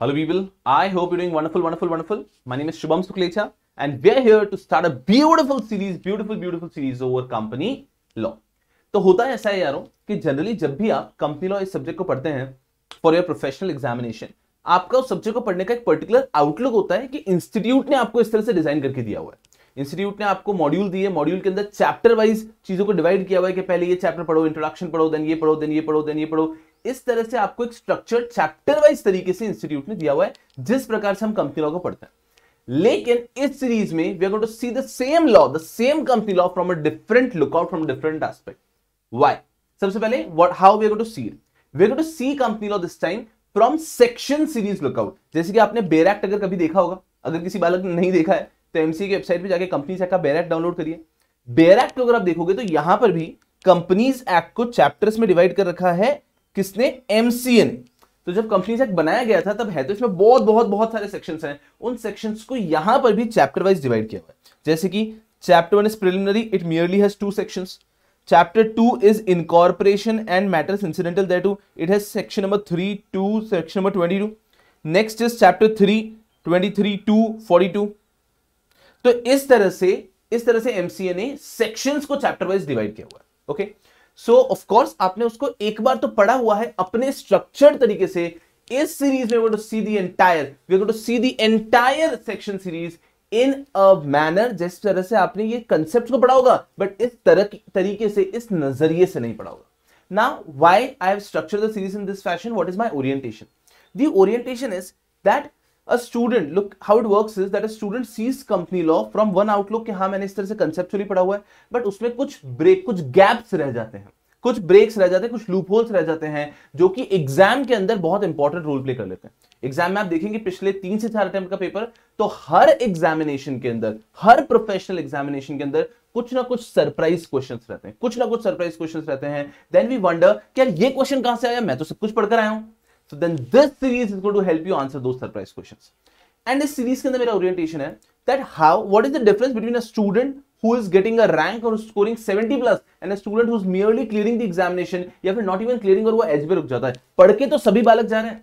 Hello people, I hope you're doing wonderful, wonderful, wonderful. My name is Shubham Suklecha and we're here to start a beautiful series, beautiful, beautiful series over company law. तो होता है ऐसा है यारों कि generally जब भी आप कंपनी लॉ इस सब्जेक्ट को पढ़ते हैं फॉर योर प्रोफेशनल एग्जामिनेशन आपका उस सब्जेक्ट को पढ़ने का एक पर्टिकुलर आउटलुक होता है कि इंस्टीट्यूट ने आपको इस तरह से डिजाइन करके दिया हुआ है इंस्टीट्यूट ने आपको मॉड्यूल दिए मॉड्यूल के अंदर चैप्टर वाइज चीजों को डिवाइड किया हुआ है कि पहले ये चैप्टर पढ़ो इंट्रोडक्शन पढ़ो देन ये पढ़ो देन ये पढ़ो देन ये पढ़ो इस तरह से आपको एक स्ट्रक्चर चैप्टर वाइज तरीके से इंस्टीट्यूट ने दिया हुआ है जिस प्रकार से हम कंपनी लॉ को पढ़ते हैं लेकिन इस सीरीज में we are going to see the same law the same company law from a different lookout from different aspect why सबसे पहले what how we are to see we are going to see company law this time from section series lookout जैसे कि आपने बेर act अगर कभी देखा होगा अगर किसी बालक ने नहीं देखा है तो एमसी की वेबसाइट पे जाके कंपनी एक्ट का बेर एक्ट डाउनलोड करिए बेरैक्ट को अगर आप देखोगे तो यहां पर भी कंपनीज एक्ट को चैप्टर्स में डिवाइड कर रखा है किसने एमसीए ने तो जब कंपनी एक्ट बनाया गया था तब है तो इसमें बहुत बहुत बहुत सारे सेक्शंस हैं उन सेक्शंस को यहां पर भी चैप्टर वाइज डिवाइड किया हुआ है जैसे कि chapter one is preliminary it merely has two sections chapter two is incorporation and matters incidental that to it has section number three to section number twenty two next is chapter three twenty three to forty two तो इस तरह से इस तरह से MCA ने sections को chapter wise divide किया हुआ है okay okay? So so, of course आपने उसको एक बार तो पढ़ा हुआ है अपने स्ट्रक्चर तरीके से इस सीरीज में see the entire we to see the entire section series in a manner जिस तरह से आपने ये कंसेप्ट को पढ़ा होगा बट इस तरह तरीके से इस नजरिए से नहीं पढ़ा होगा now why I have structured in this fashion what is my orientation the orientation is that a student look how it works is that a student sees company law from one outlook ke हाँ मैंने इस तरह से conceptually padha hua hai but उसमें कुछ break कुछ gaps रह जाते हैं कुछ ब्रेक्स रह जाते हैं कुछ लूप होल्स रह जाते हैं जो कि एग्जाम के अंदर बहुत इंपॉर्टेंट रोल प्ले कर लेते हैं एग्जाम में आप देखेंगे पिछले तीन से चार अटेम्प्ट का पेपर तो हर एग्जामिनेशन के अंदर हर प्रोफेशनल एग्जामिनेशन के अंदर कुछ ना कुछ सरप्राइज क्वेश्चन रहते हैं कुछ ना कुछ सरप्राइज क्वेश्चन रहते हैं देन वी वंडर कि यार ये क्वेश्चन कहां से आया मैं तो सब कुछ पढ़कर आया हूं so then this series is going to help you answer surprise question and इस सीरीज के अंदर मेरा ओरिएंटेशन है that how what is the difference between a student who is getting a rank or scoring 70 plus and a student who's merely clearing the examination या फिर not even clearing और वो as पे रुक जाता है पढ़ के तो सभी बालक जा रहे हैं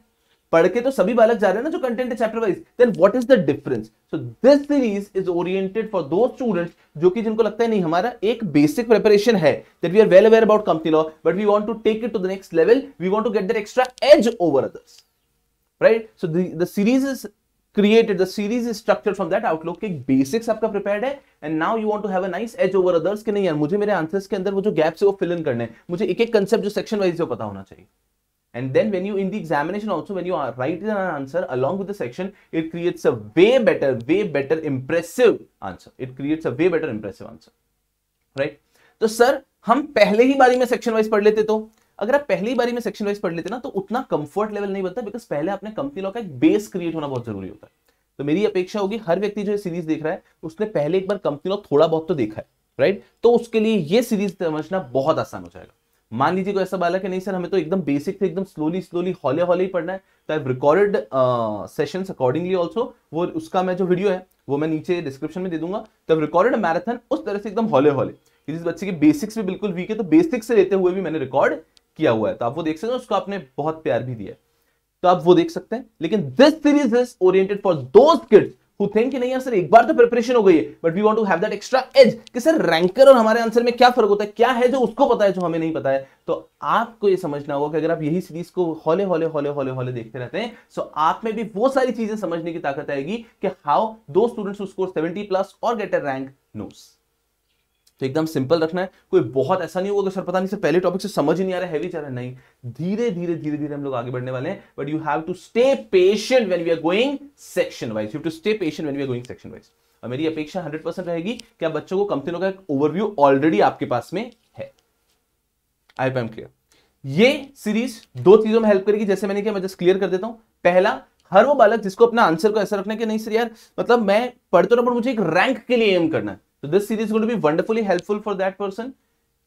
पढ़ के तो सभी बालक जा रहे हैं ना जो कंटेंट है chapter wise then what is the difference so this series is oriented for those students जो कि जिनको लगता है नहीं हमारा एक बेसिक प्रिपरेशन है that we are well aware about company law but we want to take it to the next level we want to get that extra edge over others right so the the series is created the series is structured from that outlook कि basics आपका prepared है and now you want to have a nice edge over others कि नहीं यार मुझे मेरे answers के अंदर वो जो gaps है वो fill in करने हैं मुझे एक एक concept जो section wise है पता होना चाहिए and then when you in the examination also when you are write an answer along with the section it creates a way better way better impressive answer it creates a way better impressive answer right तो sir hum pehle hi bari mein section wise pad lete to अगर आप पहली बारी में section wise पढ़ लेते ना तो उतना कंफर्ट लेवल नहीं बनता बिकॉज पहले आपने कंपनी लॉ का एक बेस क्रिएट होना बहुत जरूरी होता है तो मेरी अपेक्षा होगी हर व्यक्ति जो सीरीज देख रहा है उसने पहले एक बार कंपनी लॉ थोड़ा बहुत तो देखा है राइट तो उसके लिए ये सीरीज समझना बहुत आसान हो जाएगा मान लीजिए कोई ऐसा बाला कि नहीं सर हमें तो एकदम बेसिक थे एकदम स्लोली स्लोली हॉले हॉले ही पढ़ना है तो I recorded sessions accordingly also वो उसका मैं जो वीडियो है वो मैं नीचे डिस्क्रिप्शन में दे दूंगा तो रिकॉर्डेड मैराथन उस तरह से एकदम हॉले हॉले जिस बच्चे के बेसिक्स भी बिल्कुल वीक है तो बेसिक्स से लेते हुए भी मैंने रिकॉर्ड किया हुआ है तो आप वो देख सकते हैं उसको आपने बहुत प्यार भी दिया है तो आप वो देख सकते हैं लेकिन this series is oriented for those kids थे कि नहीं यार सर एक बार तो प्रिपरेशन हो गई है but we want to have extra edge कि सर रैंकर और हमारे आंसर में क्या फर्क होता है क्या है जो उसको पता है जो हमें नहीं पता है तो आपको ये समझना होगा कि अगर आप यही सीरीज को हौले हौले हौले हौले हौले देखते रहते हैं सो आप में भी वो सारी चीजें समझने की ताकत आएगी कि how those students score seventy plus और गेट अ रैंक नोस तो एकदम सिंपल रखना है कोई बहुत ऐसा नहीं होगा सर पता नहीं सर पहले टॉपिक से समझ ही नहीं आ रहा है हैवी चल रहा है नहीं धीरे धीरे धीरे धीरे हम लोग आगे बढ़ने वाले हैं but you have to stay patient when we are going section wise you to stay patient when we are going section wise और मेरी अपेक्षा हंड्रेड परसेंट रहेगी कि आप बच्चों को कम से कम एक ओवरव्यू ऑलरेडी आपके पास में है आई एम क्लियर ये सीरीज दो चीजों में हेल्प करेगी जैसे मैंने किया मैं जस्ट क्लियर कर देता हूं पहला हर वो बालक जिसको अपना आंसर को ऐसा रखना है कि नहीं सर यार मतलब मैं पढ़ तो रहा पर मुझे एक रैंक के लिए एम करना है तो this series going to be wonderfully helpful for that person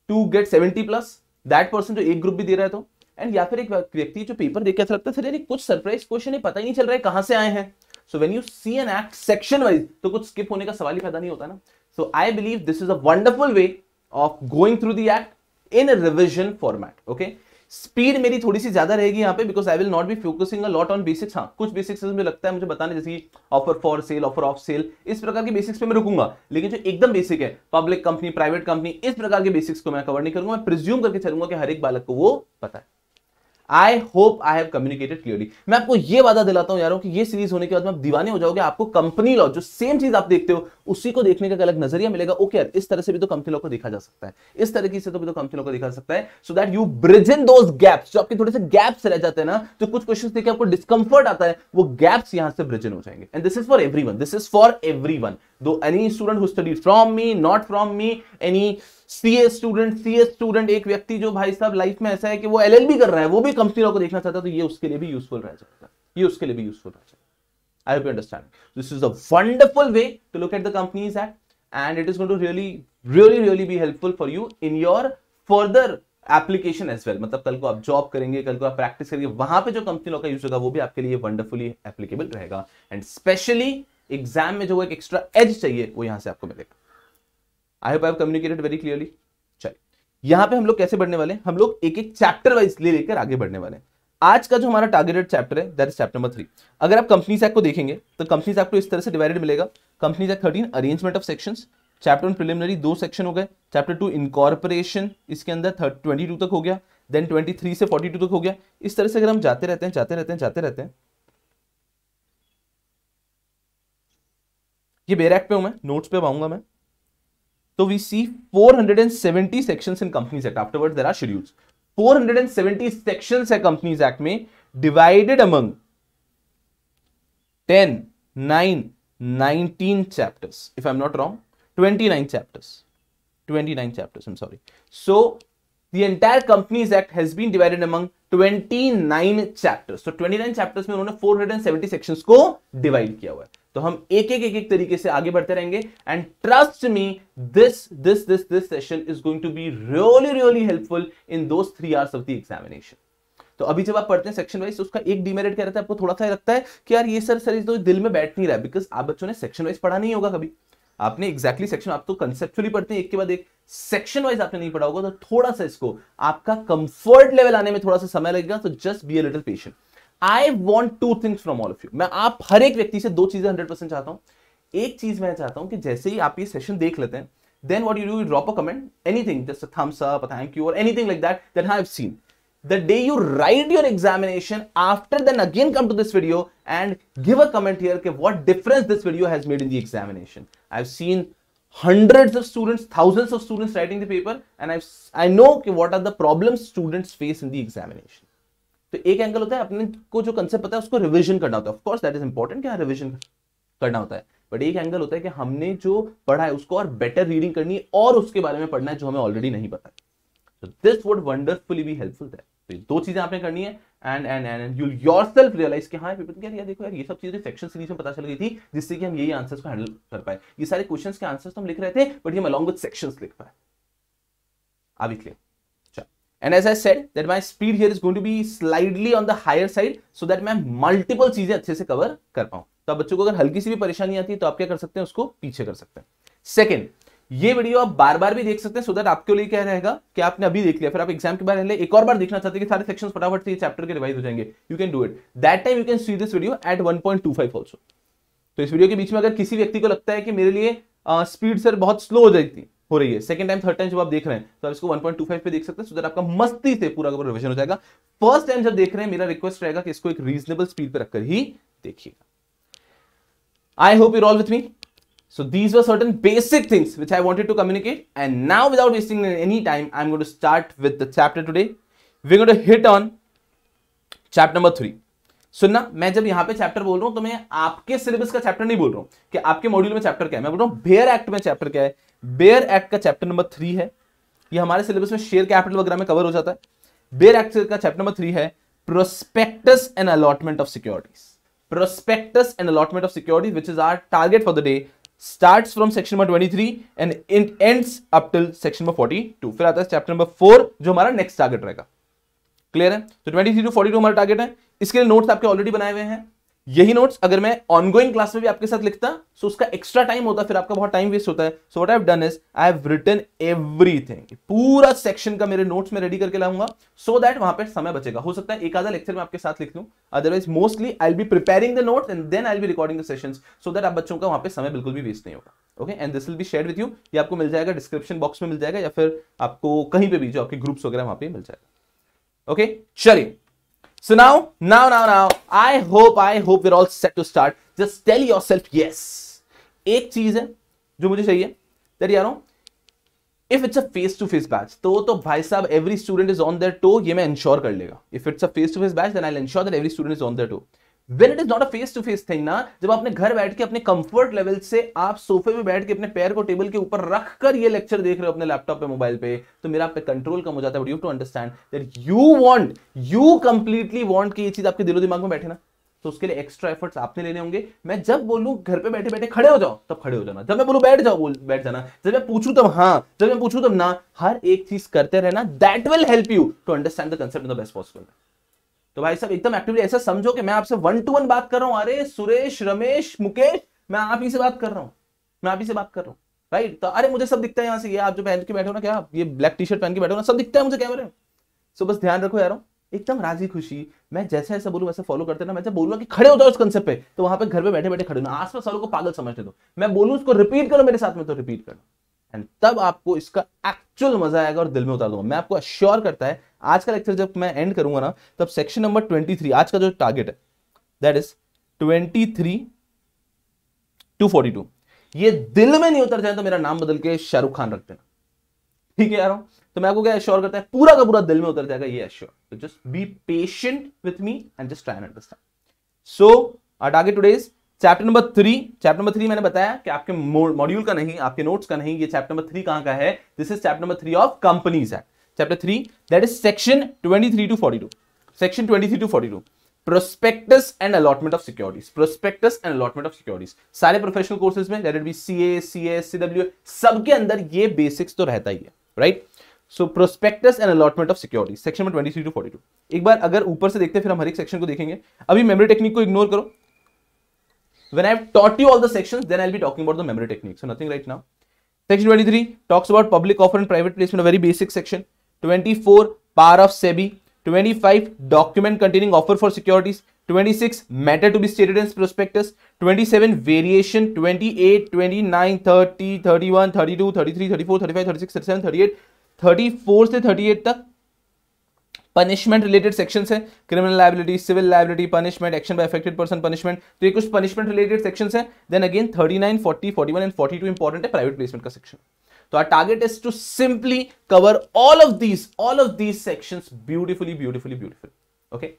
to get get 70 plus. That person जो एक ग्रुप भी दे रहा है तो एंड या फिर एक व्यक्ति जो पेपर देख के ऐसा लगता है सर यार कुछ सरप्राइज क्वेश्चन ही पता ही नहीं चल रहा है कहां से आए हैं so when you see an act section wise तो कुछ स्किप होने का सवाल ही पैदा नहीं होता ना so I believe this is a wonderful way of going through the act in revision format okay speed मेरी थोड़ी सी ज्यादा रहेगी यहाँ पे because I will not be focusing a lot on basics हाँ कुछ बेसिक्स में लगता है मुझे बताने जैसे offer for sale offer of sale इस प्रकार के बेसिक्स पे मैं रुकूंगा लेकिन जो एकदम बेसिक है पब्लिक कंपनी प्राइवेट कंपनी इस प्रकार के बेसिक्स को मैं कवर नहीं करूंगा मैं प्रिज्यूम करके चलूंगा कि हर एक बालक को वो पता है I hope I have communicated clearly मैं आपको ये वादा दिलाता हूं यारों कि ये सीरीज होने के बाद आप दीवाने हो जाओगे आपको कंपनी लॉ जो सेम चीज आप देखते हो उसी को देखने का अलग नजरिया मिलेगा ओके यार इस तरह से भी तो कंपनी लॉ को देखा जा सकता है इस तरीके से तो भी तो कंपनी लॉ को देखा जा सकता है so that you bridge in those gaps जो आपके थोड़े से गैप्स रह जाते हैं ना जो तो कुछ क्वेश्चन देखे आपको डिस्कंफर्ट आता है वो गैप्स यहां से ब्रिज इन हो जाएंगे and this is for every this is for every those any student who study from me not from me any C A student C A student एक व्यक्ति जो भाई साहब लाइफ में ऐसा है कि वो एलएलबी कर रहा है वो भी कंपनी को देखना चाहता है तो ये उसके लिए भी यूजफुल रह सकता है ये उसके लिए भी यूजफुल रह जाएगा I hope you understand this is a wonderful way to look at the companies act and it is going to really really really be helpful for you in your further application as well मतलब कल को आप job करेंगे कल को आप practice करेंगे वहां पे जो कंपनी लॉ का यूज होगा वो भी आपके लिए वंडरफुली एप्लीकेबल रहेगा एंड स्पेशली एग्जाम में जो एक एक्स्ट्रा एज चाहिए वो यहां से आपको मिलेगा I hope I communicated very clearly चलिए यहां पे हम लोग कैसे बढ़ने वाले हम लोग एक एक चैप्टर वाइज ले लेकर आगे बढ़ने वाले आज का जो हमारा टारगेटेड चैप्टर है that is chapter number three अगर आप कंपनी एक्ट को देखेंगे तो कंपनी एक्ट को इस तरह से डिवाइडेड मिलेगा company act thirteen arrangement of section chapter one preliminary दो सेक्शन हो गए चैप्टर टू इनकॉर्पोरेशन इसके अंदर ट्वेंटी टू तक हो गया देन ट्वेंटी थ्री से फोर्टी टू तक हो गया इस तरह से अगर हम जाते रहते हैं जाते रहते हैं जाते रहते हैं ये बेरैक पे हूं मैं नोट्स पे पाऊंगा मैं तो we see 470 sections in companies act afterwards there are schedules 470 sections है कंपनीज एक्ट में divided among 10 9 19 chapters if I am not wrong 29 chapters 29 chapters am sorry so the entire companies act has been divided among 29 chapters so, 29 chapters में उन्होंने 470 sections को divide किया हुआ है तो हम एक एक एक एक तरीके से आगे बढ़ते रहेंगे and trust me this this this this session is going to be really really helpful in those three hours of the examination तो अभी जब आप पढ़ते हैं सेक्शन वाइज उसका एक डिमेरिट क्या रहता है आपको थोड़ा सा लगता है कि यार ये सर सर तो दिल में बैठ नहीं रहा है बिकॉज आप बच्चों ने सेक्शन वाइज पढ़ा नहीं होगा कभी आपने एग्जैक्टली सेक्शन आप तो कंसेप्चुअली पढ़ते हैं एक के बाद एक सेक्शन वाइज आपने नहीं पढ़ा होगा तो थोड़ा सा इसको आपका कंफर्ट लेवल आने में थोड़ा सा समय लगेगा तो just be a little patient I want two things from all of you मैं आप हर एक व्यक्ति से दो चीजें हंड्रेड परसेंट चाहता हूं एक चीज मैं चाहता हूं कि जैसे ही आप ये सेशन देख लेते हैं then what you you drop a comment anything just thumbs up thank you और anything like that that I've seen the day you write your examination after then again come to this video and give a comment here के what difference this video has made in the examination I seen hundreds of students thousands of students writing the paper and i i know what are the problems students face in the examination तो एक angle होता है अपने को जो concept पता है उसको रिविजन करना होता है ऑफकोर्स दैट इज इंपॉर्टेंट क्या रिविजन करना होता है बट एक एंगल होता है कि हमने जो पढ़ा है उसको और बेटर रीडिंग करनी है और उसके बारे में पढ़ना है जो हमें ऑलरेडी नहीं पता है this would wonderfully be helpful that तो ये दो चीजें आपने करनी है and and and you yourself realize के हाँ पेपर यार देखो यार ये सब चीजें सेक्शन सीरीज में पता चल गई थी जिससे कि हम यही आंसर्स को हैंडल कर पाए ये सारे क्वेश्चंस के आंसर्स तो हम लिख रहे थे बट ये हम अलॉन्ग विद सेक्शंस लिख पाए अभी clear And as I said that my speed here is going to be slightly on the higher side so that मैं multiple चीजें अच्छे से cover कर पाऊं तो आप बच्चों को अगर हल्की सी भी परेशानी आती है तो आप क्या कर सकते हैं उसको पीछे कर सकते हैं सेकेंड ये वीडियो आप बार बार भी देख सकते हैं सो दैट आपके लिए क्या रहेगा कि आपने अभी देख लिया फिर आप एग्जाम के में एक और बार देखना चाहते हैं कि सारे सेक्शन फटाफट से चैप्टर के रिवाइज हो जाएंगे you can do it that time you can see this video at one point two five also तो इस वीडियो के बीच में अगर किसी व्यक्ति को लगता है कि मेरे लिए स्पीड uh, सर बहुत स्लो हो जाएगी हो रही है सेकंड टाइम थर्ड टाइम जब आप देख रहे हैं तो आप इसको 1.25 पे देख सकते हैं सो दैट आपका मस्ती से पूरा का रिवीजन हो जाएगा फर्स्ट टाइम जब देख रहे हैं मेरा रिक्वेस्ट रहेगा कि इसको एक रीजनेबल स्पीड पर रखकर ही देखिएगा I hope you're all with me so these were certain basic things which i wanted to communicate and now without wasting any time i'm going to start with the chapter today we're going to hit on chapter number 3 सुनना मैं जब यहां पे chapter बोल रहा हूं तो मैं आपके सिलेबस का चैप्टर नहीं बोल रहा हूं कि आपके मॉड्यूल में चैप्टर क्या है मैं बोल रहा हूं भेयर एक्ट में चैप्टर क्या है बेयर एक्ट का चैप्टर नंबर थ्री है ये हमारे सिलेबस में शेयर कैपिटल वगैरह में कवर हो जाता है बेयर एक्ट का चैप्टर नंबर थ्री है prospectus and allotment of securities prospectus and allotment of securities which is our target for the day starts from section number 23 and it ends up till section number 42 फिर आता है chapter number 4 जो हमारा next target रहेगा clear है तो 23 to 42 हमारा target है इसके लिए नोट्स आपके ऑलरेडी बनाए हुए हैं यही नोट्स अगर मैं ऑनगोइंग क्लास में भी आपके साथ लिखता सो उसका एक्स्ट्रा टाइम होता फिर आपका बहुत टाइम वेस्ट होता है so what done is I have written everything पूरा सेक्शन का मेरे नोट्स में रेडी करके लाऊंगा सो so दैट वहां पर समय बचेगा हो सकता है एक आधा लेक्चर में आपके साथ लिख लूँ otherwise mostly I be preparing the note and then I be recording the session so that आप बच्चों का वहां पर समय बिल्कुल भी वेस्ट नहीं होगा okay and this will be share with you ये आपको मिल जाएगा डिस्क्रिप्शन बॉक्स में मिल जाएगा या फिर आपको कहीं पे भी जो आपके ग्रुप्स वगैरह वहां पर मिल जाएगा ओके okay? चलिए So now, now, now, now, I hope, I hope we're all set to start. Just tell yourself yes. एक चीज है जो मुझे चाहिए दैट यारो if it's a face to face batch तो तो भाई साहब every student is on their toe ये मैं इंश्योर कर लेगा if it's a face to face batch then I will ensure that every student is on their toe When it is not a face to face thing ना जब आपने घर बैठ के अपने comfort level से आप सोफे में बैठ के अपने पैर को टेबल के ऊपर रख कर ये लेक्चर देख रहे हो अपने लैपटॉप पे मोबाइल पे तो मेरा आप पे कंट्रोल कम हो जाता है but you to understand that you want you completely want कि ये चीज आपके दिलो दिमाग में बैठे ना तो उसके लिए एक्स्ट्रा एफर्ट्स आपने लेने होंगे मैं जब बोलूं घर पे बैठे बैठे खड़े हो जाओ तब खड़े हो जाना जब मैं बोलूं बैठ जाओ बोल बैठ जाना जब मैं पूछूं तब हाँ जब मैं पूछूं तब ना हर एक चीज करते रहना that will help you to understand the concept in the best possible तो भाई साहब एकदम एक्टिवली ऐसा समझो कि मैं आपसे वन टू वन बात कर रहा हूं अरे सुरेश रमेश मुकेश मैं आप ही से बात कर रहा हूं मैं आप ही से बात कर रहा हूँ राइट तो अरे मुझे सब दिखता है यहाँ से ये आप जो पहन के बैठे हो ना क्या आप ये ब्लैक टी शर्ट पहन के बैठे हो ना सब दिखता है मुझे कैमरे में सो बस ध्यान रखो यार एकदम राजी खुशी मैं जैसे ऐसा बोलूँ वैसे फॉलो करते ना मैं जब बोलूँगा कि खड़े हो जाओ उस कंसेप्ट पे तो वहाँ पे घर पे बैठे बैठे खड़े हो आसपास वालों को पागल समझते दो मैं बोलूँ उसको रिपीट करो मेरे साथ में तो रिपीट करो एंड तब आपको इसका एक्चुअल मजा आएगा और दिल में उतार दूंगा मैं आपको अश्योर करता है आज का लेक्चर जब मैं एंड करूंगा ना तब सेक्शन नंबर ट्वेंटी थ्री आज का जो टारगेट है that is twenty three to forty two ये दिल में नहीं उतर जाए तो मेरा नाम बदल के शाहरुख खान रख देना ठीक है यार तो मैं आपको क्या अश्योर करता है पूरा का पूरा दिल में उतर जाएगा ये अश्योर तो just be patient with me and just try and understand so our target today is chapter number three chapter number three मैंने बताया कि आपके मॉड्यूल का नहीं आपके नोट्स का नहीं ये चैप्टर नंबर थ्री कहां का है this is chapter number three of companies act chapter three that is section twenty three to forty two section twenty three to forty two prospectus and allotment of securities prospectus and allotment of securities सारे professional courses में that B C A C S C W सबके अंदर ये basics तो रहता ही है right so prospectus and allotment of security section में twenty three to forty two एक बार अगर ऊपर से देखते हैं फिर हम हर एक सेक्शन को देखेंगे अभी मेमोरी टेक्निक को इग्नोर करो When I've taught you all the sections, then I'll be talking about the memory technique. So nothing right now. Section 23 talks about public offer and private placement, a very basic section. 24, power of SEBI. 25, document containing offer for securities. 26, matter to be stated in prospectus. 27, variation. 28, 29, 30, 31, 32, 33, 34, 35, 36, 37, 38, 34 से 38 तक punishment related section है criminal liability civil liability punishment action by affected person punishment तो ये कुछ punishment related section है then again forty forty one and two important है private placement का section तो our target is to simply cover all of these all of these section beautifully beautiful beautiful okay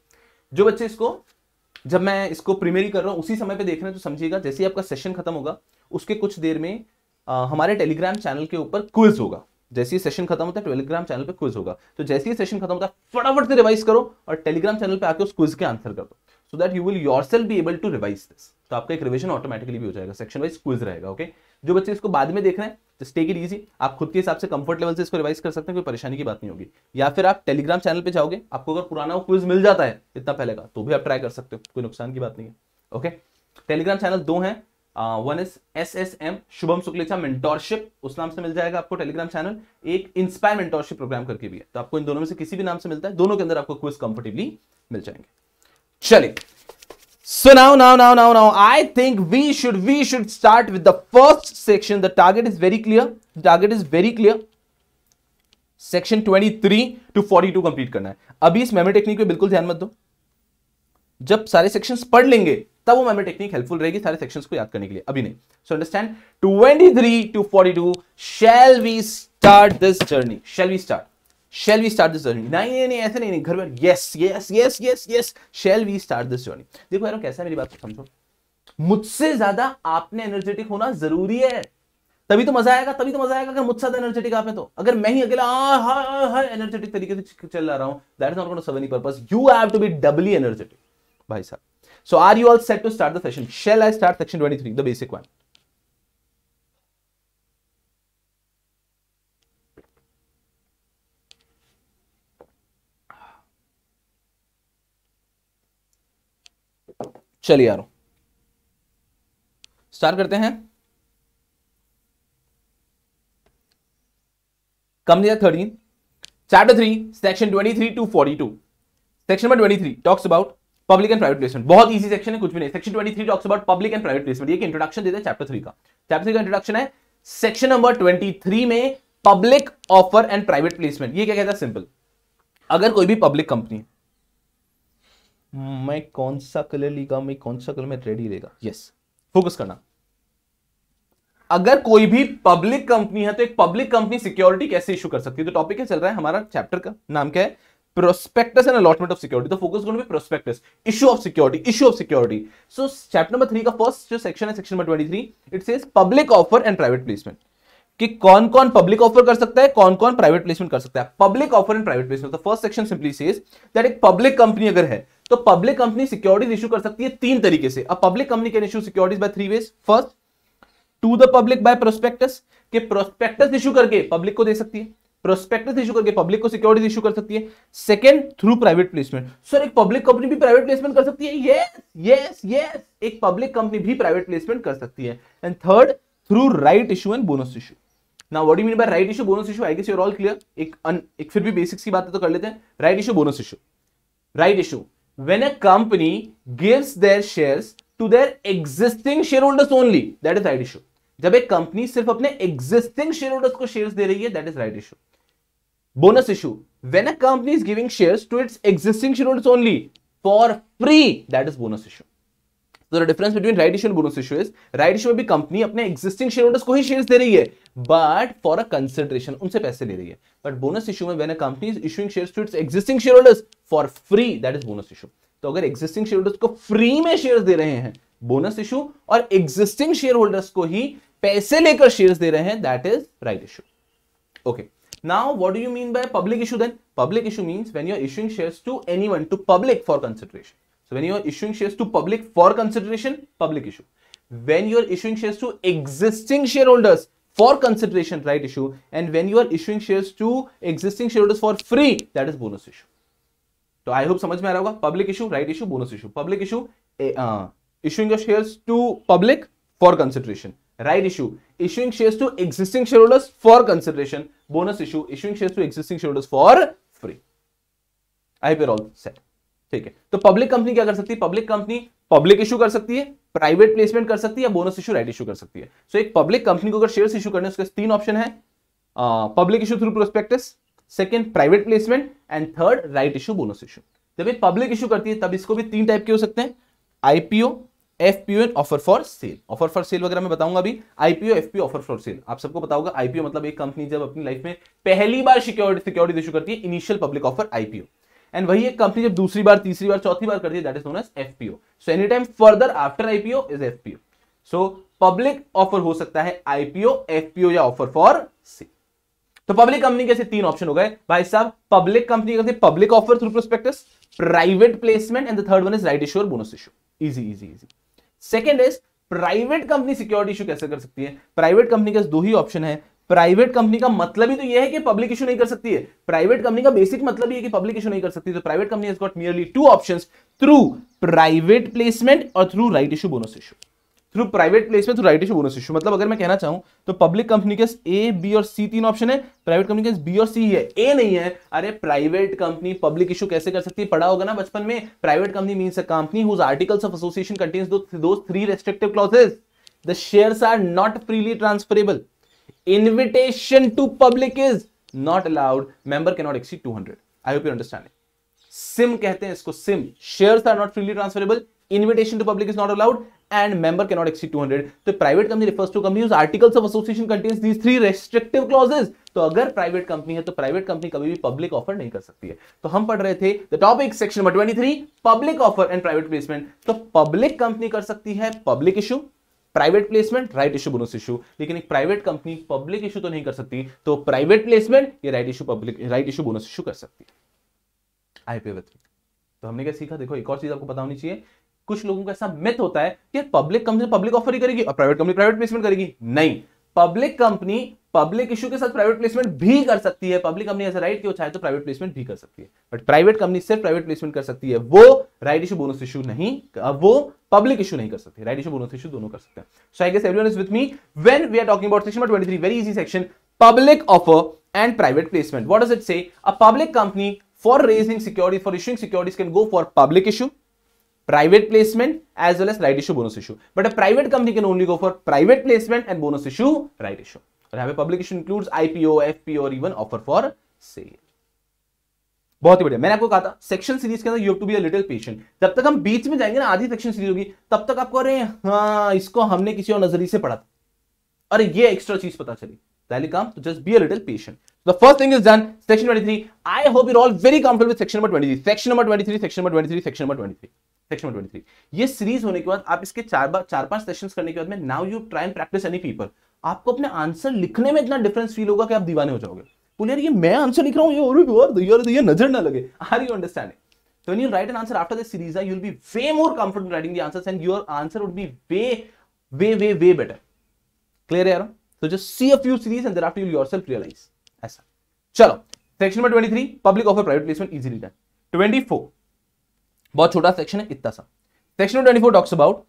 जो बच्चे इसको जब मैं इसको प्रीमियरी कर रहा हूँ उसी समय पे देख रहे हैं तो समझिएगा जैसे ही आपका सेशन खत्म होगा उसके कुछ देर में आ, हमारे टेलीग्राम चैनल के ऊपर क्विज होगा जैसे ही सेशन खत्म होता है टेलीग्राम चैनल पे क्विज होगा तो जैसे ही सेशन खत्म होता है फटाफट से रिवाइज करो और टेलीग्राम चैनल पे आके उस क्विज के आंसर कर दो so that you will yourself be able to revise this तो आपका एक रिवीजन ऑटोमेटिकली भी हो जाएगा सेक्शन वाइज क्विज रहेगा ओके जो बच्चे इसको बाद में देख रहे हैं जस्ट टेक इट इजी आप खुद के हिसाब से कंफर्ट लेवल से इसको रिवाइज कर सकते हैं कोई परेशानी की बात नहीं होगी या फिर आप टेलीग्राम चैनल पर जाओगे आपको अगर पुराना क्विज मिल जाता है इतना पहले का तो भी आप ट्राई कर सकते हो कोई नुकसान की बात नहीं है ओके टेलीग्राम चैनल दो हैं one is S S M Shubham Shuklecha mentorship उस नाम से मिल जाएगा आपको टेलीग्राम चैनल एक इंस्पायर मेंटोरशिप प्रोग्राम करके भी है तो आपको इन दोनों में से किसी भी नाम से मिलता है दोनों के अंदर आपको क्विज कंफर्टेबली मिल जाएंगे चलिए so now now now now now I think we should we should start with the first section the target is very clear target is very clear clear. Section 23 to 42 complete करना है अभी इस memory technique पे बिल्कुल ध्यान मत दो जब सारे सेक्शंस पढ़ लेंगे तब वो मेमोरी टेक्निक हेल्पफुल रहेगी सारे सेक्शन को याद करने के लिए अभी नहीं so understand twenty three to forty two shall we start this journey shall we start shall we start this journey नहीं नहीं नहीं ऐसे नहीं नहीं घर में yes yes yes yes yes shall we start this journey देखो यार कैसा है मेरी बात को समझो मुझसे ज्यादा आपने एनर्जेटिक होना जरूरी है तभी तो मजा आएगा तभी तो मजा आएगा अगर मुझसे ज्यादा एनर्जेटिक आपने तो अगर मैं ही अकेला एनर्जेटिक तरीके से चल रहा हूं that is not serve any purpose you have to be doubly energetic भाई साहब So are you all set to start the session? Shall I start section 23, the basic one? चलिए यारो स्टार्ट करते हैं company thirteen chapter three section twenty three to forty two section number twenty three talks about public and private placement बहुत easy section है कुछ भी नहीं section twenty three talks about public and private placement ये introduction देते हैं chapter three का chapter three का इंट्रोडक्शन है सेक्शन नंबर ट्वेंटी थ्री में public offer and private placement ये क्या कहता है सिंपल अगर कोई भी पब्लिक कंपनी मैं कौन सा कलर लेगा मैं कौन सा कलर में रेडी लेगा यस फोकस करना अगर कोई भी पब्लिक कंपनी है तो एक पब्लिक कंपनी सिक्योरिटी कैसे इशू कर सकती है तो टॉपिक क्या चल रहा है हमारा चैप्टर का नाम क्या है prospectus and allotment of security. The focus is going to be prospectus, issue of security, issue of security. So chapter number three का first जो section है section number 23, it says public offer and private placement. कि कौन कौन public offer कर सकता है कौन कौन प्राइवेट प्लेसमेंट कर सकता है public offer and private placement first section simply says that एक पब्लिक कंपनी अगर है तो पब्लिक कंपनी सिक्योरिटीज इशू कर सकती है तीन तरीके से अब public company can issue securities by three ways first to the public by prospectus के प्रोस्पेक्टस इशू करके पब्लिक को दे सकती है प्रोस्पेक्टस इशू करके पब्लिक को सिक्योरिटी इशू कर सकती है second through private placement sir एक पब्लिक कंपनी भी प्राइवेट प्लेसमेंट कर सकती है यस यस यस एक पब्लिक कंपनी भी प्राइवेट प्लेसमेंट कर सकती है and third through right issue and bonus issue ना what you mean by right issue bonus issue I guess you're all clear एक अन, एक फिर भी बेसिक्स की बात तो कर लेते हैं right issue bonus issue right issue when company company their their to their existing share holders only that is right issue जब एक कंपनी सिर्फ अपने एग्जिस्टिंग शेयर होल्डर्स को शेयर्स दे रही है that is right issue bonus issue when a company is share shares to its existing shareholders only for free that is bonus issue तो difference between right issue bonus issue is right issue में भी company अपने existing shareholders को ही share दे रही है but for a consideration उनसे पैसे ले रही है बट बोनस इशू में when a company is issuing shares to its existing holders for free that is bonus issue तो अगर एग्जिस्टिंग होल्डर्स को फ्री में शेयर दे रहे हैं बोनस इशू और एग्जिस्टिंग होल्डर्स को ही पैसे लेकर शेयर दे रहे हैं that is right issue okay Now, what do you mean by public issue then? Public issue means when you're issuing shares to anyone, to public for consideration. So, when you're issuing shares to public for consideration, public issue. When you're issuing shares to existing shareholders for consideration, right issue. And when you are issuing shares to existing shareholders for free, that is bonus issue. So I hope समझ में आ रहा होगा public issue right issue bonus issue public issuing issuing shares to public for consideration. right issue issuing shares to existing shareholders for consideration bonus issue issuing shares to existing shareholders for free i hope you're all set ठीक है तो public company क्या कर सकती है public company public issue कर सकती है प्राइवेट प्लेसमेंट कर सकती है या बोनस इशू राइट इशू कर सकती है सो so, एक पब्लिक कंपनी को अगर शेयर्स इशू करने उसके तीन ऑप्शन है public issue through prospectus second private placement and third right issue bonus issue जब एक पब्लिक इशू करती है तब इसको भी तीन टाइप के हो सकते हैं IPO FPO and offer for sale offer for sale वगैरह मैं बताऊंगा अभी IPO FPO offer for sale आप सबको बताऊंगा आईपीओ मतलब एक कंपनी जब अपनी लाइफ में पहली बार सिक्योरिटी सिक्योरिटी इशू करती है initial public offer IPO and वही एक कंपनी जब दूसरी बार तीसरी बार चौथी बार करती है that is known as FPO so any time further after IPO is FPO so public offer हो सकता है आईपीओ एफपीओ या ऑफर फॉर सेल तो पब्लिक कंपनी कैसे तीन ऑप्शन हो गए भाई साहब पब्लिक कंपनी करते public offer through prospectus private placement and the third one is right issue और bonus issue easy easy easy second is private company security issue कैसे कर सकती है प्राइवेट कंपनी के दो ही ऑप्शन है प्राइवेट कंपनी का मतलब ही तो यह है कि पब्लिक इशू नहीं कर सकती है प्राइवेट कंपनी का बेसिक मतलब है कि पब्लिक इशू नहीं कर सकती तो private company has got merely two options through private placement और through right issue bonus issue through private placement through right issue bonus issue मतलब अगर मैं कहना चाहूँ तो पब्लिक कंपनी के ए बी और सी तीन ऑप्शन है प्राइवेट कंपनी के बी और सी है ए नहीं है अरे प्राइवेट कंपनी पब्लिक इशू कैसे कर सकती है पढ़ा होगा ना बचपन में private company mean company whose articles of association contains दो three restrictive clauses the shares are not freely transferable invitation to public is not allowed member के not exceed hundred I hope you understand SIM कहते हैं इसको SIM shares are not freely transferable invitation to public is not allowed and member cannot exceed 200 the तो private company refers to company whose articles of association contains these three restrictive clauses तो अगर private company है तो private company कभी भी public offer नहीं कर सकती है तो हम पढ़ रहे थे the topic section number 23 public offer and private placement तो पब्लिक कंपनी कर सकती है public issue private placement right issue bonus issue लेकिन एक प्राइवेट कंपनी पब्लिक इशू तो नहीं कर सकती तो प्राइवेट प्लेसमेंट या right issue public right issue bonus issue कर सकती है आईपीओ तो हमने क्या सीखा देखो एक और चीज आपको पता होनी चाहिए कुछ लोगों का ऐसा मिथ होता है कि पब्लिक कंपनी पब्लिक ऑफर ही करेगी और प्राइवेट कंपनी प्राइवेट प्लेसमेंट करेगी नहीं पब्लिक कंपनी पब्लिक इशू के साथ प्राइवेट प्लेसमेंट भी कर सकती है पब्लिक कंपनी ऐसा राइट क्यों चाहे तो प्राइवेट प्लेसमेंट भी कर सकती है बट प्राइवेट कंपनी सिर्फ प्राइवेट प्लेसमेंट कर सकती है वो राइट इशू बोनस इशू नहीं वो पब्लिक इशू नहीं कर सकती राइट इशू बोनस इशू दोनों कर सकते हैं so I guess everyone is with me when we are talking about section number 23 very easy section public offer and private placement what does it say a public company for raising security for issuing securities can go for public issue private placement as well as right issue bonus issue but a private company can only go for private placement and bonus issue right issue or have a publication includes ipo fpo or even offer for sale बहुत ही बढ़िया मैंने आपको कहा था section series के अंदर you have to be a little patient जब तक हम बीच में जाएंगे ना आधी सेक्शन सीरीज होगी तब तक आपको अरे हाँ इसको हमने किसी और नजरिए से पढ़ा था अरे ये एक्स्ट्रा चीज पता चली पहले काम तो just be a little patient the first thing is done section 23 I hope you are all very comfortable with section number 23 section number 23 section number 23 section number 23 section 123 ये सीरीज होने के बाद आप इसके चार बार चार पांच सेशंस करने के बाद में now you try and practice any paper आपको अपने आंसर लिखने में इतना डिफरेंस फील होगा कि आप दीवाने हो जाओगे बोले यार ये मैं आंसर लिख रहा हूँ ये और भी और ये नजर ना लगे are you understanding So when you write an answer after this series, you'll be way more confident writing the answers and your answer would be way, way, way, way better. Clear here? So just see a few series and thereafter you'll yourself realize. As chalo. Section number 23, public offer private placement easily done. 24, बहुत छोटा section है इतना सा section twenty four talks about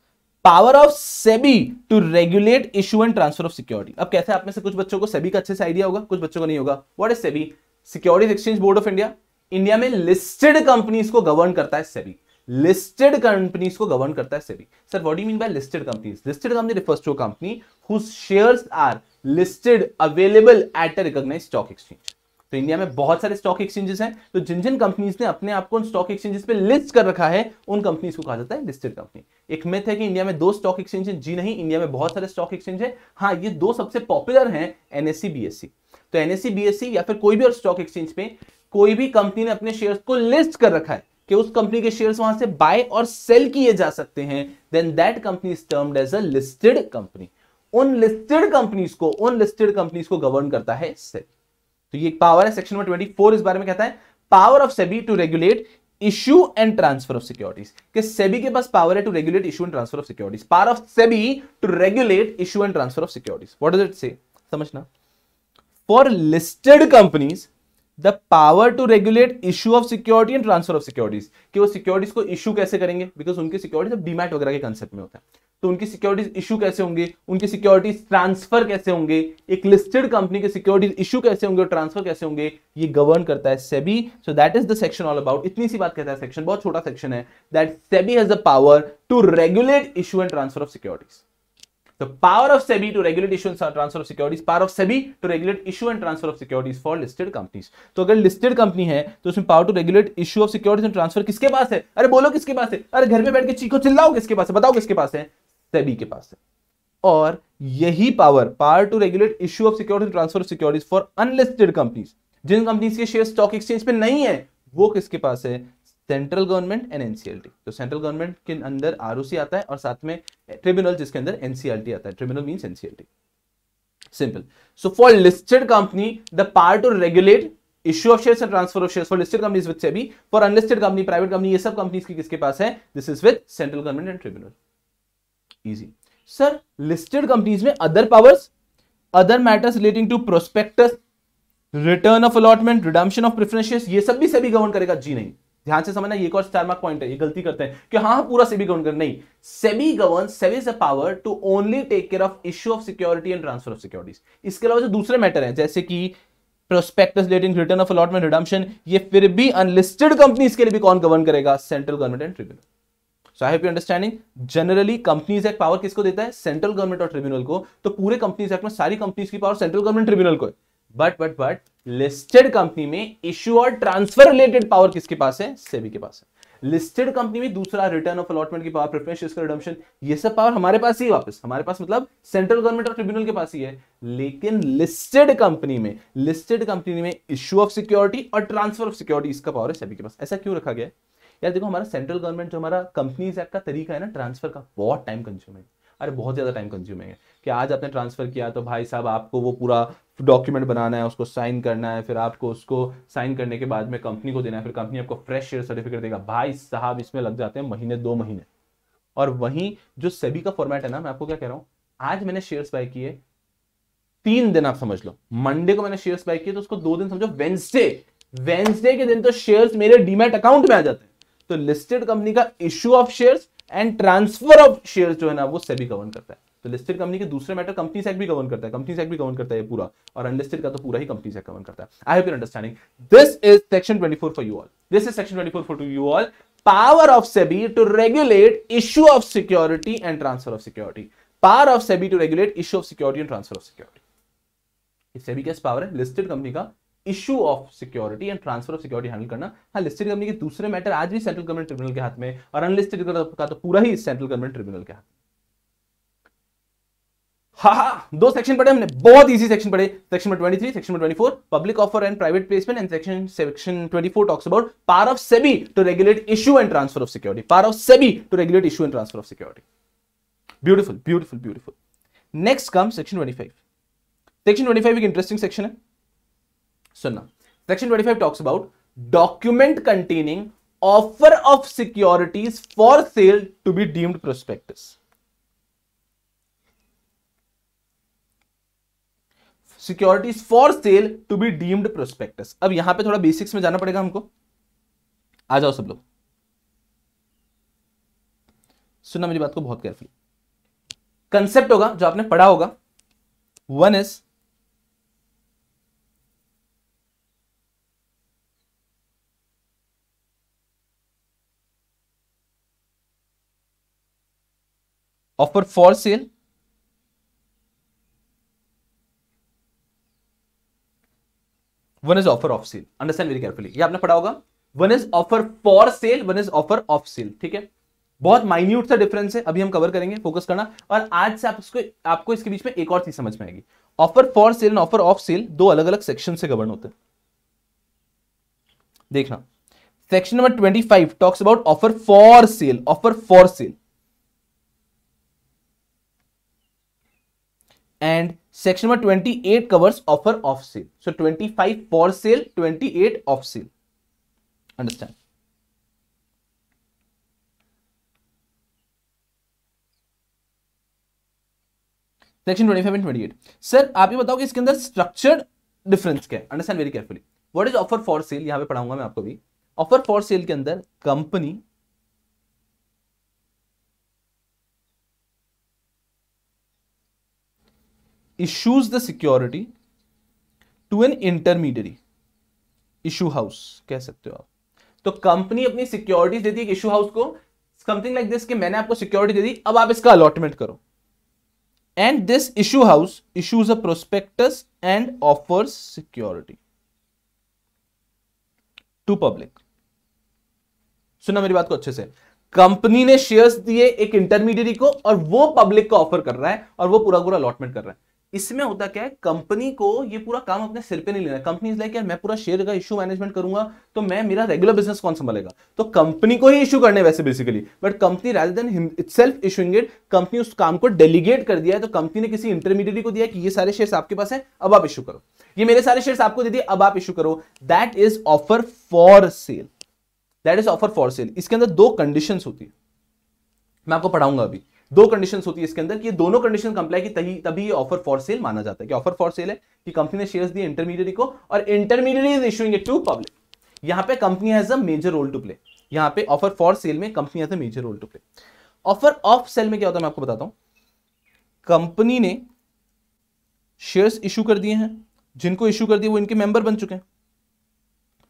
power of SEBI to regulate issue and transfer of security अब कैसे आप में से कुछ बच्चों को सेबी का अच्छे से आइडिया होगा कुछ बच्चों को नहीं होगा what is SEBI security exchange board of India India में लिस्टेड कंपनीज को गवर्न करता है सेबी लिस्टेड कंपनीज को गवर्न करता है SEBI sir what do mean by listed company listed company refers to company company whose are listed available at a a stock exchange तो India में बहुत सारे स्टॉक एक्सचेंजेस हैं तो जिन जिन कंपनीज ने अपने आप को स्टॉक एक्सचेंजेस पे लिस्ट कर रखा है उन कंपनीज को कहा जाता है लिस्टेड कंपनी एक मिथ है कि इंडिया में दो स्टॉक एक्सचेंज है जी नहीं इंडिया में बहुत सारे स्टॉक एक्सचेंज है हाँ ये दो सबसे पॉपुलर है एनएससी बी तो एनएससी बी e, e या फिर कोई भी और स्टॉक एक्सचेंज पे कोई भी कंपनी ने अपने शेयर्स को लिस्ट कर रखा है कि उस कंपनी के शेयर्स वहां से बाय और सेल किए जा सकते हैं then that company is termed as a listed company उन लिस्टेड कंपनीज को उन लिस्टेड कंपनीज को गवर्न करता है सेल तो ये पावर है सेक्शन नंबर फोर इस बारे में कहता है power of SEBI to regulate issue and transfer of securities के सेबी के पास पावर है to regulate issue and transfer of securities power of SEBI to regulate issue and transfer of securities what does it say समझना for listed companies the power to regulate issue of security and transfer of securities कि वो securities को issue कैसे करेंगे because उनकी security demat वगैरह के concept में होता है तो उनकी सिक्योरिटीज इशू कैसे होंगे उनकी सिक्योरिटीज ट्रांसफर कैसे होंगे एक लिस्टेड कंपनी के सिक्योरिटीज इशू कैसे होंगे और ट्रांसफर कैसे होंगे ये गवर्न करता है SEBI so that is the section all about इतनी सी बात कहता है सेक्शन बहुत छोटा सेक्शन है that SEBI has the power to regulate issue and transfer of securities the power of SEBI to regulate issue and transfer of securities power of SEBI to regulate issue and transfer of securities for listed companies तो अगर listed company है तो उसमें power to regulate issue of securities and transfer किसके पास है अरे बोलो किसके पास है अरे घर में बैठ के चीखो चिल्लाओ किसके पास है बताओ किसके पास है सेबी के पास है और यही power power to regulate issue of security transfer of securities for unlisted companies जिन कंपनीज के शेयर स्टॉक एक्सचेंज पे नहीं है वो किसके पास है सेंट्रल गवर्नमेंट एंड एनसीएलटी तो सेंट्रल गवर्नमेंट के अंदर आरओसी आता है और साथ में ट्रिब्यूनल जिसके अंदर एनसीएलटी आता है tribunal mean NCLT simple so for listed company the part to regulate issue of shares and transfer of shares for listed companies with SEBI for unlisted company private company ये सब companies की किसके पास है this is with central government and tribunal easy sir listed companies में other powers other matters relating to prospectus return of allotment redemption of preferences ये सब भी सभी गवर्न करेगा जी नहीं ध्यान से समझना ये एक और स्टार मार्क पॉइंट है ये गलती करते हैं कि हाँ, हाँ पूरा सेबी गवर्न कर नहीं SEBI govern SEBI is power to only take care of issue of security and transfer of securities इसके अलावा जो दूसरे मैटर हैं जैसे कि prospectus relating return of allotment redemption ये फिर भी अनलिस्टेड कंपनीज के लिए भी कौन गवर्न करेगा central government and tribunal so I have you understanding generally companies act power किसको देता है सेंट्रल गवर्नमेंट और ट्रिब्यूनल को तो पूरे कंपनीज एक्ट में सारी कंपनीज की पावर सेंट्रल गवर्नमेंट ट्रिब्यूनल को but but but listed company में इश्यू और ट्रांसफर रिलेटेड पावर किसके पास है सेबी के पास है लिस्टेड कंपनी में दूसरा रिटर्न ऑफ अलॉटमेंट की पावर प्रेफरेंस ये सब पावर हमारे पास ही वापस हमारे पास मतलब सेंट्रल गवर्नमेंट और ट्रिब्यूनल के पास ही है लेकिन लिस्टेड कंपनी में लिस्टेड कंपनी में इश्यू ऑफ सिक्योरिटी और ट्रांसफर ऑफ सिक्योरिटी इसका पावर है सेबी के पास ऐसा क्यों रखा गया है यार देखो हमारा सेंट्रल गवर्नमेंट जो हमारा कंपनीज एक्ट का तरीका है ना ट्रांसफर का बहुत टाइम कंज्यूमिंग अरे बहुत ज़्यादा टाइम कंज्यूमिंग है कि आज आपने ट्रांसफ़र किया तो भाई साहब आपको वो पूरा डॉक्यूमेंट बनाना है उसको साइन करना है फिर आपको उसको साइन करने के बाद में कंपनी को देना है फिर कंपनी आपको फ्रेश शेयर सर्टिफिकेट देगा भाई साहब इसमें लग जाते हैं महीने दो महीने और वहीं जो सेबी का फॉर्मेट है ना मैं आपको क्या कह रहा हूँ आज मैंने शेयर्स बाय किए तीन दिन आप समझ लो मंडे को मैंने शेयर्स बाय किए तो उसको दो दिन समझो वेंसडे वेंसडे के दिन तो शेयर्स मेरे डीमेट अकाउंट में आ जाते हैं तो लिस्टेड कंपनी का issue of shares and transfer of shares जो है ना वो सेबी गवर्न करता है तो लिस्टेड कंपनी के दूसरे मैटर कंपनी सेक्ट भी गवर्न करता है कंपनी सेक्ट भी गवर्न करता है पूरा और अनलिस्टेड का तो पूरा ही कंपनी सेक्ट गवर्न करता है I have your understanding this is section 24 for you all this is section 24 for you all power of SEBI to regulate issue of security and transfer of security. Power of SEBI to regulate issue of security and transfer of security. SEBI कैसे power है listed company का issue of security and transfer of security handle करना हाँ listed company के दूसरे matter आज भी central government tribunal के हाथ में और अनलिस्टेड तो- का तो पूरा ही सेंट्रल गवर्नमेंट ट्रिब्यूनल के हाथ में हाँ हाँ दो सेक्शन पढ़े हमने बहुत इजी सेक्शन पढ़े section number 23 section number 24 public offer and private placement and section section 24 talks about power of SEBI to regulate issue and transfer of security power of SEBI to regulate issue and transfer of security beautiful beautiful beautiful next come section 25 section 25 एक interesting section है सुनना section 25 talks about document containing offer of securities for sale to be deemed prospectus securities for sale to be deemed prospectus अब यहां पे थोड़ा basics में जाना पड़ेगा हमको आ जाओ सब लोग सुनना मेरी बात को बहुत केयरफुल कंसेप्ट होगा जो आपने पढ़ा होगा one is offer for sale one is offer of sale understand very carefully ये आपने पढ़ा होगा one is offer for sale one is offer of sale ठीक है बहुत माइन्यूट सा डिफरेंस है अभी हम कवर करेंगे फोकस करना और आज से आप इसको आपको इसके बीच में एक और चीज समझ में आएगी offer for sale and offer of sale दो अलग अलग सेक्शन से गवर्न होते हैं देखना section number twenty five talks about offer for sale offer for sale twenty eight covers 28 of sale so twenty five 25 sale twenty 28 of sale understand section 25 and 28 sir आप ये बताओ कि इसके अंदर स्ट्रक्चर्ड डिफरेंस क्या है understand very carefully what is offer for sale यहां पे पढ़ाऊंगा मैं आपको भी ऑफर फॉर सेल के अंदर company issues the security to an intermediary issue house कह सकते हो आप तो कंपनी अपनी सिक्योरिटीज देती है इशू हाउस को समथिंग लाइक दिस कि मैंने आपको सिक्योरिटी दे दी अब आप इसका अलॉटमेंट करो and this issue house issues a prospectus and offers security to public सुना मेरी बात को अच्छे से कंपनी ने शेयर्स दिए एक इंटरमीडियरी को और वो पब्लिक को ऑफर कर रहा है और वो पूरा पूरा अलॉटमेंट कर रहा है इसमें होता क्या है कंपनी को ये पूरा काम अपने सिर पे नहीं लेना कंपनी इज लाइक यार मैं पूरा शेयर का इशू मैनेजमेंट करूंगा तो मैं मेरा रेगुलर बिजनेस कौन संभालेगा तो कंपनी को ही इशू करने वैसे basically but company rather than itself issuing it company उस काम को डेलीगेट कर दिया है तो कंपनी ने किसी इंटरमीडिएट को दिया कि ये सारे शेयर आपके पास है अब आप इशू करो ये मेरे सारे शेयर आपको दे दिए अब आप इशू करो that is offer for sale that is offer for sale इसके अंदर दो कंडीशन होती है मैं आपको पढ़ाऊंगा अभी दो कंडीशन होती है इसके अंदर कि दोनों कंडीशन कंप्लाई की तभी ये ऑफर फॉर सेल माना जाता है कि ऑफर फॉर सेल है कि कंपनी ने शेयर्स दिए इंटरमीडियरी को और intermediary is issuing it to public यहां पे company has a major role to play यहां पे ऑफर फॉर सेल में company has a major role to play offer of sale में क्या होता है मैं आपको बताता हूं कंपनी ने शेयर्स इशू कर दिए हैं जिनको इशू कर दिए वो इनके मेंबर बन चुके हैं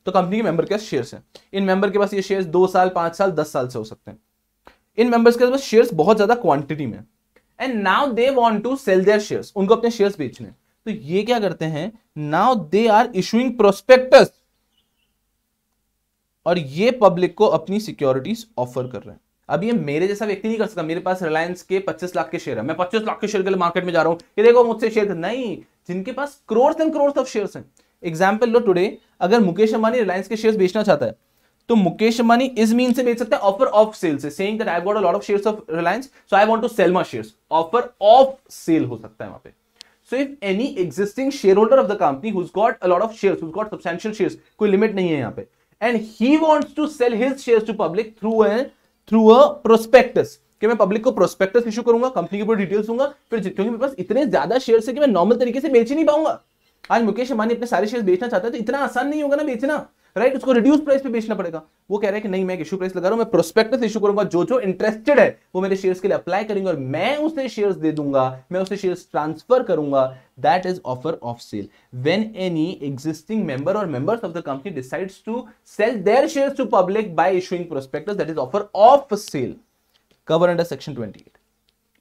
तो कंपनी के मेंबर के शेयर्स हैं इन मेंबर के पास ये शेयर्स दो साल पांच साल दस साल से हो सकते हैं इन मेंबर्स के पास शेयर्स बहुत ज्यादा क्वांटिटी में and now they want to sell their shares उनको अपने शेयर्स बेचने तो ये क्या करते हैं now they are issuing prospectus और ये पब्लिक को अपनी सिक्योरिटीज ऑफर कर रहे हैं अब ये मेरे जैसा व्यक्ति नहीं कर सकता मेरे पास रिलायंस के 25 लाख के शेयर है मैं 25 लाख के शेयर के लिए मार्केट में जा रहा हूं ये देखो मुझसे शेयर नहीं जिनके पास crore and crore of share हैं एग्जाम्पल लो टुडे अगर मुकेश अंबानी रिलायंस के शेयर बेचना चाहता है तो मुकेश अंबानी इस मीन से बेच सकते हैं ऑफर ऑफ सेल से saying that I got a lot of shares of Reliance so I want to sell my shares offer of sale हो सकता है वहां पे so if any existing share holder of the company whose got a lot of shares whose got substantial shares कोई limit नहीं है यहां पे and he wants to sell his shares to public through an through a prospectus कि मैं public को prospectus issue करूंगा company के ऊपर डिटेल्स दूंगा फिर क्योंकि मेरे पास इतने ज्यादा शेयर है कि मैं नॉर्मल तरीके से बेच ही नहीं पाऊंगा आज मुकेश अंबानी अपने सारे शेयर बेचना चाहता है तो इतना आसान नहीं होगा ना बेचना राइट उसको रिड्यूस प्राइस पे बेचना पड़ेगा वो कह रहे हैं कि नहीं मैं इशू प्राइस लगा रहा हूं मैं प्रोस्पेक्टस इशू करूंगा जो जो इंटरेस्टेड है वो मेरे शेयर्स के लिए अप्लाई करेंगे और मैं उसे शेयर्स दे दूंगा मैं उसे शेयर्स ट्रांसफर करूंगा that is offer of sale when any existing member और members of the company decides to sell their shares to public by issuing prospectus that is offer of sale cover under section 28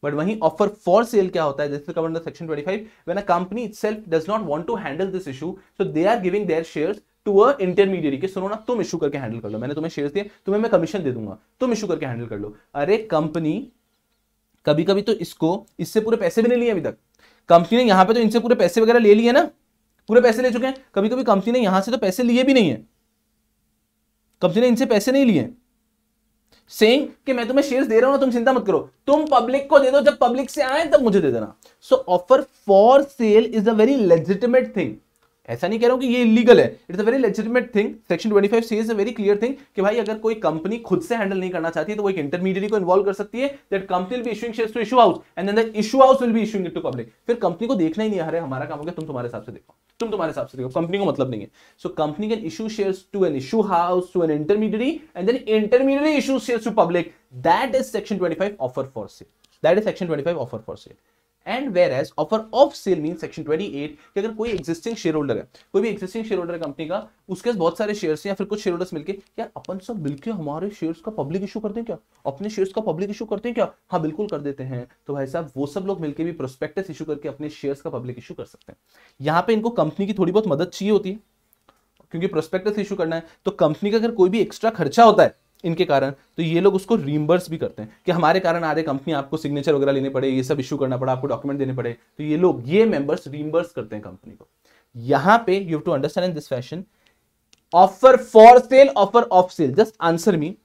but वहीं offer for sale क्या होता है जैसे cover section 25 when a company itself does not want to handle this issue so they are giving their shares to a intermediate के सुनो ना तुम issue करके हैंडल कर लो मैंने तुम्हें शेयर दिए तुम्हें मैं कमीशन दे दूंगा तुम इशू करके हैंडल कर लो अरे कंपनी कभी कभी तो इसको इससे पूरे पैसे भी नहीं लिए अभी तक कंपनी ने यहां पे तो इनसे पूरे पैसे वगैरह ले लिए ना पूरे पैसे ले चुके हैं कभी कभी कंपनी ने यहां से तो पैसे लिए भी नहीं है कंपनी ने इनसे पैसे नहीं लिए सेम कि मैं तुम्हें शेयर्स दे रहा हूं ना तुम चिंता मत करो तुम पब्लिक को दे दो जब पब्लिक से आए तब मुझे दे देना so offer for sale is a very legitimate thing ऐसा नहीं कह रहा हूं कि ये इलीगल है it's a very legitimate thing section 25 five C is a very clear thing कि भाई अगर कोई कंपनी खुद से हैंडल नहीं करना चाहती है तो वो एक इंटरमीडिएट को इन्वॉल्व कर सकती है that company will be issuing shares to issue house and then the issue house will be issuing it to public फिर कंपनी को देखना ही नहीं आ रहा है हमारा काम हो गया तुम तुम्हारे हिसाब से देखो तुम तुम्हारे हिसाब से देखो कंपनी को मतलब नहीं है so company can issue shares to an issue house to an intermediary and then intermediary issue shares to public that is section 25 offer for sale that is section 25 offer for sale and where as offer of sale mean section eight कि अगर कोई existing share shareholder है कोई भी existing share holder company का उसके बहुत सारे शेयर्स या फिर कुछ शेयर होल्डर्स मिलकर यार अपन सब मिलकर हमारे शेयर्स का पब्लिक इशू करते हैं क्या अपने शेयर्स का पब्लिक इशू करते हैं क्या हाँ बिल्कुल कर देते हैं तो भाई साहब वो सब लोग मिलकर भी प्रोस्पेक्टस इशू करके अपने शेयर्स का पब्लिक इशू कर सकते हैं यहाँ पे इनको कंपनी की थोड़ी बहुत मदद चाहिए होती है क्योंकि प्रोस्पेक्टस इशू करना है तो कंपनी का अगर कोई भी एक्स्ट्रा खर्चा होता है इनके कारण तो ये लोग उसको रीम्बर्स भी करते हैं कि हमारे कारण आधे कंपनी आपको सिग्नेचर वगैरह लेने पड़े ये सब इशू करना पड़ा आपको डॉक्यूमेंट देने पड़े तो ये लोग ये मेंबर्स रीम्बर्स करते हैं कंपनी को यहां पे you to understand in this fashion offer for sale offer of sale just answer me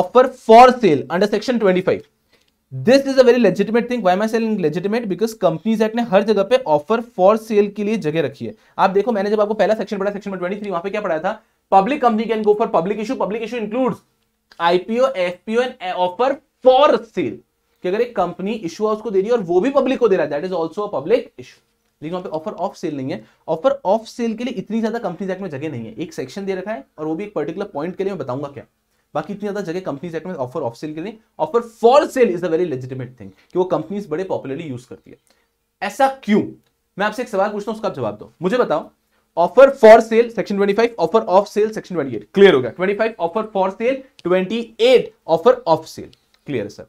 offer for sale under section 25 this is a very legitimate thing why my selling legitimate because companies act ने हर जगह पे offer for sale के लिए जगह रखी है आप देखो मैंने जब आपको पहला सेक्शन पढ़ा सेक्शन ट्वेंटी थ्री वहां पर क्या पढ़ाया था public company can go for public issue public issue includes IPO FPO and offer for sale कि अगर एक कंपनी इशू है उसको दे रही है और वो भी पब्लिक को दे रहा है that is also public issue लेकिन वहां पे ऑफर ऑफ सेल नहीं है ऑफर ऑफ सेल के लिए इतनी ज्यादा कंपनी एक्ट में जगह नहीं है एक सेक्शन दे रखा है और वो भी एक पर्टिकुलर पॉइंट के लिए मैं बताऊंगा क्या बाकी इतनी ज्यादा जगह कंपनी एक्ट में ऑफर ऑफ सेल के लिए offer for sale is a very legitimate thing कि वो कंपनीज बड़े पॉपुलरली यूज करती है ऐसा क्यों मैं आपसे एक सवाल पूछता हूँ उसका जवाब दो मुझे बताओ offer for sale section 25 offer of sale section 28 clear हो गया 25 offer for sale 28 offer of sale clear है सर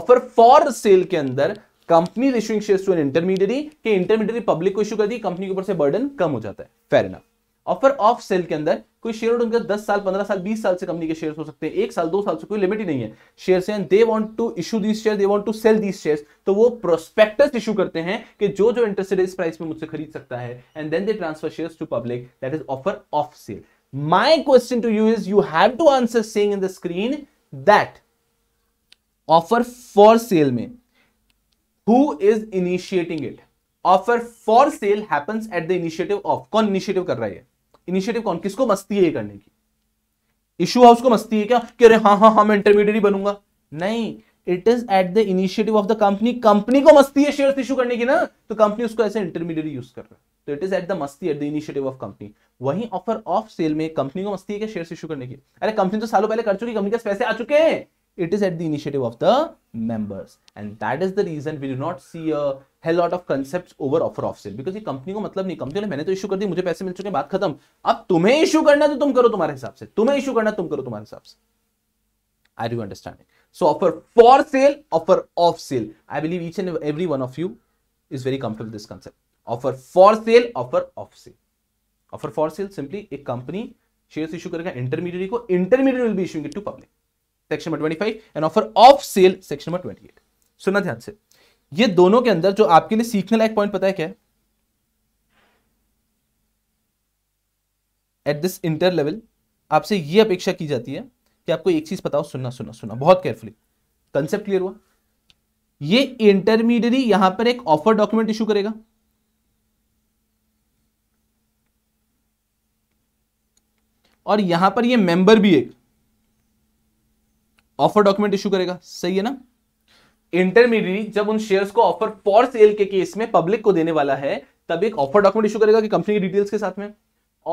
ऑफर फॉर सेल के अंदर company issuing shares to an intermediary के इंटरमीडियरी पब्लिक को इशू कर दी कंपनी के ऊपर से बर्डन कम हो जाता है fair enough offer of sale के अंदर कोई शेयर होल्ड उनके दस साल पंद्रह साल बीस साल से कंपनी के शेयर हो सकते हैं एक साल दो साल से कोई लिमिट ही नहीं है शेयर से they want to issue these share they want to sell these share तो वो प्रोस्पेक्टस इशू करते हैं कि जो जो इंटरेस्टेड इस प्राइस में मुझसे खरीद सकता है and then they transfer share to public that is offer of sale my question to you is you have to answer saying in the screen that offer for sale में who is initiating it offer for sale happens at the initiative of कौन initiative कर रहा है initiative कौन किसको मस्ती है करने की इशू हाउस को मस्ती है क्या कि अरे हाँ हाँ हाँ मैं इंटरमीडिएट बनूंगा नहीं it is at the initiative of the company company को मस्ती है शेयर इशू करने की ना तो कंपनी उसको ऐसे इंटरमीडिएट यूज कर रहा है तो इट इज एट द मस्ती at the initiative of company वहीं ऑफर ऑफ सेल में कंपनी को मस्ती है क्या शेयर इशू करने की अरे कंपनी तो सालों पहले कर चुकी कंपनी के पैसे आ चुके हैं it is at the initiative of the members and that is the reason we do not see a hell lot of concepts over offer of sale because ये कंपनी को मतलब नहीं कंपनी ने मैंने तो इशू कर दी मुझे पैसे मिल चुके हैं बात खत्म अब तुम्हें इशू करना तो तुम करो तुम्हारे हिसाब से तुम्हें इशू करना tum karo tumhare hisab se are you understanding so offer for sale offer of sale i believe each and every one of you is very comfortable with this concept offer for sale offer of sale offer for sale simply a company shares issue karega intermediary ko intermediary will be issuing it to public section number twenty five and offer of sale section number twenty eight सुना ध्यान से ये दोनों के अंदर जो आपके लिए सीखने लायक पॉइंट पता है क्या एट दिस इंटर लेवल आपसे ये अपेक्षा की जाती है कि आपको एक चीज बताओ सुनना सुनना सुनना बहुत केयरफुली कंसेप्ट क्लियर हुआ ये इंटरमीडियरी यहां पर एक ऑफर डॉक्यूमेंट इशू करेगा और यहां पर ये मेंबर भी एक ऑफर डॉक्यूमेंट इशू करेगा सही है ना इंटरमीडिएट जब उन शेयर्स को ऑफर फॉर सेल के केस में पब्लिक को देने वाला है तब एक ऑफर डॉक्यूमेंट इशू करेगा कि कंपनी की डिटेल्स के साथ में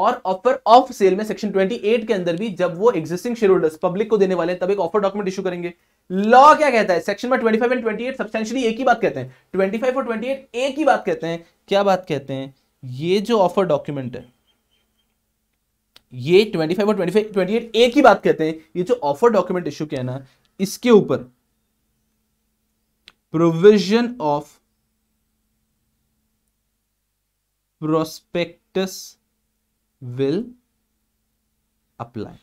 और ऑफर ऑफ सेल में सेक्शन 28 के अंदर भी जब वो एक्सिस्टिंग शेयर होल्डर्स पब्लिक को देने वाले तब एक ऑफर डॉक्यूमेंट इशू करेंगे लॉ क्या कहता है सेक्शन में 25 एंड 28 सब्सटेंशियली एक ही बात कहते हैं 25 और 28 एक ही बात कहते हैं क्या बात कहते हैं ये जो ऑफर डॉक्यूमेंट है ये 25 और 25 28 ए की बात कहते हैं ये जो ऑफर डॉक्यूमेंट इश्यू किया ना इसके ऊपर provision of prospectus will apply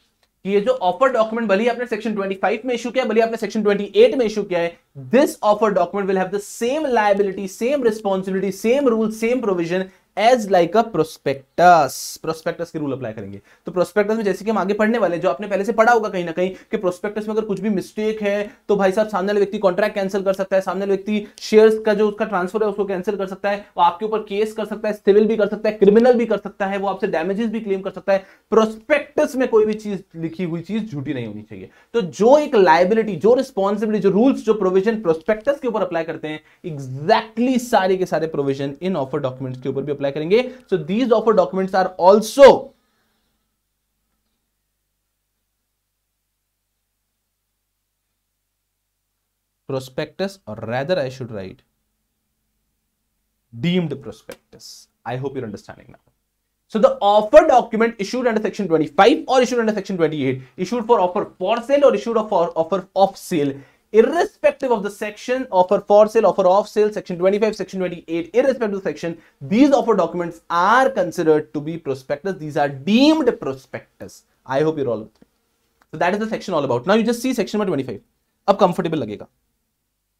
कि ये जो ऑफर डॉक्यूमेंट भले आपने सेक्शन 25 में इशू किया भले आपने सेक्शन 28 में इशू किया है this offer document will have the same liability same responsibility same rule same provision as like a prospectus prospectus के रूल अप्लाई करेंगे तो प्रोस्पेक्टस में जैसे कि हम आगे पढ़ने वाले जो आपने पहले से पढ़ा होगा कहीं ना कहीं कि प्रोस्पेक्टस में अगर कुछ भी मिस्टेक है तो भाई साहब सामने वाले व्यक्ति कॉन्ट्रैक्ट कैंसिल कर सकता है सामने वाले व्यक्ति शेयर्स का जो उसका ट्रांसफर है उसको कैंसिल कर सकता है वो आपके ऊपर केस कर सकता है सिविल भी कर सकता है क्रिमिनल भी कर सकता है वो आपसे डैमेजेस भी क्लेम कर सकता है प्रोस्पेक्टस में कोई भी चीज लिखी हुई चीज झूठी नहीं होनी चाहिए तो जो एक लाइबिलिटी जो रिस्पॉन्सिबिलिटी जो रूल्स जो प्रोविजन प्रोस्पेक्टस के ऊपर अप्लाई करते हैं एग्जैक्टली सारे के सारे प्रोविजन इन ऑफर डॉक्यूमेंट्स के ऊपर भी अप्लाई करेंगे so these offer documents are also prospectus or rather I should write deemed prospectus. I hope you're understanding now. So the offer document issued under section 25 or issued under section 28, issued for offer for sale or issued for offer of sale irrespective of the section offer for sale offer off sale section 25 section 28 irrespective of the section these offer documents are considered to be prospectus these are deemed prospectus i hope you're all with me so that is the section all about now you just see section number 25 ab comfortable lagega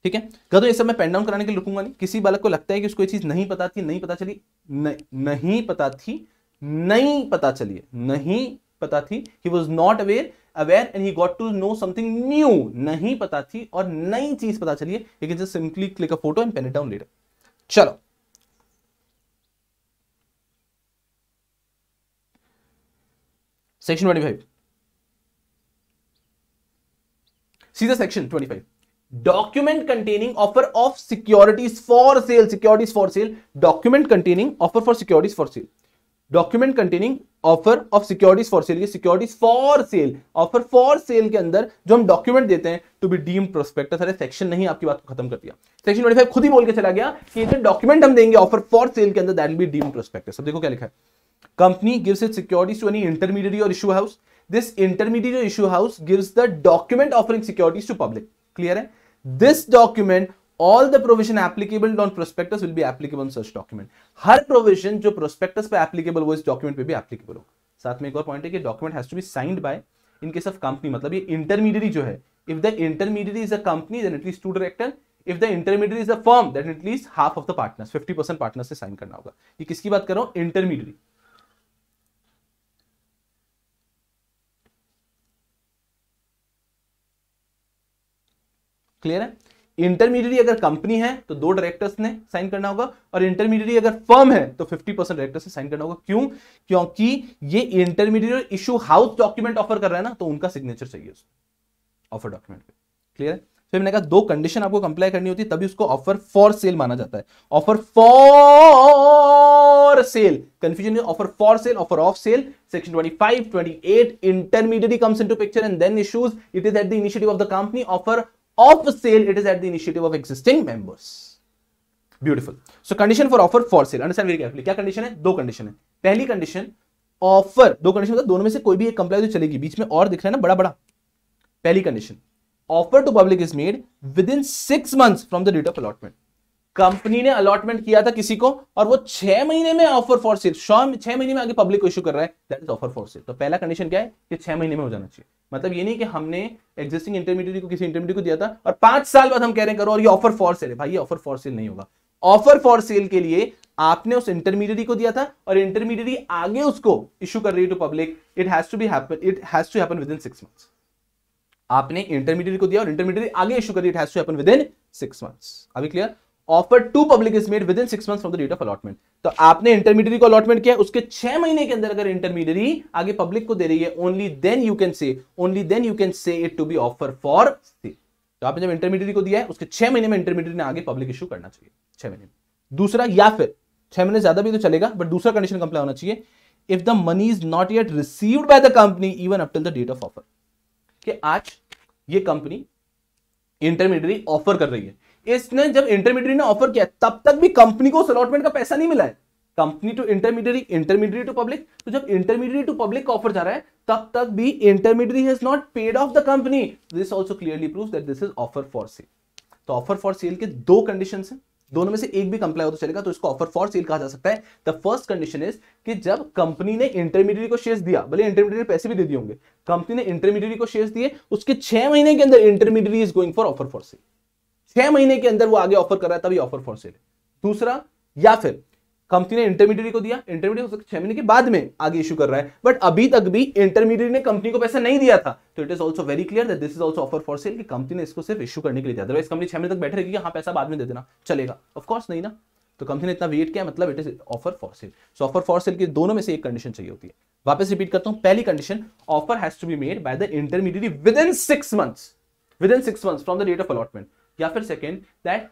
ठीक है कह दो ये सब मैं pen down कराने के लिए रुकूंगा नहीं किसी बालक को लगता है कि उसको ये चीज नहीं पता थी नहीं पता चली न, नहीं पता थी नहीं पता चली नहीं पता थी he was not aware aware and he got to know something new नहीं पता थी और नई चीज पता चली है just simply click a photo and pen it down later चलो section 25 see the section 25 document containing offer of securities for sale securities for sale document containing offer for securities for sale document containing offer of securities for sale securities for sale offer for sale के अंदर जो हम document देते हैं to be deem prospectus अरे section नहीं आपकी बात को खत्म कर दिया सेक्शन ट्वेंटी खुद ही बोल के चला गया कि जो डॉक्यूमेंट हम देंगे ऑफर फॉर सेल के अंदर दैट बी डीम प्रोस्पेक्टस अब देखो क्या लिखा है company gives it securities to any intermediate or issue house this intermediate or issue house gives the document offering securities to public clear है this document all the provision applicable on prospectus will be applicable on सर्च document हर provision जो prospectus पे applicable वो इस document पे भी applicable होगा साथ में एक और पॉइंट है कि document has to be signed by in case of company मतलब ये इंटरमीडियरी जो है if the intermediary is a company then at least two director if the intermediary is a firm then at least half of the partners 50% partner से sign करना होगा ये किसकी बात कर रहा हूं इंटरमीडियरी क्लियर है इंटरमीडिएट अगर कंपनी है तो दो डायरेक्टर्स ने साइन करना होगा और इंटरमीडिएट अगर फर्म है तो 50 परसेंट डायरेक्टर्स ने साइन करना होगा क्यों क्योंकि ये intermediate issue house document offer कर रहा है ना तो उनका सिग्नेचर चाहिए ऑफर डॉक्यूमेंट पे क्लियर है फिर मैंने कहा दो कंडीशन आपको कंप्लाई करनी होती है तभी उसको ऑफर फॉर सेल माना जाता है offer for sale confusion offer for sale offer of sale section 25 28 intermediate comes into picture and then issues it is at the initiative of the company offer of the sale, it is at the initiative of existing members. Beautiful. So condition for offer for sale. Understand very carefully. kya condition hai do condition hai pehli condition offer. do condition matlab dono mein se koi bhi ek comply to chalegi beech mein aur dikh raha hai na bada bada pehli condition. Offer to public is made within 6 months from the date of allotment. Company ने allotment किया था किसी को और वो छह महीने में ऑफर फॉर सेल छह महीने में आगे पब्लिक को इश्यू कर रहा है ऑफर फॉर सेल तो पहला कंडीशन क्या है कि छह महीने में हो जाना चाहिए मतलब ये नहीं कि हमने एग्जिस्टिंग इंटरमीडिएट को किसी इंटरमीडिएट को दिया था और पांच साल बाद हम कह रहे हैं करो और ये ऑफर फॉर सेल है भाई ये ऑफर फॉर सेल नहीं होगा ऑफर फॉर सेल के लिए आपने उस इंटरमीडिएट को दिया था और इंटरमीडिएट आगे उसको इश्यू कर रही to public it has to be happen it has to happen within six months आपने इंटरमीडिएट को दिया और इंटरमीडिएट आगे इशू दिया it has to happen within six months अभी clear offer to public is made within six months from the date of allotment तो आपने intermediary को अलॉटमेंट किया उसके छह महीने के अंदर अगर इंटरमीडियरी आगे पब्लिक को दे रही है only then you can say only then you can say it to be offer for sale तो आपने जब इंटरमीडियरी को दिया है उसके छह महीने में इंटरमीडियरी ने आगे पब्लिक इशू करना चाहिए छह महीने में दूसरा या फिर छह महीने ज्यादा भी तो चलेगा बट दूसरा कंडीशन कंप्लाई होना चाहिए if the money is not yet received by the company even up till the date of offer कि आज ये कंपनी इंटरमीडियरी ऑफर कर रही है इसने जब इंटरमीडिएट ने ऑफर किया तब तक भी कंपनी को उस अलॉटमेंट का पैसा नहीं मिला है company to intermediate intermediate to public तो जब इंटरमीडिएट टू पब्लिक का ऑफर जा रहा है तब तक भी intermediate has not paid off the company this also clearly proves that this is offer for sale तो ऑफर फॉर सेल के दो कंडीशंस हैं दोनों में से एक भी कंप्लाई हो तो चलेगा तो इसको ऑफर फॉर सेल कहा जा सकता है द फर्स्ट कंडीशन इज कि जब कंपनी ने इंटरमीडिएट को शेयर्स दिया भले इंटरमीडिएट पैसे भी दे दिए होंगे कंपनी ने इंटरमीडिएट को शेयर्स दिए उसके 6 महीने के अंदर intermediate is going for offer for sale छह महीने के अंदर वो आगे ऑफर कर रहा है तभी ऑफर फॉर सेल दूसरा या फिर कंपनी ने इंटरमीडिएट को दिया इंटरमीडिएट हो सकता छह महीने के बाद में आगे इशू कर रहा है बट अभी तक भी इंटरमीडिएट ने कंपनी को पैसा नहीं दिया था तो it is also very clear that this is also offer for sale की कंपनी ने इसको सिर्फ इशू करने के लिए दिया अदरवाइज कंपनी छह महीने तक बैठे रहेगी हाँ पैसा बाद में दे देना चलेगा ऑफकोर्स नहीं ना तो कंपनी ने इतना वेट किया मतलब it is offer for sale so offer for sale की दोनों में से एक कंडीशन चाहिए होती है वापस रिपीट करता हूं पहली condition offer has to be made by the intermediate within six months within six months from the date of allotment या फिर second that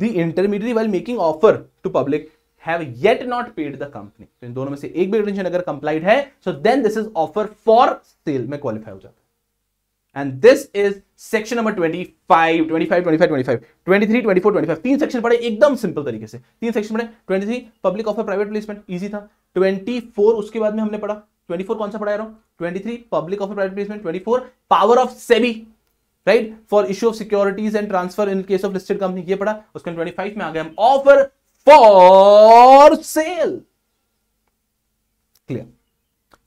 the intermediate while making offer to public have yet not paid the company तो इन दोनों में से एक भी retention अगर कंप्लाइड है so then this is offer for sale में क्वालिफाई हो जाता है and this is section number 25 25 25 25 23 24 25 तीन सेक्शन पढ़े एकदम सिंपल तरीके से तीन सेक्शन पढ़े 23 public offer private placement easy था 24 उसके बाद में हमने पढ़ा 24 कौन सा पढ़ाया रहा हूं 23 public offer private placement 24 power of SEBI right for issue of securities and transfer in case of listed company ये पड़ा उसके ट्वेंटी फाइव में आ गए हम ऑफर फॉर सेल क्लियर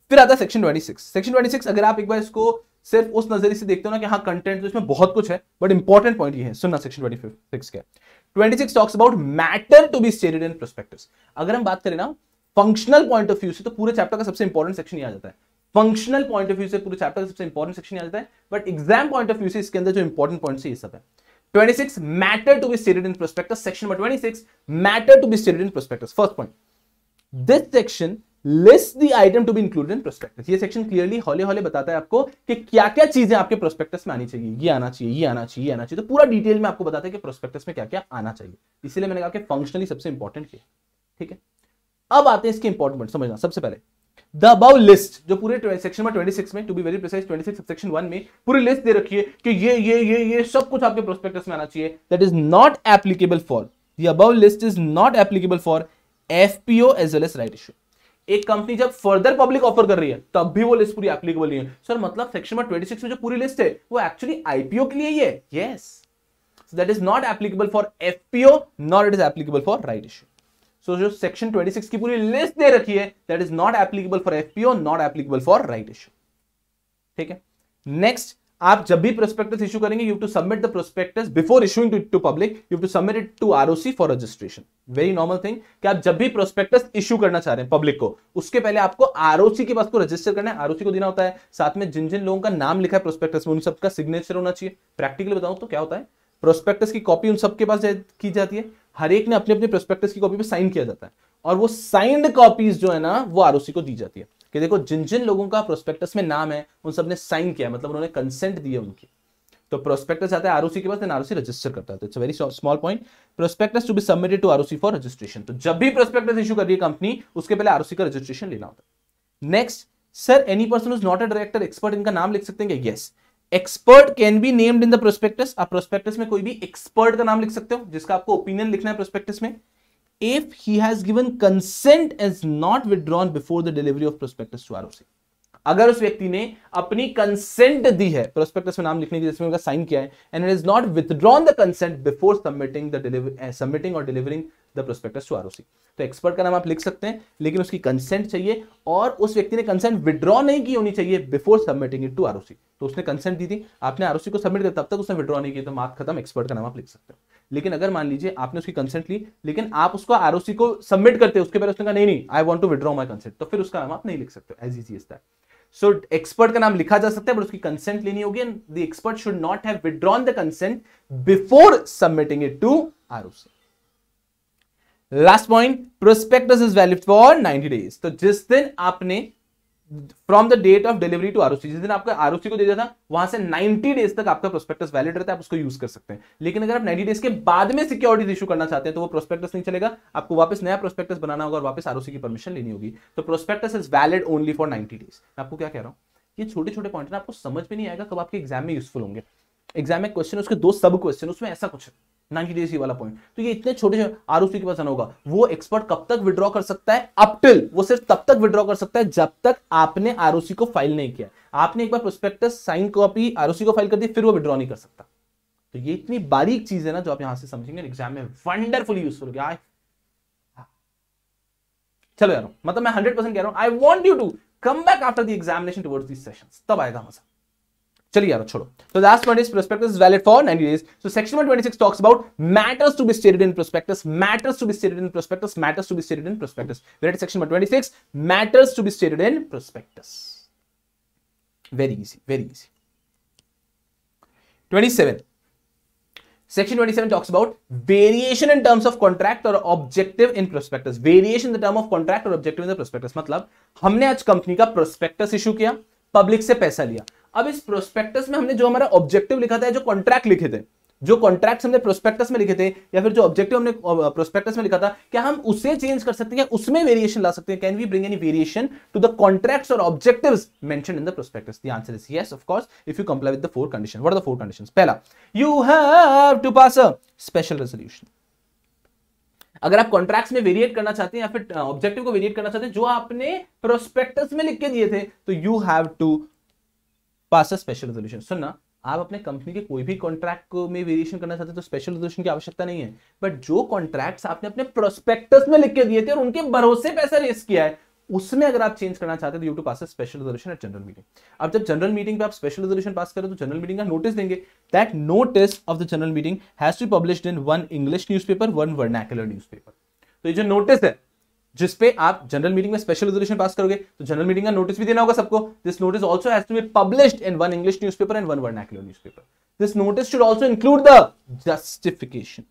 फिर आता section twenty six section twenty six अगर आप एक बार इसको सिर्फ उस नजरिए से देखते हो ना कि हाँ कंटेंट तो इसमें बहुत कुछ है बट इंपॉर्टेंट पॉइंट ये है सुनना section twenty six twenty six talks about matter to be stated in prospective अगर हम बात करें ना फंक्शनल पॉइंट ऑफ व्यू से तो पूरे चैप्टर का सबसे इंपॉर्टेंट सेक्शन ही आ जाता है फंक्शनल पॉइंट ऑफ व्यू से पूरे चैप्टर का सबसे इंपॉर्टेंट सेक्शन आ जाता है but exam point of view से इसके अंदर जो इंपॉर्टेंट पॉइंट ये सब है 26 matter to be stated in prospectus section number 26 matter to be stated in prospectus first point this section list the item to be included in prospectus ये section clearly हौले हौले बताता है आपको कि क्या क्या चीजें आपके प्रोस्पेक्टस में आनी चाहिए ये आना चाहिए ये आना चाहिए ये आना चाहिए तो पूरा डिटेल में आपको बताता है कि प्रोस्पेक्टस में क्या क्या आना चाहिए इसीलिए मैंने कहा कि फंक्शनली सबसे इंपॉर्टेंट है ठीक है अब आते हैं इसके इंपॉर्टेंट समझना सबसे पहले द अबाउ लिस्ट जो पूरे सेक्शन में ट्वेंटी सिक्स में to be very precise six section one में पूरी लिस्ट दे रखिए कि ये ये ये ये सब कुछ आपके प्रोस्पेक्टस में आना चाहिए that is not applicable for the above list is not applicable for F P O as well as right issue एक कंपनी जब फर्दर पब्लिक ऑफर कर रही है तब भी वो लिस्ट पूरी एप्लीकेबल नहीं है सर मतलब सेक्शन में ट्वेंटी सिक्स में जो पूरी लिस्ट है वो एक्चुअली आईपीओ के लिए ही है yes that is not applicable for F P O not it is applicable for right issue so जो सेक्शन 26 की पूरी लिस्ट दे रखी है that is not applicable for FPO not applicable for right issue ठीक है नेक्स्ट आप जब भी प्रोस्पेक्टस इशू करेंगे you to submit the prospectus before issuing to to public you to submit it to ROC for registration very normal thing कि आप जब भी प्रोस्पेक्टस इशू करना चाह रहे हैं पब्लिक को उसके पहले आपको आरओसी के पास को रजिस्टर करना है आरओसी को देना होता है साथ में जिन जिन लोगों का नाम लिखा है प्रोस्पेक्टस में उन सबका सिग्नेचर होना चाहिए प्रैक्टिकली बताऊं तो क्या होता है प्रोस्पेक्टस की कॉपी उन सबके पास की जाती है हर एक ने अपने अपने प्रोस्पेक्टस की कॉपी पे साइन किया जाता है और वो साइंड कॉपीज जो है ना वो आर को दी जाती है कि देखो जिन जिन लोगों का प्रोस्पेक्टस में नाम है उन सब ने साइन किया मतलब उन्होंने कंसेंट दिए उनकी तो प्रोस्पेक्टस आता है आरओसी के पास आरओसी रजिस्टर करता है it's very small point prospectus to be submitted to ROC for registration तो जब भी प्रोस्पेक्टस इशू कर रही है कंपनी उसके पहले आरओसी का रजिस्ट्रेशन लेना होता है next sir any person is not a director expert इनका नाम लिख सकते हैं yes yes. Expert can be named in the prospectus आप प्रोस्पेक्टस में कोई भी एक्सपर्ट का नाम लिख सकते हो जिसका आपको ओपिनियन लिखना है प्रोस्पेक्टस में if he has given consent is not withdrawn before the delivery of prospectus to ROC अगर उस व्यक्ति ने अपनी कंसेंट दी है प्रोस्पेक्टस में नाम लिखने की जिसमें उनका साइन किया है and it is not withdrawn the consent before submitting the delivery submitting और delivering the prospectus to R तो एक्सपर्ट का नाम आप लिख सकते हैं लेकिन उसकी कंसेंट चाहिए और उस व्यक्ति ने कंसेंट विड्रॉ नहीं की होनी चाहिए before submitting it to R तो उसने कंसेंट दी थी आपने आर को सबमिट किया तब तक उसने विड्रॉ नहीं किया तो मार्क खत्म एक्सपर्ट का नाम आप लिख सकते हो लेकिन अगर मान लीजिए आपने उसकी कंसेंट ली लेकिन आप उसको आर को सबमिट करते हैं उसके पहले उसने कहा नहीं नहीं I want to withdraw my consent तो फिर उसका नाम आप नहीं लिख सकते as easy is that so expert का नाम लिखा जा सकता है बट उसकी कंसेंट लेनी होगी and the expert should not have withdrawn the consent before submitting it to R ROC last point prospectus is valid for 90 days तो जिस दिन आपने from the date of delivery to ROC जिस दिन आपका आरओसी को दे दिया था वहां से 90 डेज तक आपका प्रोस्पेक्टस वैलिड रहता है आप उसको यूज कर सकते हैं लेकिन अगर आप 90 डेज के बाद में सिक्योरिटीज इशू करना चाहते हैं तो वो प्रोस्पेक्टस नहीं चलेगा आपको वापस नया प्रोस्पेक्टस बनाना होगा और वापस आरओसी की परमिशन लेनी होगी तो prospectus is valid only for ninety days मैं आपको क्या कह रहा हूँ ये छोटे छोटे पॉइंट ना आपको समझ में नहीं आएगा कब आपके एग्जाम में यूजफुल होंगे एग्जाम में क्वेश्चन उसके दो सब क्वेश्चन उसमें ऐसा कुछ नाइनटी डेज वाला पॉइंट तो ये इतने छोटे आरओसी के पास आना होगा वो एक्सपर्ट कब तक विड्रॉ कर सकता है अपटिल वो सिर्फ तब तक विड्रॉ कर सकता है जब तक आपने आरओसी को फाइल नहीं किया आपने एक बार प्रोस्पेक्टस साइन कॉपी आरओसी को फाइल कर दी फिर वो विड्रॉ नहीं कर सकता तो ये इतनी बारीक चीज है ना जो आप यहां से समझेंगे एग्जाम में वंडरफुली यूजफुल गया चलो यार मतलब मैं हंड्रेड कह रहा हूं I want you to come back after the examination towards these session तब आएगा मजा चलिए यार छोड़ो तो last one is prospectus valid for 90 days so section 126 talks about matters to be stated in prospectus matters to be stated in prospectus matters to be stated in prospectus where it section 126 matters to be stated in prospectus very easy very easy 27 Section 27 talks about variation in terms of contract or objective in prospectus. Variation in the term of contract or objective in the prospectus. मतलब हमने आज company का prospectus issue किया public से पैसा लिया अब इस प्रोस्पेक्टस में हमने जो हमारा ऑब्जेक्टिव लिखा था जो कॉन्ट्रैक्ट लिखे थे जो कॉन्ट्रैक्ट हमने प्रोस्पेक्टस में लिखे थे या फिर जो ऑब्जेक्टिव हमने प्रोस्पेक्टस में लिखा था क्या हम उसे चेंज कर सकते हैं उसमें वेरिएशन ला सकते हैं can we bring any variation to the contracts और objectives mention in the prospectus the answer is yes of course if you comply with the four condition what are the four condition पहला you have to pass a special resolution अगर आप contracts में variate करना चाहते हैं या फिर objective को वेरिएट करना चाहते हैं जो आपने प्रोस्पेक्टस में लिख के दिए थे तो you have to pass a special resolution सुनना आप अपने कंपनी के कोई भी कॉन्ट्रैक्ट को में वेरिएशन करना चाहते हैं तो स्पेशल रेजोल्यूशन की आवश्यकता नहीं है बट जो कॉन्ट्रैक्ट्स आपने अपने प्रोस्पेक्टस में लिख के दिए थे और उनके भरोसे पैसा रेस किया है उसमें अगर आप चेंज करना चाहते हैं तो you to pass special resolution at general meeting अब जब जनरल मीटिंग पे आप स्पेशल रेजोल्यूशन पास करें तो जनरल मीटिंग का नोटिस देंगे that notice of the general meeting has to published in one English newspaper one vernacular newspaper तो ये जो नोटिस है जिस पे आप जनरल मीटिंग में स्पेशल रेजोल्यूशन पास करोगे तो जनरल मीटिंग का नोटिस भी देना होगा सबको this notice also has to be published in one English newspaper and one vernacular newspaper this notice should also include the justification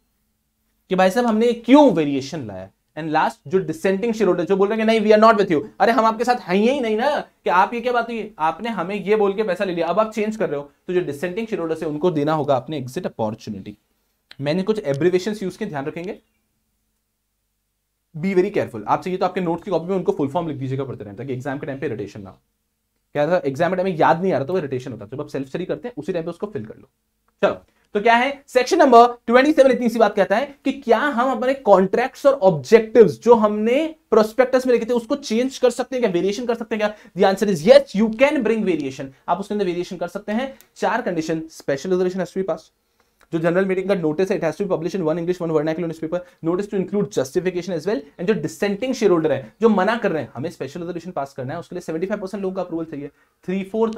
कि भाई साहब हमने क्यों वेरिएशन लाया एंड लास्ट जो डिसेंटिंग शेयर होल्डर जो बोल रहे हैं नहीं we are not with you अरे हम आपके साथ है ही नहीं ना कि आप ये क्या बात हुई आपने हमें ये बोल के पैसा ले लिया अब आप चेंज कर रहे हो तो जो डिसेंटिंग शेयर होल्डर्स है उनको देना होगा अपने एग्जिट अपॉर्चुनिटी मैंने कुछ एब्रीवेशन यूज के ध्यान रखेंगे बी वेरी केयरफुल आप चाहिए तो आपके नोट की कॉपी में उनको फुल फॉर्म लिख दीजिएगा पढ़ते टाइम ताकि एग्जाम के टाइम पे रोटेशन ना क्या था एग्जाम के टाइम में याद नहीं आ रहा तो वो रोटेशन होता है जब आप सेल्फ स्टडी करते हैं उसी टाइम पे उसको फिल कर लो चलो तो क्या है सेक्शन नंबर 27 इतनी सी बात कहता है कि क्या हम अपने कॉन्ट्रैक्ट्स और ऑब्जेक्टिव्स जो हमने प्रोस्पेक्टस में लिखे थे उसको चेंज कर सकते हैं क्या वेरिएशन कर सकते हैं क्या the answer is yes you can bring variation आप उसके अंदर वेरिएशन कर सकते हैं चार कंडीशन स्पेशल रिजर्वेशन एस पास जो जनरल मीटिंग का नोटिस है it has to publish in one English one vernacular newspaper notice to include justification as well and जो डिसेंटिंग शेयर होल्डर है जो मना कर रहे हैं हमें स्पेशल रेजोल्यूशन पास करना है उसके लिए सेवेंटी फाइव परसेंट लोगों का अप्रूवल चाहिए थ्री फोर्थ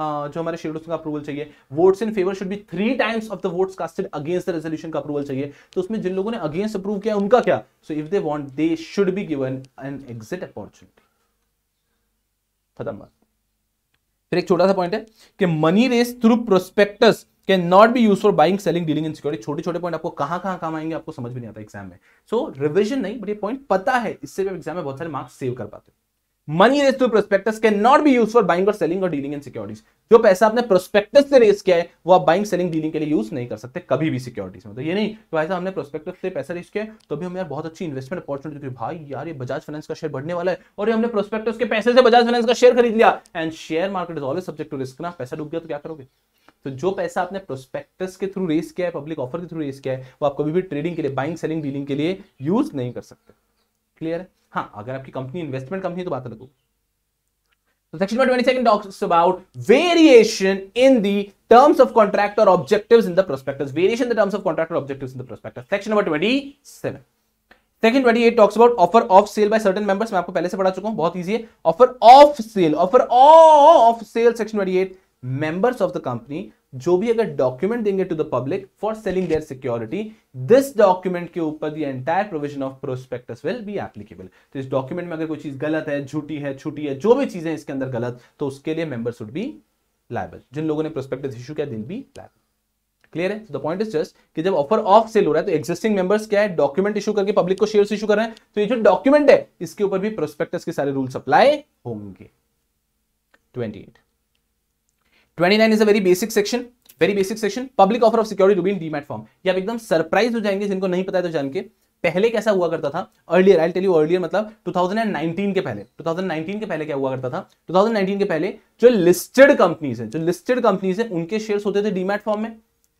जो हमारे शेयर का अप्रूवल चाहिए votes in favour should be three times of the votes casted against the resolution का अप्रूवल चाहिए तो उसमें जिन लोगों ने अगेंस्ट अप्रूव किया उनका क्या so if they want they should be given an exit opportunity खत्म बात फिर एक छोटा सा पॉइंट है कि money raise through prospectus can not be use for buying selling dealing in security छोटे छोटे पॉइंट आपको कहां कहां काम आएंगे आपको समझ भी नहीं आता एग्जाम में सो so, रिविजन नहीं बट ये पॉइंट पता है इससे भी एग्जाम में बहुत सारे मार्क्स सेव कर पाते हो money raise to prospectus can not be use for buying और सेलिंग और डीलिंग इन सिक्योरिटीज जो पैसा आपने प्रोस्पेक्टस से रेस किया है वो आप बाइंग सेलिंग डीलिंग के लिए यूज नहीं कर सकते कभी भी सिक्योरिटीज में तो ये नहीं तो ऐसा हमने प्रोस्पेक्टस से पैसा रेस किया तो भी हमें यार बहुत अच्छी इन्वेस्टमेंट अपॉर्चुनिटी थी भाई यार ये बजाज फाइनेंस का शेयर बढ़ने वाला है और ये हमने प्रोस्पेक्टस के पैसे से बजाज फाइनेंस का शेयर खरीद लिया and share market is always subject to risk ना पैसा डूब गया तो क्या करोगे तो जो पैसा आपने प्रोस्पेक्टस के थ्रू रेस किया है पब्लिक ऑफर के थ्रू रेस किया है वो आप कभी भी ट्रेडिंग के लिए बाइंग सेलिंग डीलिंग के लिए यूज नहीं कर सकते क्लियर है हाँ अगर आपकी कंपनी इन्वेस्टमेंट कंपनी तो बात अलग होगी So section 122 talks about variation in the terms of contract or objectives in the prospectus. Variation in the terms of contract or objectives in the prospectus. Section number 27. Section 28 talks about offer of sale by certain members मैं आपको पहले से पढ़ा चुका हूं बहुत easy है offer of sale offer of sale section twenty eight members of the company जो भी अगर डॉक्यूमेंट देंगे to the public for selling their security this document के ऊपर the entire provision of prospectus will be applicable तो इस document में अगर कोई चीज गलत है झूठी है छूटी है जो भी चीजें इसके अंदर गलत तो उसके लिए मेंबर शुड बी लाइबल जिन लोगों ने प्रोस्पेक्टस इशू किया दिन बी लाइबल क्लियर है तो पॉइंट इज जस्ट कि जब ऑफर ऑफ सेल हो रहा है तो एक्जिस्टिंग मेंबर्स क्या है डॉक्यूमेंट इशू करके पब्लिक को शेयर इशू कर रहे हैं तो ये जो डॉक्यूमेंट है इसके ऊपर भी प्रोस्पेक्टस के सारे रूल्स अप्लाई होंगे 28 29 is a very basic section very basic section public offer of security to be form ये आप एकदम सरप्राइज हो जाएंगे जिनको नहीं पता है तो जान के पहले कैसा हुआ करता था earlier I tell you earlier मतलब 2019 के पहले 2019 के पहले क्या हुआ करता था 2019 के पहले जो लिस्टेड कंपनीज है जो लिस्टेड कंपनीज हैं उनके शेयर्स होते थे डीमैट फॉर्म में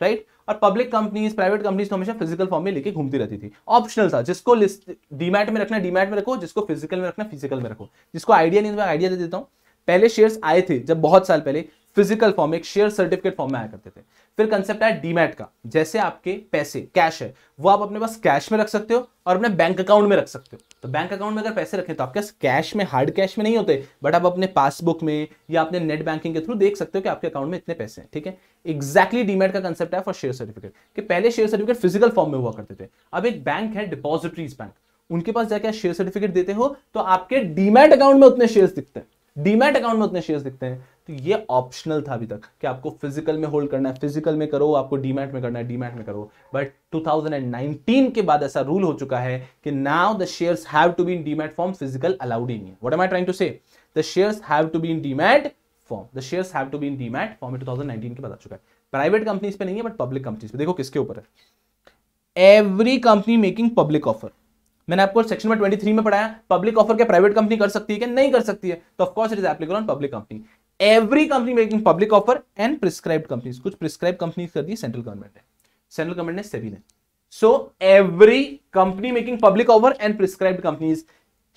राइट और पब्लिक कंपनीज प्राइवेट कंपनीज तो हमेशा फिजिकल फॉर्म में लेके घूमती रहती थी ऑप्शनल था जिसको लिस्ट डीमैट में रखना डीमैट में रखो जिसको फिजिकल में रखना फिजिकल में रखो जिसको आइडिया नहीं मैं आइडिया दे देता हूँ पहले शेयर्स आए थे जब बहुत साल पहले फिजिकल फॉर्म एक शेयर सर्टिफिकेट फॉर्म में आया करते थे फिर कंसेप्ट आया डीमैट का जैसे आपके पैसे कैश है वो आप अपने पास कैश में रख सकते हो और अपने बैंक अकाउंट में रख सकते हो तो बैंक अकाउंट में अगर पैसे रखें तो आपके पास कैश में हार्ड कैश में नहीं होते बट आप अपने पासबुक में या अपने नेट बैंकिंग के थ्रू देख सकते हो कि आपके अकाउंट में इतने पैसे हैं ठीक है एक्जैक्टली डीमेट का कंसेप्ट है फॉर शेयर सर्टिफिकेट कि पहले शेयर सर्टिफिकेट फिजिकल फॉर्म में हुआ करते थे अब एक बैंक है डिपॉजिटरीज बैंक उनके पास जाके शेयर सर्टिफिकेट देते हो तो आपके डीमैट अकाउंट में उतने शेयर दिखते हैं डीमैट अकाउंट में उतने शेयर्स दिखते हैं तो ये ऑप्शनल था अभी तक कि आपको फिजिकल में होल्ड करना है फिजिकल में करो आपको डीमैट में करना है डीमैट में करो बट 2019 के बाद ऐसा रूल हो चुका है कि now the shares have to be in demat form physical allowed ही नहीं है what am I trying to say the shares have to be in demat form the shares have to be in demat form two thousand के बाद आ चुका है private companies पे नहीं है बट पब्लिक कंपनीज पे देखो किसके ऊपर है every company making public offer मैंने आपको सेक्शन में 23 में पढ़ाया पब्लिक ऑफर क्या प्राइवेट कंपनी कर सकती है क्या नहीं कर सकती है तो of course it is applicable on public company every company making public offer and prescribe company कुछ प्रिस्क्राइब कंपनी कर दी सेंट्रल गवर्नमेंट ने सेंट्रल गवर्नमेंट ने सभी ने so every company making public offer and prescribe company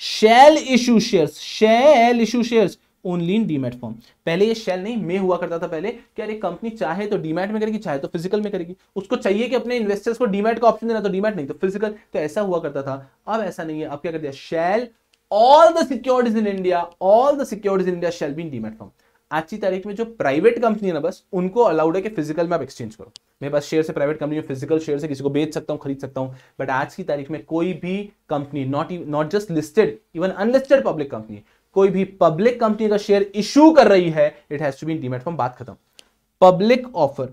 shall issue share shell issue share only in demat form पहले ये shell नहीं मे हुआ करता था पहले कि अरे कंपनी चाहे तो डीमेट में करेगी चाहे तो फिजिकल में करेगी उसको चाहिए कि अपने इन्वेस्टर्स को डीमेट का ऑप्शन देना तो डीमेट नहीं तो फिजिकल तो ऐसा हुआ करता था अब ऐसा नहीं है अब क्या कर दिया shall all the securities in India all the securities in India shall be in demat form आज की तारीख में जो प्राइवेट कंपनी है ना बस उनको अलाउड है कि फिजिकल में आप एक्सचेंज करो मैं बस शेयर से प्राइवेट कंपनी में फिजिकल शेयर से किसी को बेच सकता हूँ खरीद सकता हूँ बट आज की तारीख में कोई भी company not not just listed even unlisted public company कोई भी पब्लिक कंपनी का शेयर इशू कर रही है it has to be demat form बात खत्म public offer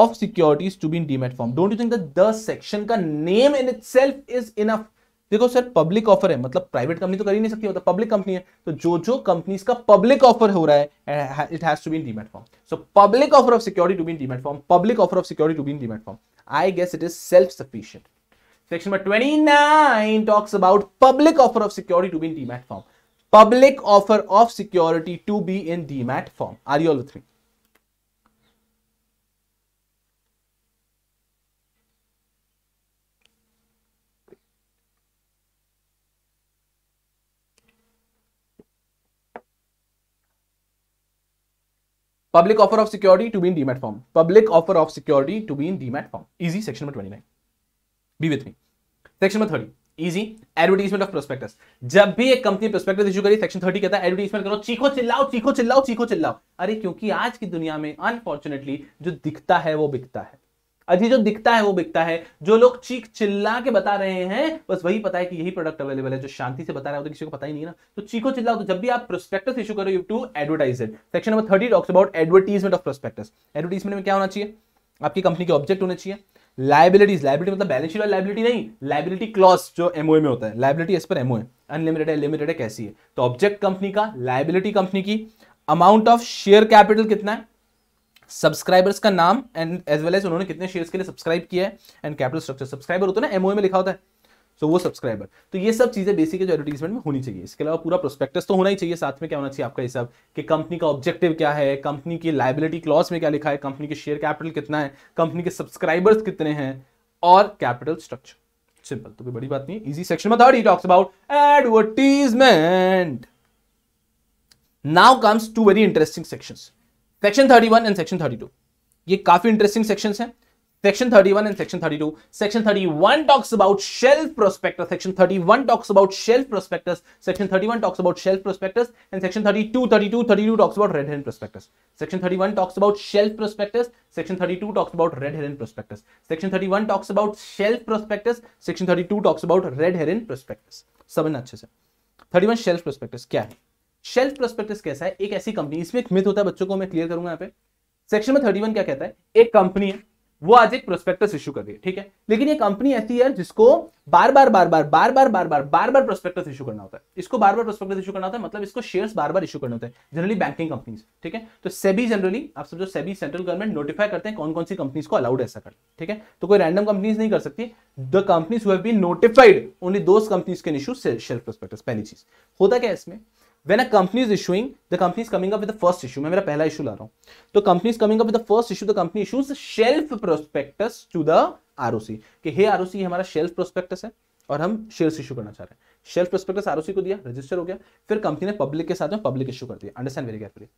of securities to been demat form don't you think the section का name in itself is enough देखो सर पब्लिक ऑफर है मतलब प्राइवेट कंपनी तो कर ही नहीं सकती मतलब पब्लिक कंपनी है तो जो जो कंपनीज का पब्लिक ऑफर हो रहा है it has to be in demat form so public offer of security to be in demat form public offer of security to be in demat form I guess it is self sufficient section number 29 talks about public offer of security to be in demat form public offer of security to be in demat form are you all with me? public offer of security to be demat form public offer of security to to be in demat form easy section number 29 be with me section number thirty easy advertisement of prospectus जब भी एक company prospectus issue करी section thirty कहता है advertisement करो चीखो चिल्लाओ चीखो चिल्लाओ चीखो चिल्लाओ अरे क्योंकि आज की दुनिया में अनफॉर्चुनेटली जो दिखता है वो बिकता है अजी जो दिखता है वो बिकता है जो लोग चीख चिल्ला के बता रहे हैं बस वही पता है कि यही प्रोडक्ट अवेलेबल है जो शांति से बता रहा है तो किसी को पता ही नहीं ना तो चीखो चिल्ला तो जब भी आप प्रोस्पेक्टस इशू करो you to advertise it section number thirty talks about advertisement of prospectus advertisement में क्या होना चाहिए आपकी कंपनी के ऑब्जेक्ट होने चाहिए लाइबिलिटीज लाइबिलिटी मतलब बैलेंस शीट और लाइबिलिटी नहीं लाइबिलिटी क्लॉस जो एमओए में होता है liability as per MOA unlimited है लिमिटेड है कैसी है तो ऑब्जेक्ट कंपनी का लाइबिलिटी कंपनी की अमाउंट ऑफ शेयर कैपिटल कितना है सब्सक्राइबर्स का नाम एंड एज वेल एज उन्होंने कितने शेयर्स के लिए सब्सक्राइब किया है एंड कैपिटल स्ट्रक्चर सब्सक्राइबर होता है ना एमओए में लिखा होता है सो so, वो सब्सक्राइबर तो ये सब चीज़ें बेसिक जो एडवर्टीजमेंट में होनी चाहिए इसके अलावा पूरा प्रोस्पेक्टस तो होना ही चाहिए साथ में क्या होना चाहिए आपका ये सब कि कंपनी का ऑब्जेक्टिव क्या है कंपनी की लाइबिलिटी क्लॉज में क्या लिखा है कंपनी के शेयर कैपिटल कितना है कंपनी के सब्सक्राइबर्स कितने हैं और कैपिटल स्ट्रक्चर सिंपल तो कोई बड़ी बात नहीं इजी सेक्शन में थर्ड ही talks about advertisement now comes to very interesting sections section thirty one and section thirty two ये काफी इंटरेस्टिंग सेक्शन है section thirty one and section thirty two section thirty one talks about shelf prospectus section thirty one talks about shelf prospectus section thirty one talks about shelf prospectus and section thirty two thirty two thirty two talks about red herring prospectus section thirty one talks about shelf prospectus section thirty two talks about red herring prospectus section thirty one talks about shelf prospectus section thirty two talks about red herring prospectus समझना अच्छे से thirty one shelf prospector क्या है shelf prospectus कैसा है एक ऐसी company इसमें एक मिथ होता है बच्चों को मैं क्लियर करूंगा यहाँ पे सेक्शन में थर्टी वन क्या कहता है एक कंपनी है वो आज एक प्रोस्पेक्टस इशू कर रही है ठीक है लेकिन ये कंपनी ऐसी है जिसको बार बार बार बार बार बार बार बार बार बार प्रोस्पेक्टस इशू करना होता है इसको बार बार प्रोस्पेक्टस इशू करना होता है मतलब इसको शेयर्स बार बार इशू करना होता है जनरली बैंकिंग कंपनीज ठीक है तो सेबी जनरली आप सब जो सेबी सेंट्रल गवर्नमेंट नोटिफाई करते हैं कौन कौन सी कंपनीज को अलाउड ऐसा कर ठीक है तो कोई रैंडम कंपनीज नहीं कर सकती the companies who been notified only those companies can issue share prospectus पहली चीज होता क्या इसमें when a company is issuing the company is coming up with the first issue मैं मेरा पहला इशू ला रहा हूं तो company is coming up with the first issue the company issues shelf prospectus to the ROC कि हे ROC हमारा शेल्फ प्रोस्पेक्टस है और हम शेयर्स इशू करना चाह रहे हैं शेल्फ प्रोस्पेक्टस आरओसी को दिया रजिस्टर हो गया फिर कंपनी ने पब्लिक के साथ में पब्लिक इशू कर दिया अंडरस्टैंड वेरी केयरफुली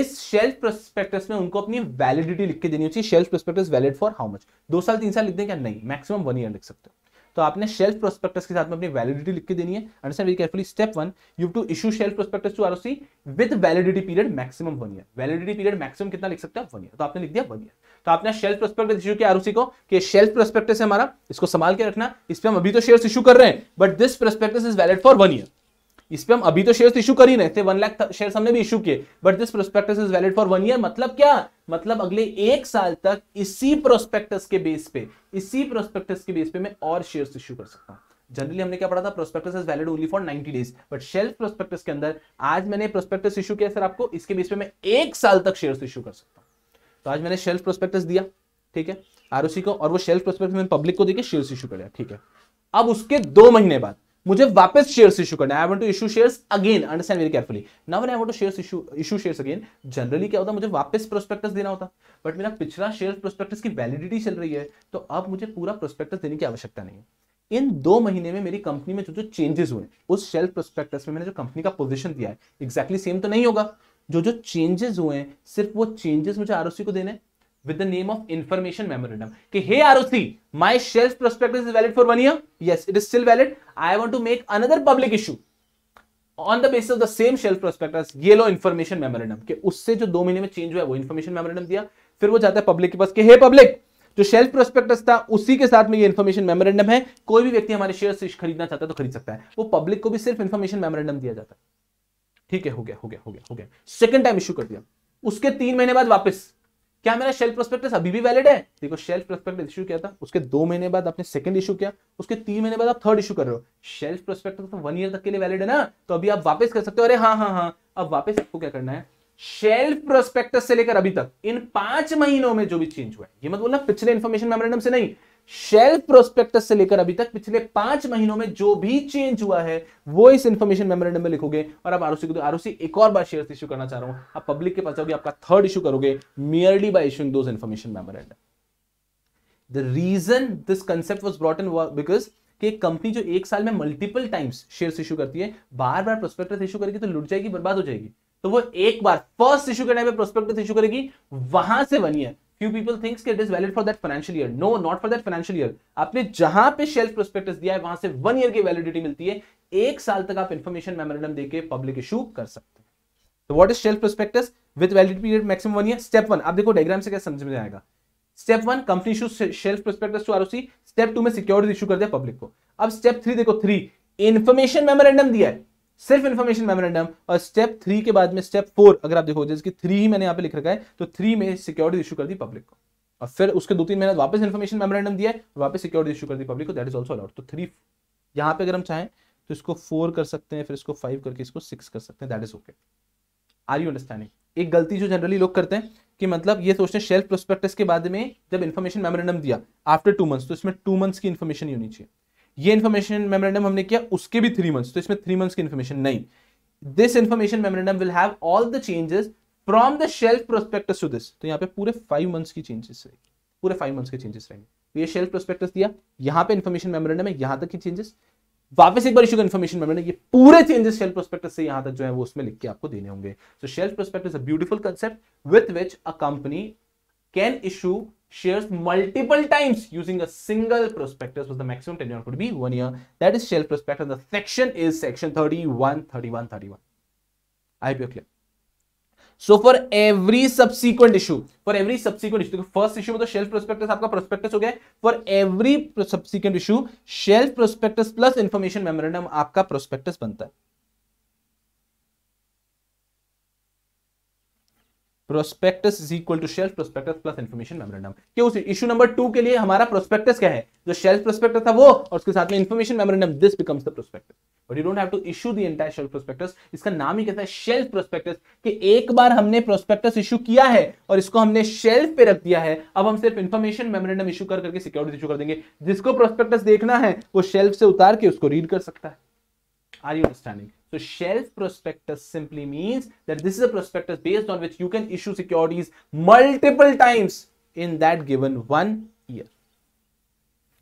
इस शेल्फ प्रोस्पेक्टस में उनको अपनी वैलिडिटी लिख के देनी चाहिए shelf prospectus valid for how much दो साल तीन साल लिख दें क्या नहीं मैक्सिमम वन ईयर लिख सकते हो तो आपने शेल्फ प्रोस्पेक्टस के साथ में अपनी वैलिडिटी लिख के देनी है understand very carefully step one you to issue shelf prospectus to ROC with validity period maximum one year validity period maximum कितना लिख सकते हैं वन ईयर तो आपने लिख दिया वन ईयर तो आपने शेल्फ प्रोस्पेक्टस इशू किया आरओसी को कि शेल्फ प्रोस्पेक्टस है हमारा इसको संभाल के रखना इस पर हम अभी तो शेयर इशू कर रहे हैं but this prospectus is valid for one year इस पर हम अभी तो शेयर इशू कर ही रहे थे वन लाख शेयर हमने भी इशू किए but this prospectus is valid for one year मतलब क्या मतलब अगले एक साल तक इसी प्रोस्पेक्टस के बेस पे इसी प्रोस्पेक्टस के बेस पे मैं और शेयर इशू कर सकता हूँ जनरली हमने क्या पढ़ा था prospectus is valid only for 90 days but shelf prospectus के अंदर आज मैंने प्रोस्पेक्टस इशू किया सर आपको इसके बेस पे मैं एक साल तक शेयर्स इशू कर सकता हूं तो आज मैंने शेल्फ प्रोस्पेक्टस दिया ठीक है आरओसी को और वो शेल्फ प्रोस्पेक्टस मैंने पब्लिक को देके शेयर्स इशू कर दिया ठीक है अब उसके दो महीने बाद मुझे वापस शेयर्स इशू करना है I want to issue shares again understand very carefully now when I want to shares issue shares again generally क्या होता है मुझे वापस प्रोस्पेक्टस देना होता बट मेरा पिछला शेयर प्रोस्पेक्टस की वैलिडिटी चल रही है तो अब मुझे पूरा प्रोस्पेक्टस देने की आवश्यकता नहीं है इन दो महीने में मेरी कंपनी में जो जो चेंजेस हुए उस शेल्फ प्रोस्पेक्टस में मैंने जो कंपनी का पोजीशन दिया है एग्जैक्टली exactly सेम तो नहीं होगा जो जो चेंजेस हुए हैं सिर्फ वो चेंजेस मुझे आरओसी को देने with the name of information memorandum ki hey roc my shelf prospectus is valid for one year yes it is still valid i want to make another public issue on the basis of the same shelf prospect ये लो information memorandum के उससे जो दो महीने में change हुआ है वो इन्फॉर्मेशन मेमोरेंडम दिया फिर वो जाता है पब्लिक के पास के हे पब्लिक जो शेल्फ प्रोस्पेक्टस था उसी के साथ में ये इन्फॉर्मेशन मेमोरेंडम है कोई भी व्यक्ति हमारे शेयर खरीदना चाहता है तो खरीद सकता है वो पब्लिक को भी सिर्फ इन्फॉर्मेशन मेमोरेंडम दिया जाता है ठीक है हो गया हो गया हो गया हो गया सेकंड टाइम इश्यू कर दिया उसके तीन महीने बाद वापस क्या मेरा शेल्फ प्रोस्पेक्टस अभी भी वैलिड है देखो शेल्फ प्रोस्पेक्टस इशू किया था उसके दो महीने बाद आपने सेकंड इशू किया उसके तीन महीने बाद आप थर्ड इशू कर रहे हो शेल्फ प्रोस्पेक्टस तो वन ईयर तक के लिए वैलिड है ना तो अभी आप वापस कर सकते हो अरे हाँ हाँ हाँ अब वापस आपको क्या करना है शेल्फ प्रोस्पेक्टस से लेकर अभी तक इन पांच महीनों में जो भी चेंज हुआ है ये मत बोलना पिछले इन्फॉर्मेशन मेमोरेंडम से नहीं शेल्फ प्रोस्पेक्टस से लेकर अभी तक पिछले पांच महीनों में जो भी चेंज हुआ है वो इस इंफॉर्मेशन मेमोरेंडम में लिखोगे और आप आरओसी को आरओसी एक और बार शेयर इश्यू करना चाह रहा हूं आप पब्लिक के पास जाओगे आपका थर्ड इश्यू करोगे merely by issuing those information memorandum the reason this concept was brought in because कि एक कंपनी जो एक साल में मल्टीपल टाइम्स शेयर इश्यू करती है बार बार प्रोस्पेक्टस इशू करेगी तो लुट जाएगी बर्बाद हो जाएगी तो वो एक बार फर्स्ट इशू के टाइम पे प्रोस्पेक्टस इशू करेगी वहां से one year few people thinks it is valid for that financial year no not for that financial year आपने जहां पे शेल्फ प्रोस्पेक्टस दिया है वहां से वन ईयर की वैलिडिटी मिलती है एक साल तक आप इन्फॉर्मेशन मेमोरेंडम देके पब्लिक इशू कर सकते हैं तो what is shelf prospectus with valid period maximum one year step one आप देखो डायग्राम से क्या समझ में आएगा step one company issue shelf prospectus to ROC step two में सिक्योरिटी इशू कर दिया पब्लिक को अब स्टेप थ्री देखो थ्री इन्फॉर्मेशन मेमोरेंडम दिया है सिर्फ इन्फॉर्मेशन मेमोरेंडम और स्टेप थ्री के बाद में स्टेप फोर अगर आप देखो जैसे थ्री ही मैंने यहाँ पे लिख रखा है तो थ्री में सिक्योरिटी इशू कर दी पब्लिक को और फिर उसके दो तीन महीने वापस इन्फॉर्मेशन मेमोरेंडम दिया है वापस सिक्योरिटी इशू कर दी पब्लिक को दैट इज ऑल्सो अलाउड तो थ्री यहाँ पे अगर हम चाहें तो इसको फोर कर सकते हैं फिर इसको फाइव करके इसको सिक्स कर सकते हैं that is okay are you understanding एक गलती जो जनरली लोग करते हैं कि मतलब ये सोचते हैं शेल्फ प्रोस्पेक्टस के बाद में जब इन्फॉर्मेशन मेमोरेंडम दिया आफ्टर टू मंथ्स तो इसमें टू मंथ्स की इन्फॉर्मेशन ही होनी चाहिए ये इन्फॉर्मेशन मेमोरेंडम हमने किया उसके भी थ्री मंथ्स तो इसमें थ्री मंथ्स की इन्फॉर्मेशन नहीं this information memorandum will have all the changes from the shelf prospectus to this तो यहाँ पे पूरे फाइव मंथ्स की चेंजेस रहेगी पूरे फाइव मंथ्स के चेंजेस रहेंगे तो ये शेल्फ प्रोस्पेक्टस दिया यहाँ पे इन्फॉर्मेशन मेमोरेंडम है यहाँ तक की चेंजेस वापस एक बार इशू का इन्फॉर्मेशन मेमोरेंडम ये पूरे चेंजेस शेल्फ प्रोस्पेक्टस से यहाँ तक जो है वो उसमें लिख के आपको देने होंगे so shelf prospect is a beautiful concept with which a company can issue shares multiple times using a single prospectus was the maximum tenure could be one year. That is shell prospectus. The section is section 31, 31, 31. I hope you're clear. So for every subsequent issue फॉर every subsequent issue first issue में तो shelf prospectus आपका prospectus हो गया for every subsequent issue shelf prospectus plus information memorandum आपका prospectus बनता है prospectus is equal to shelf prospectus plus information memorandum कि उस इशू नंबर टू के लिए हमारा प्रोस्पेक्टस क्या है जो शेल्फ प्रोस्पेक्टस था वो और उसके साथ में information memorandum this becomes the prospectus but you don't have shelf prospectus इसका नाम ही कहता है शेल्फ प्रोस्पेक्टस कि एक बार हमने प्रोस्पेक्टस इशू किया है और इसको हमने शेल्फ पे रख दिया है अब हम सिर्फ इन्फॉर्मेशन मेमोरेंडम इशू कर करके सिक्योरिटी इशू कर देंगे जिसको प्रोस्पेक्टस देखना है वो शेल्फ से उतार के उसको रीड कर सकता है are you understanding So shelf prospectus simply means that this is a prospectus based on which you can issue securities multiple times in that given one year.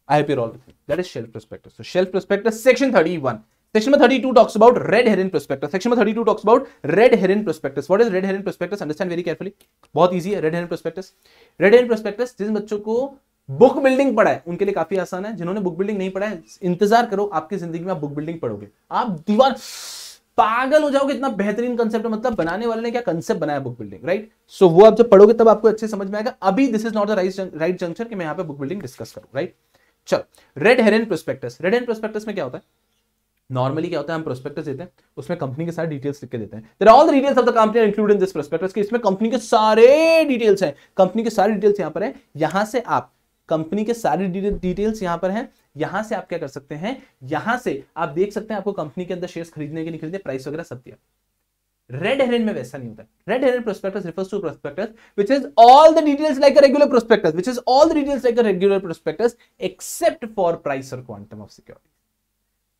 I appear all with things. That is shelf prospectus. So shelf prospectus section 31. Section number 32 talks about red herring prospectus. Section number 32 talks about red herring prospectus. What is red herring prospectus? Understand very carefully. Very easy red herring prospectus. Red herring prospectus This is book building पढ़ा है उनके लिए काफी आसान है जिन्होंने book building नहीं पढ़ा है इंतजार करो आपकी जिंदगी में आप बुक बिल्डिंग पढ़ोगे आप दीवार पागल हो जाओगे इतना बेहतरीन कंसेप्ट मतलब बनाने वाले ने क्या कंसेप्ट बनाया बुक बिल्डिंग राइट सो वो आप जब पढ़ोगे तब आपको अच्छे समझ में आएगा अभी this is not the right right junction कि मैं यहाँ पे बुक बिल्डिंग डिस्कस करूँ राइट चल red herring prospectus red herring prospectus में क्या होता है नॉर्मली क्या होता है हम प्रोस्पेक्टस देते हैं उसमें कंपनी के सारे डिटेल्स लिख के देते हैं there all the details of the company include in this prospectus कि इसमें कंपनी के सारे डिटेल्स हैं कंपनी के सारे डिटेल्स यहाँ पर है यहां से आप कंपनी के सारे डिटेल्स यहां पर हैं यहां से आप क्या कर सकते हैं यहां से आप देख सकते हैं आपको कंपनी के अंदर शेयर्स खरीदने के नहीं खरीदने प्राइस वगैरह सब दिया रेड हेरेन में वैसा नहीं होता red herring prospectus refers to prospectus which is all the details like a regular prospectus which is all the details like a regular prospectus except for price और क्वांटम ऑफ सिक्योरिटी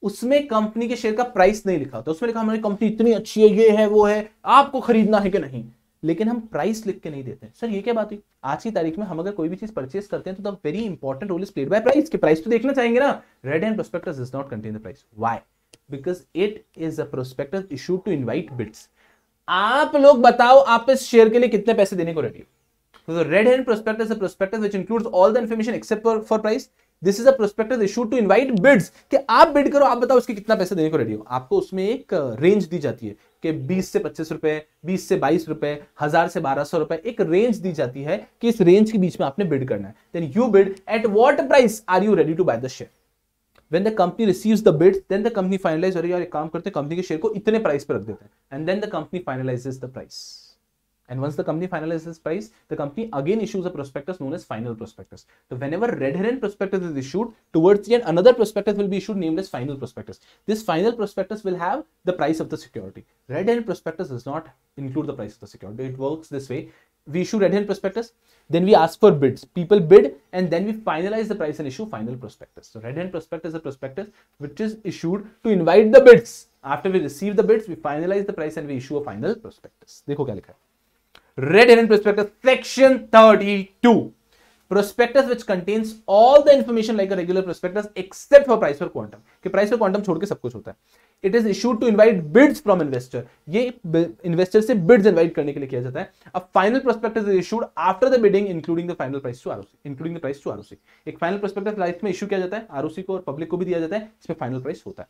उसमें company के share का price नहीं लिखा होता उसमें लिखा हमारी कंपनी इतनी अच्छी है ये है वो है आपको खरीदना है कि नहीं लेकिन हम प्राइस लिख के नहीं देते सर ये क्या बात हुई आज की तारीख में हम अगर कोई भी चीज परचेस करते हैं तो the very important role is played by price के प्राइस तो देखना चाहेंगे ना red and prospectus is not contain the price why because it is a prospectus issue to invite bids आप लोग बताओ आप इस शेयर के लिए कितने पैसे देने को रेडी हो तो red red hand prospectus is a prospectus which includes all the information except for, for price. This is a prospectus issued to कि आप बिड करो आप बताओ उसके कितना पैसे देने को रेडी हो आपको उसमें एक रेंज दी जाती है कि 20 से पच्चीस रुपए 20 से बाईस रुपए हजार से बारह सौ रुपए एक रेंज दी जाती है कि इस रेंज के बीच में आपने बिड करना है then you bid at what price are you ready to buy the share when the company receives the bid then the company finalizes अरे यार एक काम करते हैं कंपनी के शेयर को इतने प्राइस पर रख देते हैं and then the company finalises the price And once the company finalizes its price, the company again issues a prospectus known as final prospectus. So whenever red herring prospectus is issued, towards the end another prospectus will be issued named as final prospectus. This final prospectus will have the price of the security. Red herring prospectus does not include the price of the security. It works this way. We issue red herring prospectus, then we ask for bids. People bid and then we finalize the price and issue final prospectus. So red herring prospectus is a prospectus which is issued to invite the bids. After we receive the bids, we finalize the price and we issue a final prospectus. देखो क्या लिखा है Red Herring Prospectus, Section 32. Prospectus which contains all the information like a regular prospectus except for price for quantum. कि price for quantum छोड़ के सब कुछ होता है. It is issued to invite bids from investor. ये investor से bids invite करने के लिए किया जाता है. A final prospectus is issued after the bidding including the final price to ROC. Including the price to ROC. एक final prospectus life में issue किया जाता है. ROC को और public को भी दिया जाता है. इसमें final price होता है.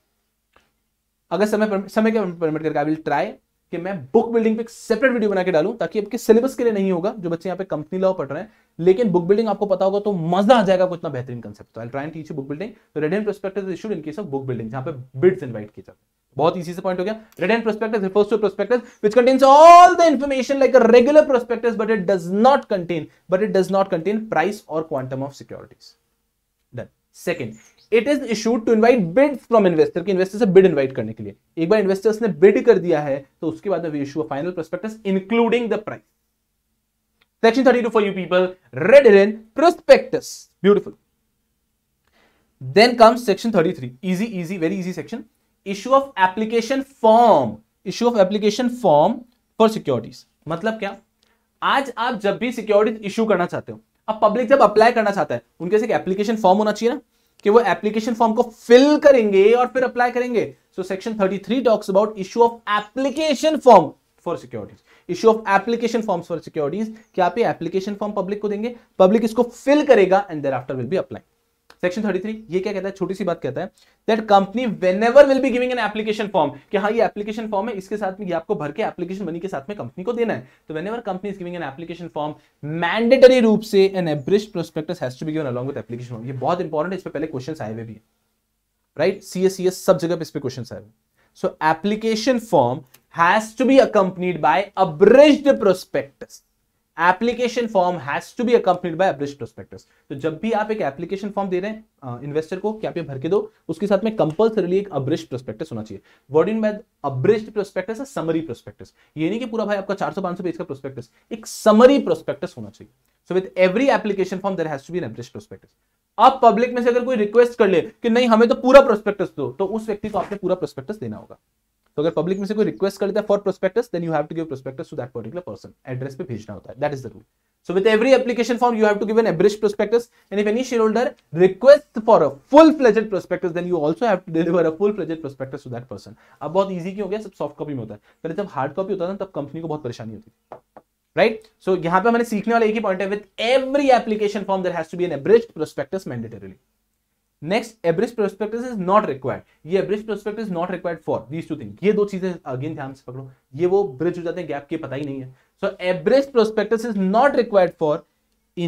अगर समय समय के परमिट करके आई विल ट्राई कि मैं बुक बिल्डिंग पे एक सेपरेट वीडियो बना के डालूं ताकि आपके सिलेबस के लिए नहीं होगा जो बच्चे यहाँ पे कंपनी लॉ पढ़ रहे हैं लेकिन बुक बिल्डिंग आपको पता होगा तो मजा आ जाएगा कुछ ना बेहतरीन कंसेप्ट तो I trying teach book building red and prospective issue in case of book building जहां पे बिड्स इन्वाइट किए जाते हैं बहुत इजी से पॉइंट हो गया red and prospective refers to prospective which contains all the information like a regular prospective but it does not contain but it does not contain price और quantum of securities done second it is issued to invite bid from investor के investor से bid invite करने के लिए एक बार investors ने bid कर दिया है तो उसके बाद we issue final prospectus including the price section 32 for you people red in in prospectus then then section section 33 easy easy very easy section issue of application form issue of application form for securities मतलब क्या आज आप जब भी securities issue करना चाहते हो अब पब्लिक जब अप्लाई करना चाहता है उनके से एक एप्लीकेशन फॉर्म होना चाहिए ना कि वो एप्लीकेशन फॉर्म को फिल करेंगे और फिर अप्लाई करेंगे so section 33 talks about issue of application form for securities issue of application form for securities क्या आप एप्लीकेशन फॉर्म पब्लिक को देंगे पब्लिक इसको फिल करेगा and there after will be apply section thirty three ये क्या कहता है छोटी सी बात कहता है that company whenever will be giving an application form कि हाँ ये एप्लीकेशन फॉर्म है इसके साथ में ये आपको भर के एप्लीकेशन मनी के साथ में कंपनी को देना है तो whenever company is giving an application form mandatory रूप से an abridged prospectus has to be given along with application form ये बहुत इंपॉर्टेंट है इस पर पहले क्वेश्चन आए हुए भी है right C C S S सब जगह पे इस पर क्वेश्चन आए हुए so application form has to be accompanied by abridged prospectus application form has to be accompanied by abridged prospectus तो जब भी आप एक एप्लीकेशन फॉर्म दे रहे हैं इन्वेस्टर को क्या भर के दो उसके साथ में कंपल्सरीली एक अब्रिज प्रोस्पेक्टस होना चाहिए word in by abridged prospectus है समरी प्रोस्पेक्टस ये नहीं कि पूरा भाई आपका 400 500 पेज का प्रोस्पेक्टस एक समरी प्रोस्पेक्टस होना चाहिए so with every application form there has to be an abridged prospectus आप पब्लिक में से अगर कोई रिक्वेस्ट कर ले कि नहीं हमें तो पूरा प्रोस्पेक्टस दो तो उस व्यक्ति को आपने पूरा प्रोस्पेक्टस देना होगा तो अगर पब्लिक में से कोई रिक्वेस्ट कर देता है for prospectus then you have to give prospectus to that particular person address पे भेजना होता है that is the rule so with every application form you have to give an abridged prospectus and if any shareholder request for a full fledged prospectus then you also have to deliver a full fledged prospectus to that person अब बहुत easy क्यों हो गया सब soft copy में होता है पहले जब हार्ड कॉपी होता था तब कंपनी को बहुत परेशानी होती थी राइट सो यहां पे हमने सीखने वाला एक ही पॉइंट है with every application form there has to be an abridged prospectus mandatorily next एवरेज प्रोस्पेक्टिस इज नॉट रिक्वायर्ड ये एवरेज prospectus not required for these two thing ये दो चीजें अगेन ध्यान से पकड़ो ये वो ब्रिज हो जाते हैं गैप के पता ही नहीं है सो एवरेज prospectus is not required for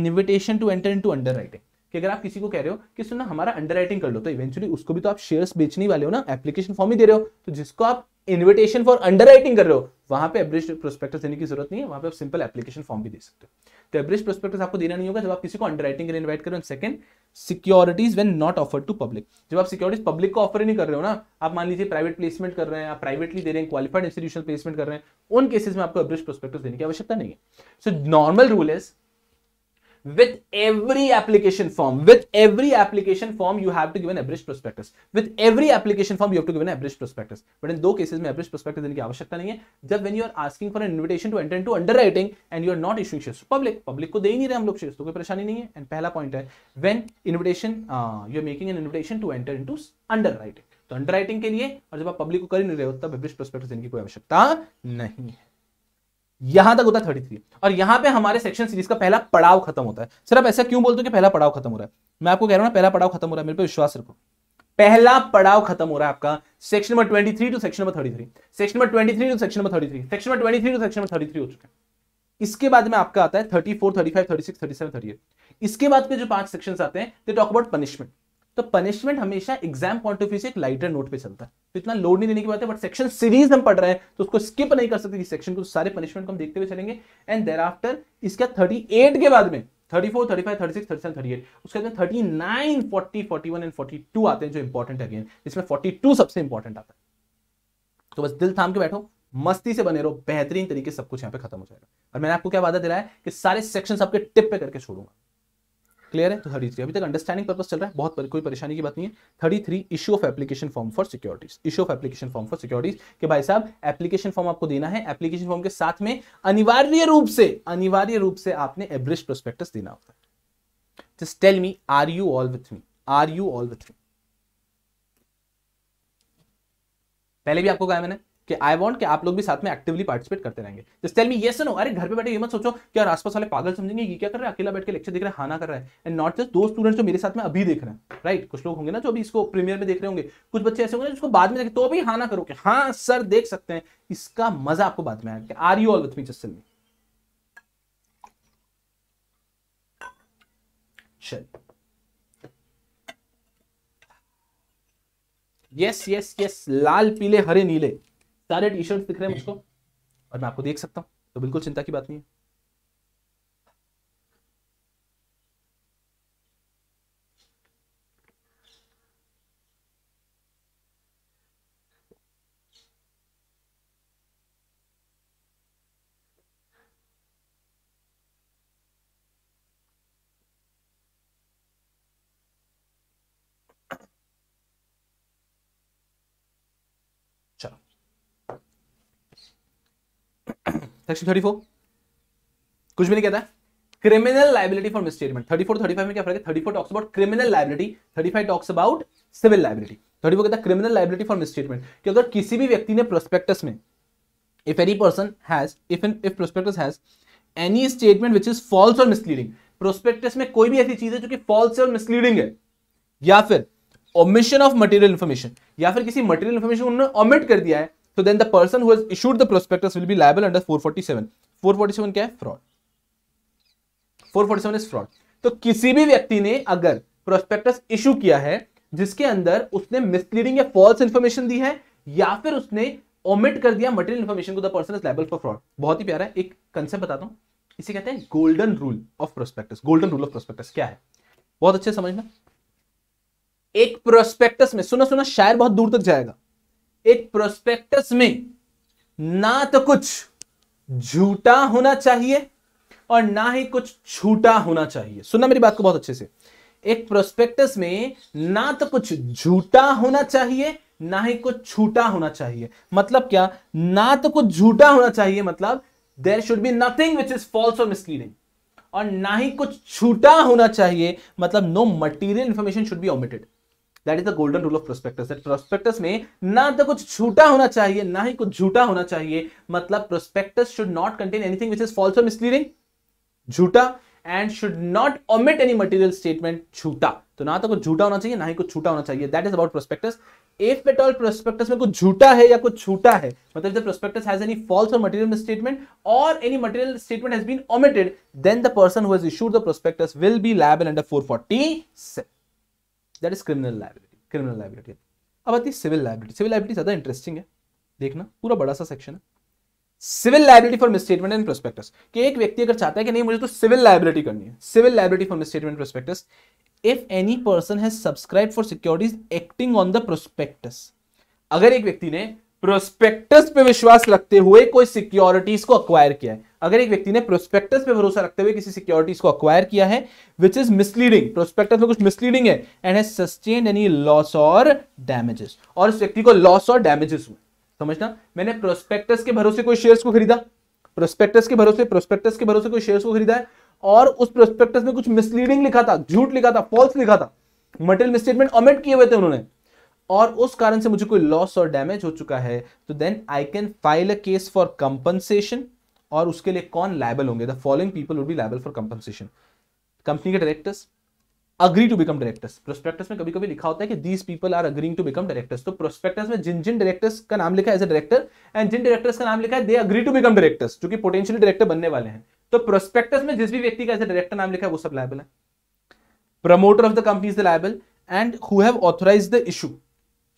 invitation to enter into underwriting कि अगर आप किसी को कह रहे हो कि सुनो हमारा अंडर राइटिंग कर लो तो इवेंचुअली उसको भी तो आप शेयर्स बेचने वाले हो ना एप्लीकेशन फॉर्म ही दे रहे हो तो जिसको आप इन्विटेशन फॉर अंडर राइटिंग कर रहे हो वहां पे एवरेज प्रोस्पेक्टस देने की जरूरत नहीं है वहां पे आप सिंपल एप्लीकेशन फॉर्म भी दे सकते हो तो एवरेज प्रोस्पेक्ट आपको देना नहीं होगा जब आप किसी को अंडर राइटिंग के लिए इन्वाइट करें second securities when not offer to public जब आप सिक्योरिटीज पब्लिक को ऑफर ही नहीं कर रहे हो ना आप मान लीजिए प्राइवेट प्लेसमेंट कर रहे हैं आप प्राइवेटली दे रहे हैं क्वालिफाइड इंस्टीट्यूशन प्लेसमेंट कर रहे हैं उन केसेस में आपको एवरेज प्रोस्पेक्ट देने की आवश्यकता नहीं है so normal rule is with every application form with every application form you have to give an abridged prospectus with every application form you have to give an abridged prospectus but in दो cases mein abridged prospectus dene ki आवश्यकता nahi hai jab when you are asking for an invitation to enter into underwriting and you are not issuing shares to public public ko de hi nahi rahe hum log shares to koi pareshani nahi hai and pehla point hai when invitation uh, you are making an invitation to enter into underwriting तो underwriting ke liye aur jab aap public ko kar hi nahi rahe ho tab abridged prospectus dene ki koi आवश्यकता nahi hai यहां तक होता है thirty और यहां पे हमारे सेक्शन सीरीज का पहला पड़ाव खत्म होता है सर आप ऐसा क्यों बोलते हो कि पहला पड़ाव खत्म हो रहा है मैं आपको कह रहा हूं ना पहला पड़ाव खत्म हो रहा है मेरे पे विश्वास रखो पहला पड़ाव खत्म हो रहा है आपका section number twenty three to section number thirty three section number twenty three to section number thirty three section number twenty three to section number thirty three हो चुका है इसके बाद में आपका आता है thirty four thirty five thirty six thirty seven thirty eight इसके बाद के जो पांच सेक्शन आते हैं दे टॉक अबाउट पनिशमेंट तो पनिशमेंट हमेशा एग्जाम पॉइंट ऑफ व्यू से एक लाइटर नोट पे चलता है तो इतना लोड नहीं देने की बात है बट सेक्शन सीरीज हम पढ़ रहे हैं तो उसको स्किप नहीं कर सकते सेक्शन को सारे पनिशमेंट को हम देखते हुए चलेंगे एंड देर आफ्टर इसका थर्टी एट के बाद में thirty four thirty five thirty six thirty seven thirty eight उसके बाद thirty nine forty forty one and forty two आते हैं जो इंपॉर्टेंट है अगेन इसमें फोर्टी टू सबसे इंपॉर्टेंट आता है तो बस दिल थाम के बैठो मस्ती से बने रहो बेहतरीन तरीके सब कुछ यहाँ पे खत्म हो जाएगा और मैंने आपको क्या वादा दिलाया कि सारे सेक्शन आपके टिप पे करके छोड़ूंगा क्लियर है तो थर्टी थ्री अभी तक अंडरस्टैंडिंग पर्पस चल रहा है बहुत पर, कोई परेशानी की बात नहीं है thirty three issue of application form for securities issue of application form for securities के भाई साहब एप्लीकेशन फॉर्म आपको देना है एप्लीकेशन फॉर्म के साथ में अनिवार्य रूप से अनिवार्य रूप से आपने एवरेज प्रोस्पेक्टस देना होता है just tell me are you all with me are you all with me पहले भी आपको कहा मैंने कि आई वॉन्ट कि आप लोग भी साथ में एक्टिवली पार्टिसिपेट करते रहेंगे just tell me yes no अरे घर पे बैठे ये मत सोचो कि यार आसपास वाले पागल समझेंगे ये क्या कर रहे हैं अकेला बैठ के लेक्चर देख रहे हैं हाना कर रहा है एंड नॉट जस्ट दो स्टूडेंट्स जो मेरे साथ में अभी देख रहे हैं राइट right? कुछ लोग होंगे ना जो अभी इसको प्रीमियर में देख रहे होंगे कुछ बच्चे ऐसे होंगे जिसको बाद में देखे तो अभी हाना करो कि हाँ सर देख सकते हैं इसका मजा आपको बाद में आएगा are you all with me just tell me yes yes yes लाल पीले हरे नीले सारे टी शर्ट दिख रहे हैं मुझको और मैं आपको देख सकता हूँ तो बिल्कुल चिंता की बात नहीं है सेक्शन थर्टी फोर कुछ भी नहीं कहता है criminal liability for misstatement thirty four thirty five में क्या फर्क है thirty four talks about criminal liability thirty five talks about civil liability thirty four कहता है क्रिमिनल लाइबिलिटी फॉर मिसस्टेटमेंट कि अगर किसी भी व्यक्ति ने प्रोस्पेक्टस में if any person has if if prospectus has any statement which is false और मिसलीडिंग प्रोस्पेक्टस में कोई भी ऐसी चीज है जो कि फॉल्स और मिसलीडिंग है या फिर ऑमिशन ऑफ मटेरियल इन्फॉर्मेशन या फिर किसी मटेरियल इन्फॉर्मेशन उन्होंने ऑमिट कर दिया है so then the person who has issued the prospectus will be liable under 447 447 क्या है फ्रॉड 447 इज फ्रॉड तो किसी भी व्यक्ति ने अगर प्रोस्पेक्टस इशू किया है जिसके अंदर उसने मिसलीडिंग या फॉल्स इंफॉर्मेशन दी है या फिर उसने ओमिट कर दिया मटेरियल इंफॉर्मेशन को the person is liable for fraud बहुत ही प्यारा है एक कंसेप्ट बताता हूँ इसे कहते हैं golden rule of prospectus golden rule of prospectus क्या है बहुत अच्छे समझना एक प्रोस्पेक्टस में सुना सुना शायर बहुत दूर तक जाएगा एक प्रोस्पेक्टस में ना तो कुछ झूठा होना चाहिए और ना ही कुछ छूटा होना चाहिए सुनना मेरी बात को बहुत अच्छे से एक प्रोस्पेक्टस में ना तो कुछ झूठा होना चाहिए ना ही कुछ छूटा होना चाहिए मतलब क्या ना तो कुछ झूठा होना चाहिए मतलब there should be nothing which is false और मिसलीडिंग और ना ही कुछ छूटा होना चाहिए मतलब no material information should be omitted that is the golden rule of prospectus that prospectus में ना तो कुछ छूटा होना चाहिए ना ही कुछ झूठा होना चाहिए मतलब prospectus should not contain anything which is false और मिसलीडिंग झूठा and should not omit any material statement झूठा तो ना तो कुछ झूठा होना चाहिए ना ही कुछ छूटा होना चाहिए that is about prospectus if at all prospectus में कुछ झूठा है या कुछ छूटा है मतलब the prospectus has any false और मटेरियल स्टेटमेंट और any material statement has been omitted then the person who has issued the prospectus will be liable under 447 that is criminal liability criminal liability अब आती है civil liability civil liability ज़्यादा interesting है देखना पूरा बड़ा सा सेक्शन है civil liability for misstatement and prospectus कि एक व्यक्ति अगर चाहता है कि नहीं मुझे तो सिविल लाइबिलिटी करनी है civil liability for misstatement prospectus if any person has subscribe for securities acting on the prospectus अगर एक व्यक्ति ने प्रोस्पेक्टस पे विश्वास रखते हुए कोई सिक्योरिटीज को अक्वायर किया है अगर एक व्यक्ति ने प्रोस्पेक्टस पे भरोसा रखते हुए किसी सिक्योरिटीज को अक्वायर किया है विच इज मिसलीडिंग प्रोस्पेक्टस में कुछ मिसलीडिंग है and has sustain any loss और डैमेजेस और उस व्यक्ति को लॉस और डैमेजेस हुए समझना मैंने प्रोस्पेक्टस के भरोसे कोई शेयर्स को खरीदा प्रोस्पेक्टस के भरोसे प्रोस्पेक्टस के भरोसे कोई शेयर्स को खरीदा है और उस प्रोस्पेक्टस में कुछ मिसलीडिंग लिखा था झूठ लिखा था फॉल्स लिखा था मटेरियल मिसस्टेटमेंट अमिट किए हुए थे उन्होंने और उस कारण से मुझे कोई लॉस और डैमेज हो चुका है तो then I can file a case for compensation और उसके लिए कौन लाइबल होंगे the following people would be liable for compensation company के directors agree to become directors prospectus में कभी कभी लिखा होता है कि these people are agreeing to become directors तो प्रोस्पेक्टस में जिन जिन डायरेक्टर्स का नाम लिखा है एज अ डायरेक्टर एंड जिन डायरेक्टर्स का नाम लिखा है they agree to become directors जो कि पोटेंशियल डायरेक्टर बनने वाले हैं तो प्रोस्पेक्टस में जिस भी व्यक्ति का एज अ डायरेक्टर नाम लिखा है वो सब लाइबल है promoter of the company is the liable and who have authorise the issue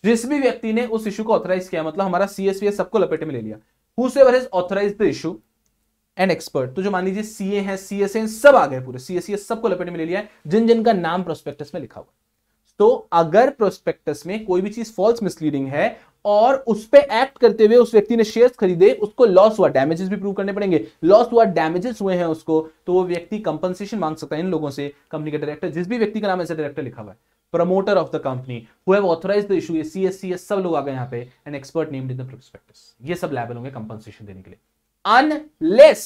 जिस भी व्यक्ति ने उस इशू को ऑथराइज किया मतलब हमारा सीएसवीएस सबको लपेटे में ले लिया whoever authorise the issue an expert तो जो मान लीजिए सीए है सीएसए सब आ गए पूरे सीएसए e सबको लपेटे में ले लिया है जिन जिन का नाम प्रोस्पेक्टस में लिखा हुआ तो अगर प्रोस्पेक्टस में कोई भी चीज फॉल्स मिसलीडिंग है और उस पर एक्ट करते हुए उस व्यक्ति ने शेयर्स खरीदे उसको लॉस हुआ डैमेजेस भी प्रूव करने पड़ेंगे लॉस हुआ डैमेजेस हुए हैं उसको तो वो व्यक्ति कंपनसेशन मांग सकता है इन लोगों से कंपनी का डायरेक्टर जिस भी व्यक्ति का नाम ऐसे डायरेक्टर लिखा हुआ है promoter of the company who have authorise the issue ये सी एस सी एस सब लोग आ गए यहाँ पे an expert named in the prospectus ये सब लेबल होंगे कंपनसेशन देने के लिए unless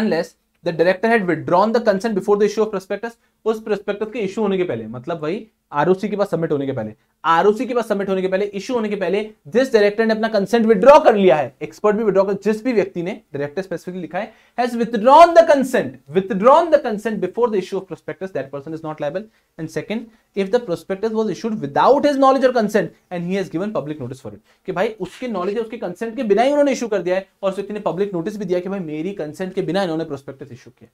unless the director had withdrawn the consent before the issue of prospectus उस प्रोस्पेक्टस के इशू होने के पहले मतलब भाई आरओसी के पास सबमिट होने के पहले आरओसी के पास सबमिट होने के पहले इश्यू होने के पहले जिस डायरेक्टर ने अपना कंसेंट विद्रॉ कर लिया है एक्सपर्ट भी विद्रॉ कर जिस भी व्यक्ति ने डायरेक्टर स्पेसिफिकली लिखा है has withdrawn the consent withdrawn the consent before the issue of prospectus that person is not liable and second if the prospectus was issued without his knowledge और consent and he has given public notice for it कि भाई उसके knowledge और उसके consent के बिना ही उन्होंने issue कर दिया है और उस व्यक्ति ने पब्लिक नोटिस भी दिया कि भाई मेरी कंसेंट के बिना इन्होंने प्रोस्पेक्टस इशू किया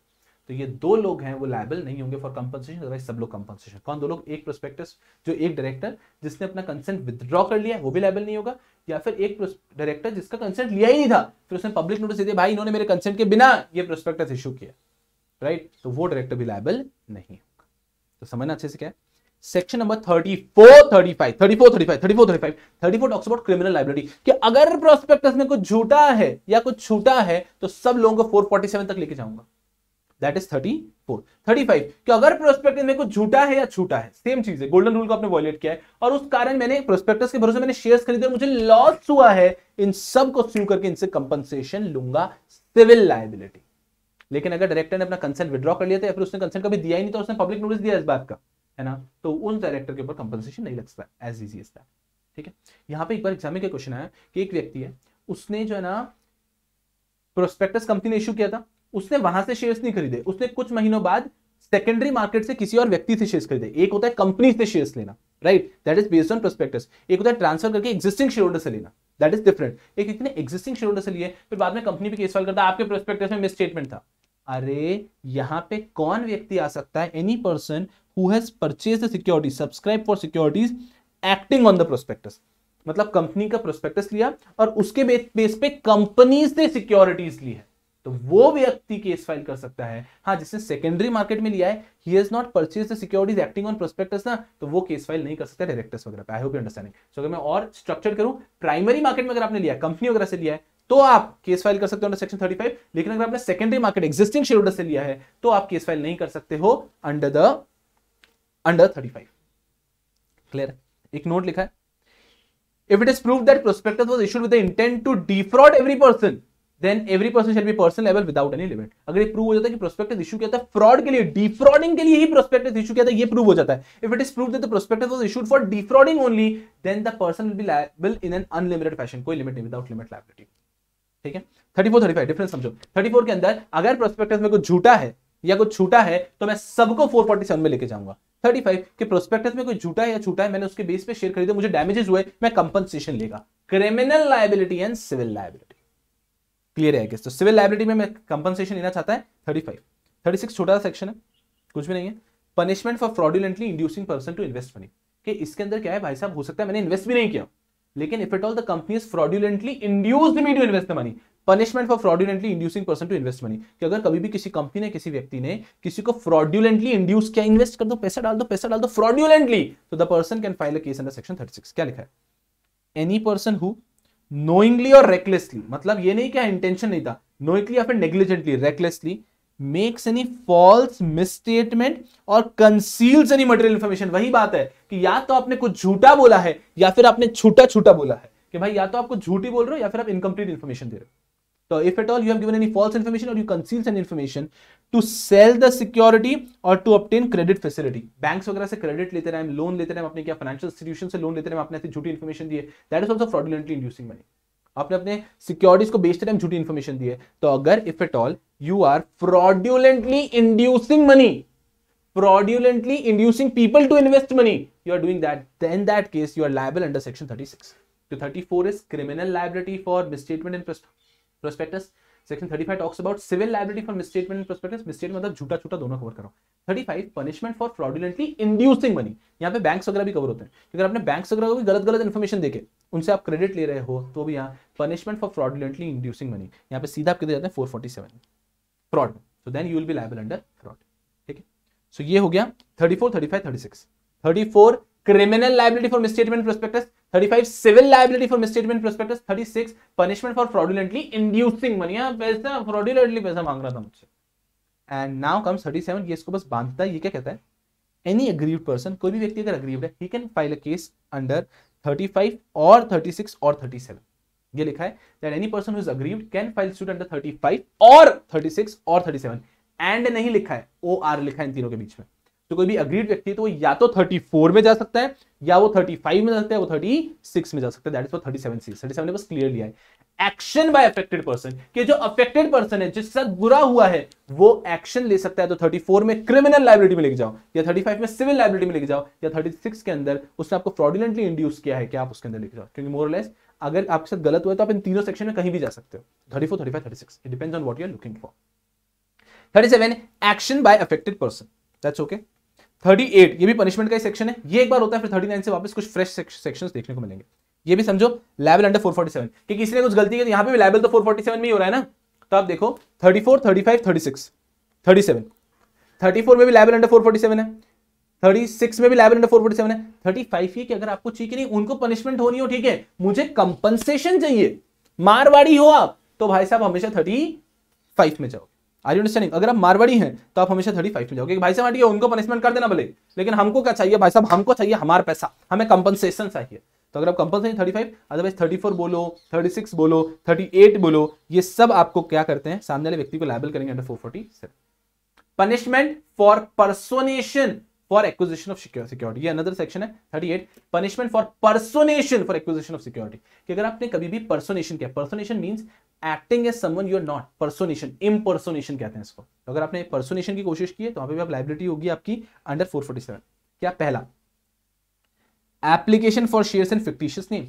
तो ये दो लोग हैं वो लाइबल नहीं होंगे फॉर कंपनसेशन अदरवाइज सब लोग कंपनसेशन कौन दो लोग एक प्रोस्पेक्टस जो एक डायरेक्टर जिसने अपना कंसेंट विदड्रॉ कर लिया वो भी लाइबल नहीं होगा या फिर एक डायरेक्टर जिसका कंसेंट लिया ही नहीं था फिर उसने पब्लिक नोटिस दे दिया भाई इन्होंने मेरे कंसेंट के बिना ये प्रोस्पेक्टस इशू किया राइट तो वो डायरेक्टर भी लाइबल नहीं होगा तो समझना अच्छे से क्या है section number 34, 35, 34, 35, 34, 35, 34 talks about criminal कि अगर प्रोस्पेक्टस में कुछ झूठा है या कुछ छूटा है तो सब लोगों को 447 तक लेके जाऊंगा that is thirty four thirty five कि अगर प्रोस्पेक्टिस मेरे को झूठा है या छूटा है सेम चीज है गोल्डन रूल को आपने वॉयलेट किया है और उस कारण मैंने प्रोस्पेक्टस के भरोसे मैंने शेयर्स खरीदे और मुझे लॉस हुआ है इन सब को स्यू करके इनसे कंपनसेशन लूंगा सिविल लाइबिलिटी लेकिन अगर डायरेक्टर ने अपना कंसेंट विद्रॉ कर लिया था या फिर उसने कंसेंट कभी दिया ही नहीं तो उसने पब्लिक नोटिस दिया इस बात का है ना तो उन डायरेक्टर के ऊपर कंपनसेशन नहीं लग सकता एज इजी एज दैट ठीक है यहाँ पे एक बार एग्जाम में क्वेश्चन आया कि एक व्यक्ति है उसने जो है ना प्रोस्पेक्टस कंपनी ने इशू किया था उसने वहां से शेयर्स नहीं खरीदे उसने कुछ महीनों बाद सेकेंडरी मार्केट से किसी और व्यक्ति से शेयर्स खरीदे एक होता है कंपनी से शेयर्स लेना right that is based on prospectus एक होता है ट्रांसफर करके एक्जिस्टिंग शेयर होल्डर से लेना दैट इज डिफरेंट एक इतने एक्जिस्टिंग शेयर होल्डर से लिए फिर बाद में कंपनी भी केस फाइल करता आपके प्रोस्पेक्टस में मिसस्टेटमेंट था अरे यहाँ पे कौन व्यक्ति आ सकता है any person who has purchase the security subscribe for securities acting on the prospectus मतलब कंपनी का प्रोस्पेक्टस लिया और उसके बेस पे कंपनीज ने सिक्योरिटीज ली है तो वो व्यक्ति केस फाइल कर सकता है हाँ जिसने सेकेंडरी मार्केट में लिया है he has not purchase the securities acting on prospectus ना तो वो केस फाइल नहीं कर सकता डायरेक्टर्स वगैरह आई होप अंडरस्टैंडिंग सो अगर मैं और स्ट्रक्चर करूं प्राइमरी मार्केट में अगर आपने लिया कंपनी वगैरह से लिया है तो आप केस फाइल कर सकते हो अंडर सेक्शन फाइव लेकिन अगर आपने सेकेंडरी मार्केट एक्जिस्टिंग शेयर से लिया है तो आप केस फाइल नहीं कर सकते हो under the under thirty five clear एक नोट लिखा है if it is prove that prospectus was issued with intent to defraud every person then every person shall be personally लेवल विदाउट एनी लिमिट अगर ये प्रूव हो जाता है कि प्रोस्पेक्टिव इशू किया था फ्रॉड के लिए डिफ्रॉडिंग के लिए ही प्रोस्पेक्टिव इशू किया था ये प्रूव हो जाता है if it is prove the prospectus was issued for defrauding only then the person will be liable in an unlimited fashion कोई लिमिट नहीं विदाउट लिमिट लाइबिलिटी ठीक है thirty four thirty five difference समझो thirty four के अंदर अगर prospective में कुछ झूठा है या कुछ छूटा है तो मैं सबको फोर फोर्टी सेवन में लेके जाऊंगा थर्टी फाइव के प्रोस्पेक्टिव में कोई झूठा या छूटा है मैंने उसके बेस पे शेयर खरीदे मुझे डैमेजेस हुए मैं कंपनसेशन लेगा criminal liability and civil liability clear है तो सिविल लाइबिलिटी में कंपनसेशन लेना चाहता है थर्टी फाइव थर्टी सिक्स छोटा सा सेक्शन है कुछ भी नहीं है punishment for fraudulently inducing person to invest money कि इसके अंदर क्या है भाई साहब हो सकता है मैंने इन्वेस्ट भी नहीं किया लेकिन if it all the company is fraudulently induced me to invest the money punishment for fraudulently inducing person to invest money कि अगर कभी भी किसी कंपनी ने किसी व्यक्ति ने किसी को फ्रॉडुलेंटली इंड्यूस किया इन्वेस्ट कर दो पैसा डाल दो पैसा डाल दो फ्रॉडुलेंटली तो the person can file a case under section 36 क्या लिखा है एनी पर्सन हु नोइंगली और रेकलेसली मतलब ये नहीं क्या हाँ इंटेंशन नहीं था नोइंगली या फिर negligently recklessly makes any false misstatement और कंसील्स एनी मटेरियल इंफॉर्मेशन वही बात है कि या तो आपने कुछ झूठा बोला है या फिर आपने छूटा छूटा बोला है कि भाई या तो आपको झूठी बोल रहे हो या फिर आप इनकम्प्लीट इन्फॉर्मेशन दे रहे हो So if at all you have given any false information or you conceal some information to sell the security or to obtain credit facility. Banks वगैरह से credit लेते रहे हैं, loan लेते रहे हैं, अपने क्या financial institution से loan लेते रहे हैं, अपने ऐसी झूठी information दिए that is also fraudulently inducing money. आपने अपने securities को बेचते टाइम झूठी information दी है तो अगर if at all you are fraudulently inducing money, fraudulently inducing people to invest money you are doing that then in that case you are liable under section 36 to 34 is criminal liability for misstatement and prospectus section thirty five talks about civil liability for misstatement in prospectus misstatement मतलब झूठा छूटा दोनों cover करो thirty five punishment for fraudulently inducing money यहाँ पे banks वगैरह भी cover होते हैं अगर आपने बैंक्स वगैरह को भी गलत गलत इन्फॉर्मेशन देखे उनसे आप क्रेडिट ले रहे हो तो भी यहाँ punishment for fraudulently inducing money यहाँ पे सीधा आप किधर जाते हैं four forty seven fraud so then you will be liable under fraud ठीक है सो ये हो गया thirty four thirty five thirty six thirty four criminal liability for misstatement prospectus 35 civil liability for misstatement prospectus 36 punishment for fraudulently inducing money हाँ पैसा fraudulently पैसा मांग रहा था मुझसे and now comes 37 ये इसको बस बांधता है ये क्या कहता है any aggrieved person कोई भी व्यक्ति अगर aggrieved है he can file a case under 35 or 36 or 37 ये लिखा है that any person who is aggrieved can file suit under 35 or 36 or 37 and नहीं लिखा है o r लिखा है इन तीनों के बीच में तो कोई भी अग्रीड व्यक्ति तो वो या तो 34 में जा सकता है या वो 35 में जा सकता है वो 36 में जा सकता है दैट इज फॉर 37 सी 37 ने बस क्लियर लिया है एक्शन बाय अफेक्टेड पर्सन कि जो अफेक्टेड पर्सन है जिसके साथ बुरा हुआ है वो एक्शन ले सकता है तो 34 में क्रिमिनल लाइबिलिटी में लेके जाओ या 35 में सिविल लाइबिलिटी में लेके जाओ या 36 के अंदर उसने आपको फ्रॉडुलेंटली इंड्यूस किया है कि आप उसके अंदर लेके जाओ क्योंकि मोर लेस अगर आपके साथ गलत हुआ तो आप इन तीनों सेक्शन में कहीं भी जा सकते हो 34 35 36 it depends on what you are looking for 37 action by affected person that's okay thirty eight ये भी पनिशमेंट का ही सेक्शन है ये एक बार होता है फिर थर्टी नाइन से वापस कुछ फ्रेश सेक्शन देखने को मिलेंगे ये भी समझो लेवल अंडर फोर फोर्टी सेवन कि किसी ने कुछ गलती की यहाँ पे भी लेवल तो फोर फोर्टी सेवन में ही हो रहा है ना तो आप देखो thirty four thirty five thirty six thirty seven thirty four में भी लेवल अंडर फोर फोर्टी सेवन है थर्टी सिक्स में भी लेवल अंडर फोर फोर्टी सेवन है थर्टी फाइव ही कि अगर आपको चाहिए नहीं उनको पनिशमेंट होनी हो ठीक है मुझे कंपनसेशन चाहिए मारवाड़ी हो आप तो भाई साहब हमेशा थर्टी फाइव में जाओ आर अंडरस्टैंडिंग अगर आप मारवाड़ी हैं तो आप हमेशा थर्टी फाइव जाओगे भाई साहब ठीक उनको पनिशमेंट कर देना भले लेकिन हमको क्या चाहिए भाई साहब हमको चाहिए हमारा पैसा हमें कंपनसेशन चाहिए तो अगर आप compensation thirty five otherwise thirty four बोलो थर्टी सिक्स बोलो थर्टी एट बोलो ये सब आपको क्या करते हैं सामने वाले व्यक्ति को लाइबल करेंगे under four forty seven punishment for personation for acquisition of security another section है thirty eight punishment for personation for acquisition of security कि अगर आपने कभी भी पर्सोनेशन किया personation mean acting as someone you're are not personation impersonation कहते हैं इसको तो अगर आपने पर्सोनेशन की कोशिश की है तो वहां पर भी आप लाइबिलिटी होगी आपकी अंडर फोर फोर्टी सेवन क्या पहला application for share in fictitious name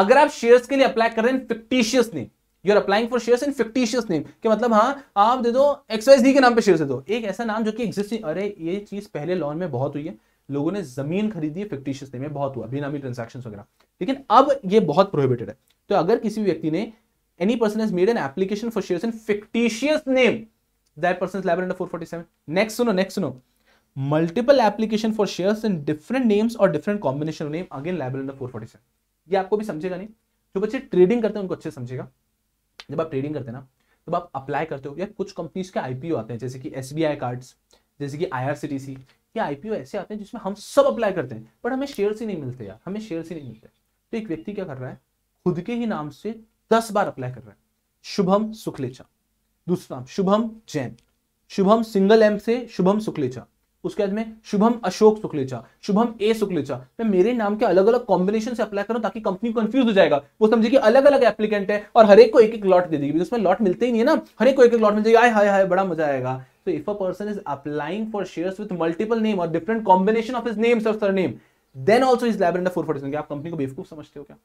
अगर आप शेयर्स के लिए अप्लाई कर रहे हैं fictitious name you are applying for share in fictitious name कि मतलब हाँ आप दे दो एक्सवाइज डी के नाम पे शेयर दे दो एक ऐसा नाम जो कि एग्जिस्ट अरे ये चीज पहले लॉन में बहुत हुई है लोगों ने जमीन खरीदी है फिक्टिशियस नेम में बहुत हुआ बेनामी ट्रांजेक्शन वगैरह लेकिन अब ये बहुत प्रोहिबिटेड है तो अगर किसी व्यक्ति ने any person has made an application for share in fictitious name that person लेवल under four forty seven next सुनो नेक्स्ट सुनो multiple application for share in different names और डिफरेंट कॉम्बिनेशन नेम अगेन लेवल अंडर फोर फोर्टी सेवन ये आपको भी समझेगा नहीं जो बच्चे ट्रेडिंग करते हैं उनको अच्छे समझेगा जब आप ट्रेडिंग करते हैं ना तब आप अप्लाई करते हो या कुछ कंपनीज के आईपीओ आते हैं जैसे कि एस कार्ड्स जैसे कि आई या आईपीओ ऐसे आते हैं जिसमें हम सब अप्लाई करते हैं बट हमें शेयर ही नहीं मिलते यार हमें शेयर ही नहीं मिलते तो एक व्यक्ति क्या कर रहा है खुद के ही नाम से दस बार अप्लाई कर रहा है शुभम शुक्लेचा दूसरा नाम शुभम जैन शुभम सिंगल एम से शुभम शुक्लेचा उसके बाद में शुभम अशोक शुक्लेचा शुभम ए शुक्लेचा मैं मेरे नाम के अलग अलग कॉम्बिनेशन से अप्लाई करूं ताकि कंपनी कंफ्यूज हो जाएगा वो समझे कि अलग अलग एप्लीकेंट है और हर एक को एक एक लॉट दे देगी उसमें लॉट मिलते ही नहीं है ना हर एक को एक एक लॉट मिल जाएगी आए हाय हाय बड़ा मजा आएगा तो if a person is applying for share with multiple name और different combination of his names surname then also is liable four forty आप कंपनी को बेवकूफ समझते हो क्या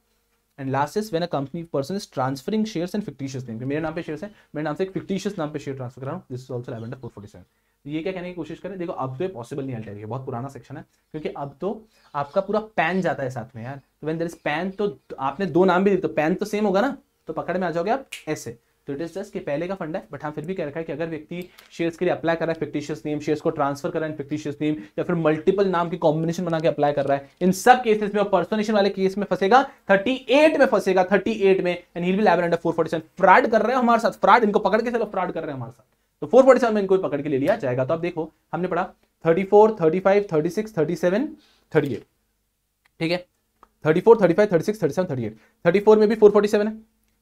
and last is when a company person is transferring share and fictitious name मेरे नाम पे शेयर है मेरे नाम से एक फिक्टिशियस नाम पे शेयर ट्रांसफर कर रहा हूँ दिस इज ऑल्सो लेवन फोर फोर्टी सेवन ये क्या कहने की कोशिश करें देखो अब तो ये पॉसिबल नहीं है बहुत पुराना सेक्शन है क्योंकि अब तो आपका पूरा पैन जाता है साथ में यार तो वेन दर इज पैन तो आपने दो नाम भी दिए तो पैन तो सेम होगा ना तो पकड़ में आ जाओगे आप ऐसे तो इट इज जस्ट कि पहले का फंड है बट हाँ फिर भी कह रखा है कि अगर व्यक्ति शेयर्स के लिए अप्लाई कर रहा है फिक्टिशियस नेम शेयर्स को ट्रांसफर कर रहा है फिक्टिशियस नेम या फिर मल्टीपल नाम की कॉम्बिनेशन बना के अप्लाई कर रहा है इन सब केसेस में और पर्सोनेशन वाले केस में फंसेगा 38 में फंसेगा 38 में and he'll be liable under fraud कर रहे हो हमारे साथ फ्रॉड इनको पकड़ के चलो फ्रॉड कर रहे हैं हमारे साथ तो सेवन में इनको पकड़ के ले लिया जाएगा तो आप देखो हमने पढ़ा thirty four thirty five thirty ठीक है थर्टी 35 थर्टी 37 थर्टी फोर में भी सेवन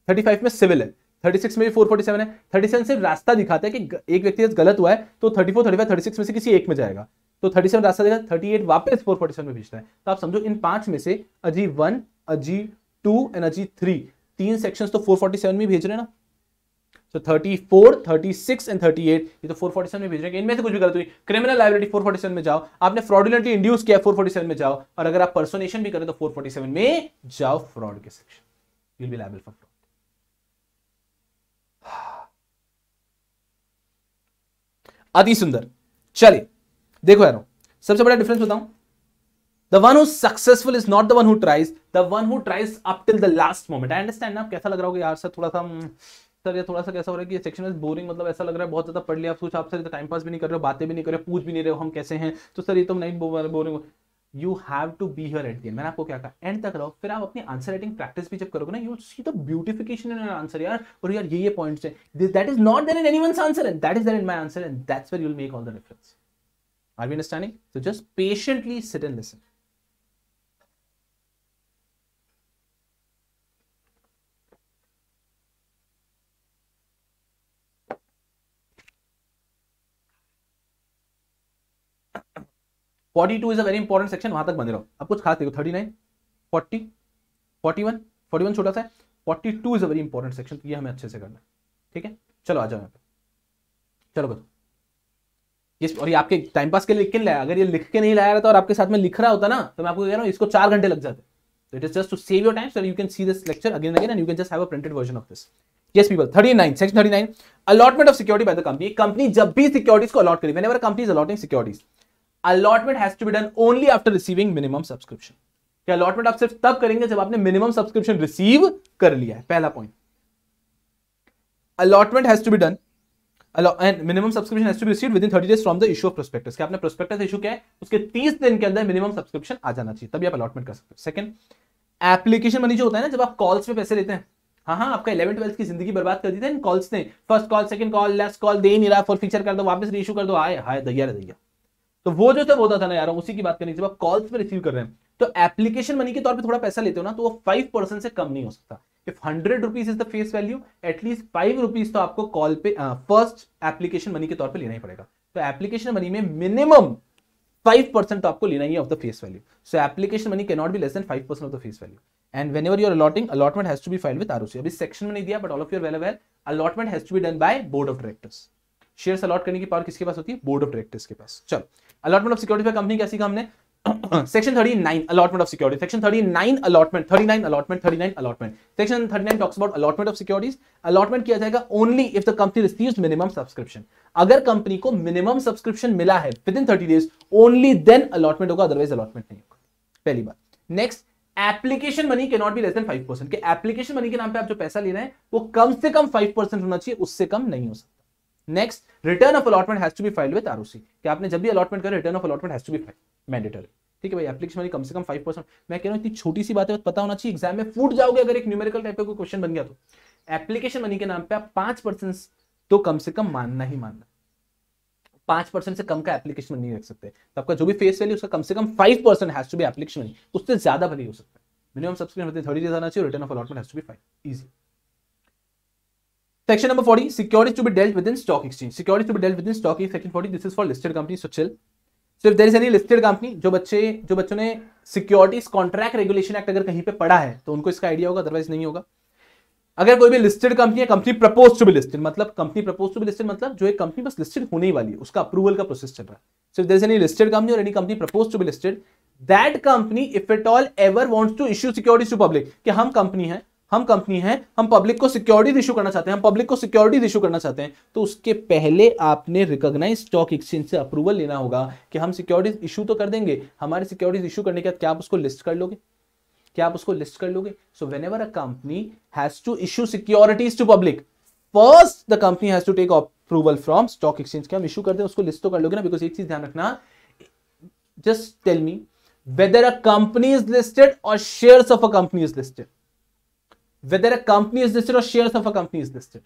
है फाइव में सिविल है सिक्स में भी सेवन है सेवन सिर्फ रास्ता दिखाता है कि एक व्यक्ति गलत हुआ है तो 34, थर्टी 36 में से किसी एक में जाएगा तो सेवन रास्ता देगा एट वापस सेवन में भेजता है तो आप समझो इन पांच में से अजी वन अजी टू एंड अजी थ्री तीन सेक्शन तो सेवन में भेज रहे ना तो thirty four thirty six and eight ये तो सेवन में भेज रहे हैं इनमें से कुछ भी गलत हुई क्रिमिनल लाइबिलिटी सेवन में जाओ आपने फ्रॉडुलेंटली इंड्यूस किया फोर फोर्टी सेवन में जाओ और अगर आप पर्सोनेशन भी करें तो फोर फोर्टी सेवन में जाओ फ्रॉड के section will be liable for fraud अति सुंदर चलिए देखो यार सबसे बड़ा डिफरेंस बताऊं the one who successful is not the one who tries the one who tries up till the last moment I understand ना कैसा लग रहा होगा यार सर थोड़ा सा हम्म, सर ये थोड़ा सा कैसा हो रहा है कि सेक्शन इज बोरिंग मतलब ऐसा लग रहा है बहुत ज्यादा पढ़ लिया आप सोच आप सर टाइम पास तो भी नहीं कर रहे हो बातें भी नहीं कर रहे पूछ भी नहीं रहे हो हम कैसे हैं तो सर ये तो नहीं boring you have to be here at the मैंने आपको क्या कहा एंड तक रहो फिर आप अपनी आंसर राइटिंग प्रैक्टिस भी जब करोगे ना you see the beautification in answer यार और यार ये ये पॉइंट्स हैं that is not there in any one answer and that is there in my answer and that's where you'll make all the difference are we understanding so just patiently sit and listen forty two is a very important section वहां तक बने रहो अब कुछ खास देखो thirty nine forty forty one forty one छोटा सा forty two is a very important section ये हमें अच्छे से करना है ठीक है चलो आ जाओ चलो बताओ ये और ये आपके टाइम पास के लिए लिख के लाया अगर ये लिख के नहीं लाया रहता और आपके साथ में लिख रहा होता ना तो मैं आपको कह रहा हूँ इसको चार घंटे लग जाते तो it is just to save your time so you can see this lecture again again and you can just have a printed version of this yes people 39 section 39 allotment of security by the company company जब भी securities को allot kare whenever a company is allotting securities allotment has to be done only after receiving minimum subscription कि allotment आप सिर्फ तब करेंगे जब आपने मिनिमम सब्सक्रिप्शन रिसीव कर लिया है पहला point allotment has to be done minimum subscription has to be received within 30 days from the issue of prospectus कि आपने प्रोस्पेक्टस इशू किया है उसके 30 दिन के अंदर मिनिमम सब्सक्रिप्शन आ जाना चाहिए तभी आप अलॉटमेंट कर सकते हो सेकंड एप्लीकेशन मनी जो होता है ना जब आप कॉल्स पे पैसे लेते हैं हाँ हाँ आपका इलेवन ट्वेल्थ की जिंदगी बर्बाद कर दी थी इन कॉल्स ने first call second call last call दे नहीं रहा फॉर फीचर कर दो वापस रीइशू कर दो आए हाय दैया रे दैया तो वो जो सब होता था ना यार उसी की बात करनी जब आप कॉल्स पे रिसीव कर रहे हैं तो एप्लीकेशन मनी के तौर पे थोड़ा पैसा लेते हो ना तो वो फाइव परसेंट से कम नहीं हो सकता if hundred rupees is the face value at least five rupees तो आपको कॉल पे फर्स्ट एप्लीकेशन मनी के तौर पर लेना ही पड़ेगा तो एप्लीकेशन मनी में मिनिमम फाइव परसेंट तो आपको लेना ही of the face value so application money के not be less than five percent of the face value and whenever you're allotting allotment has to be file with ROC अभी section में नहीं दिया but all of you're well aware allotment has to be done by board of directors shares allot करने की power किसके पास होती है board of directors के पास चलो अलॉटमेंट ऑफ सिक्योरिटी कंपनी कैसी सीखा हमने section thirty nine allotment of security section thirty nine allotment thirty nine allotment thirty nine allotment section thirty nine talks about allotment of securities allotment किया जाएगा only if the company receives minimum subscription अगर company को minimum subscription मिला है within thirty days only then allotment होगा otherwise allotment नहीं होगा पहली बार नेक्स्ट एप्लीकेशन मनी के not be less than five percent application money के नाम पे आप जो पैसा ले रहे हैं वो कम से कम फाइव परसेंट होना चाहिए उससे कम नहीं हो सकता next return of allotment has to be file with ROC कि आपने जब भी अलॉटमेंट करें return of allotment has to be file mandatory ठीक है भाई एप्लीकेशन वाली कम से कम फाइव परसेंट मैं कह रहा हूँ इतनी छोटी सी बात है पता होना चाहिए एग्जाम में फूट जाओगे अगर एक न्यूमेरिकल टाइप का कोई क्वेश्चन बन गया तो एप्लीकेशन मनी के नाम पे आप पांच परसेंट तो कम से कम मानना ही मानना पांच परसेंट से कम का एप्लीकेशन मनी रख सकते तो आपका जो भी फेस वैल्यू उसका कम से कम five percent has to be application money उससे ज्यादा भली हो सकता है मिनिमम सब्सक्रिप्शन थर्टी डेज आना चाहिए return of allotment has to be फाइव easy Section number 40, securities to be dealt within stock exchange. Securities to be dealt within stock exchange. Section 40, this is for listed companies, so chill. So if there is any listed company, जो बच्चे जो बच्चों ने securities contract regulation act अगर कहीं पे पढ़ा है तो उनको इसका आइडिया होगा अदरवाइज नहीं होगा अगर कोई भी लिस्टेड कंपनी है company propose to be listed मतलब company propose to be listed मतलब जो एक कंपनी बस लिस्टेड होने ही वाली है उसका अप्रूवल का प्रोसेस चल रहा है so there is any listed company और any company propose to be listed that company if it all ever wants to issue securities to public कि हम कंपनी है हम कंपनी है हम पब्लिक को सिक्योरिटी इशू करना चाहते हैं हम पब्लिक को सिक्योरिटी इशू करना चाहते हैं तो उसके पहले आपने रिकॉग्नाइज स्टॉक एक्सचेंज से अप्रूवल लेना होगा कि हम सिक्योरिटीज इशू तो कर देंगे हमारे सिक्योरिटीज इशू करने के बाद क्या आप उसको लिस्ट कर लोगे क्या आप उसको लिस्ट कर लोगे so whenever a company has to issue securities to public first the company has to take approval from stock exchange के हम इशू कर दें उसको लिस्ट तो कर लोगे ना बिकॉज एक चीज ध्यान रखना just tell me whether a company is listed और shares of a company is listed whether a company is listed or shares of a company is listed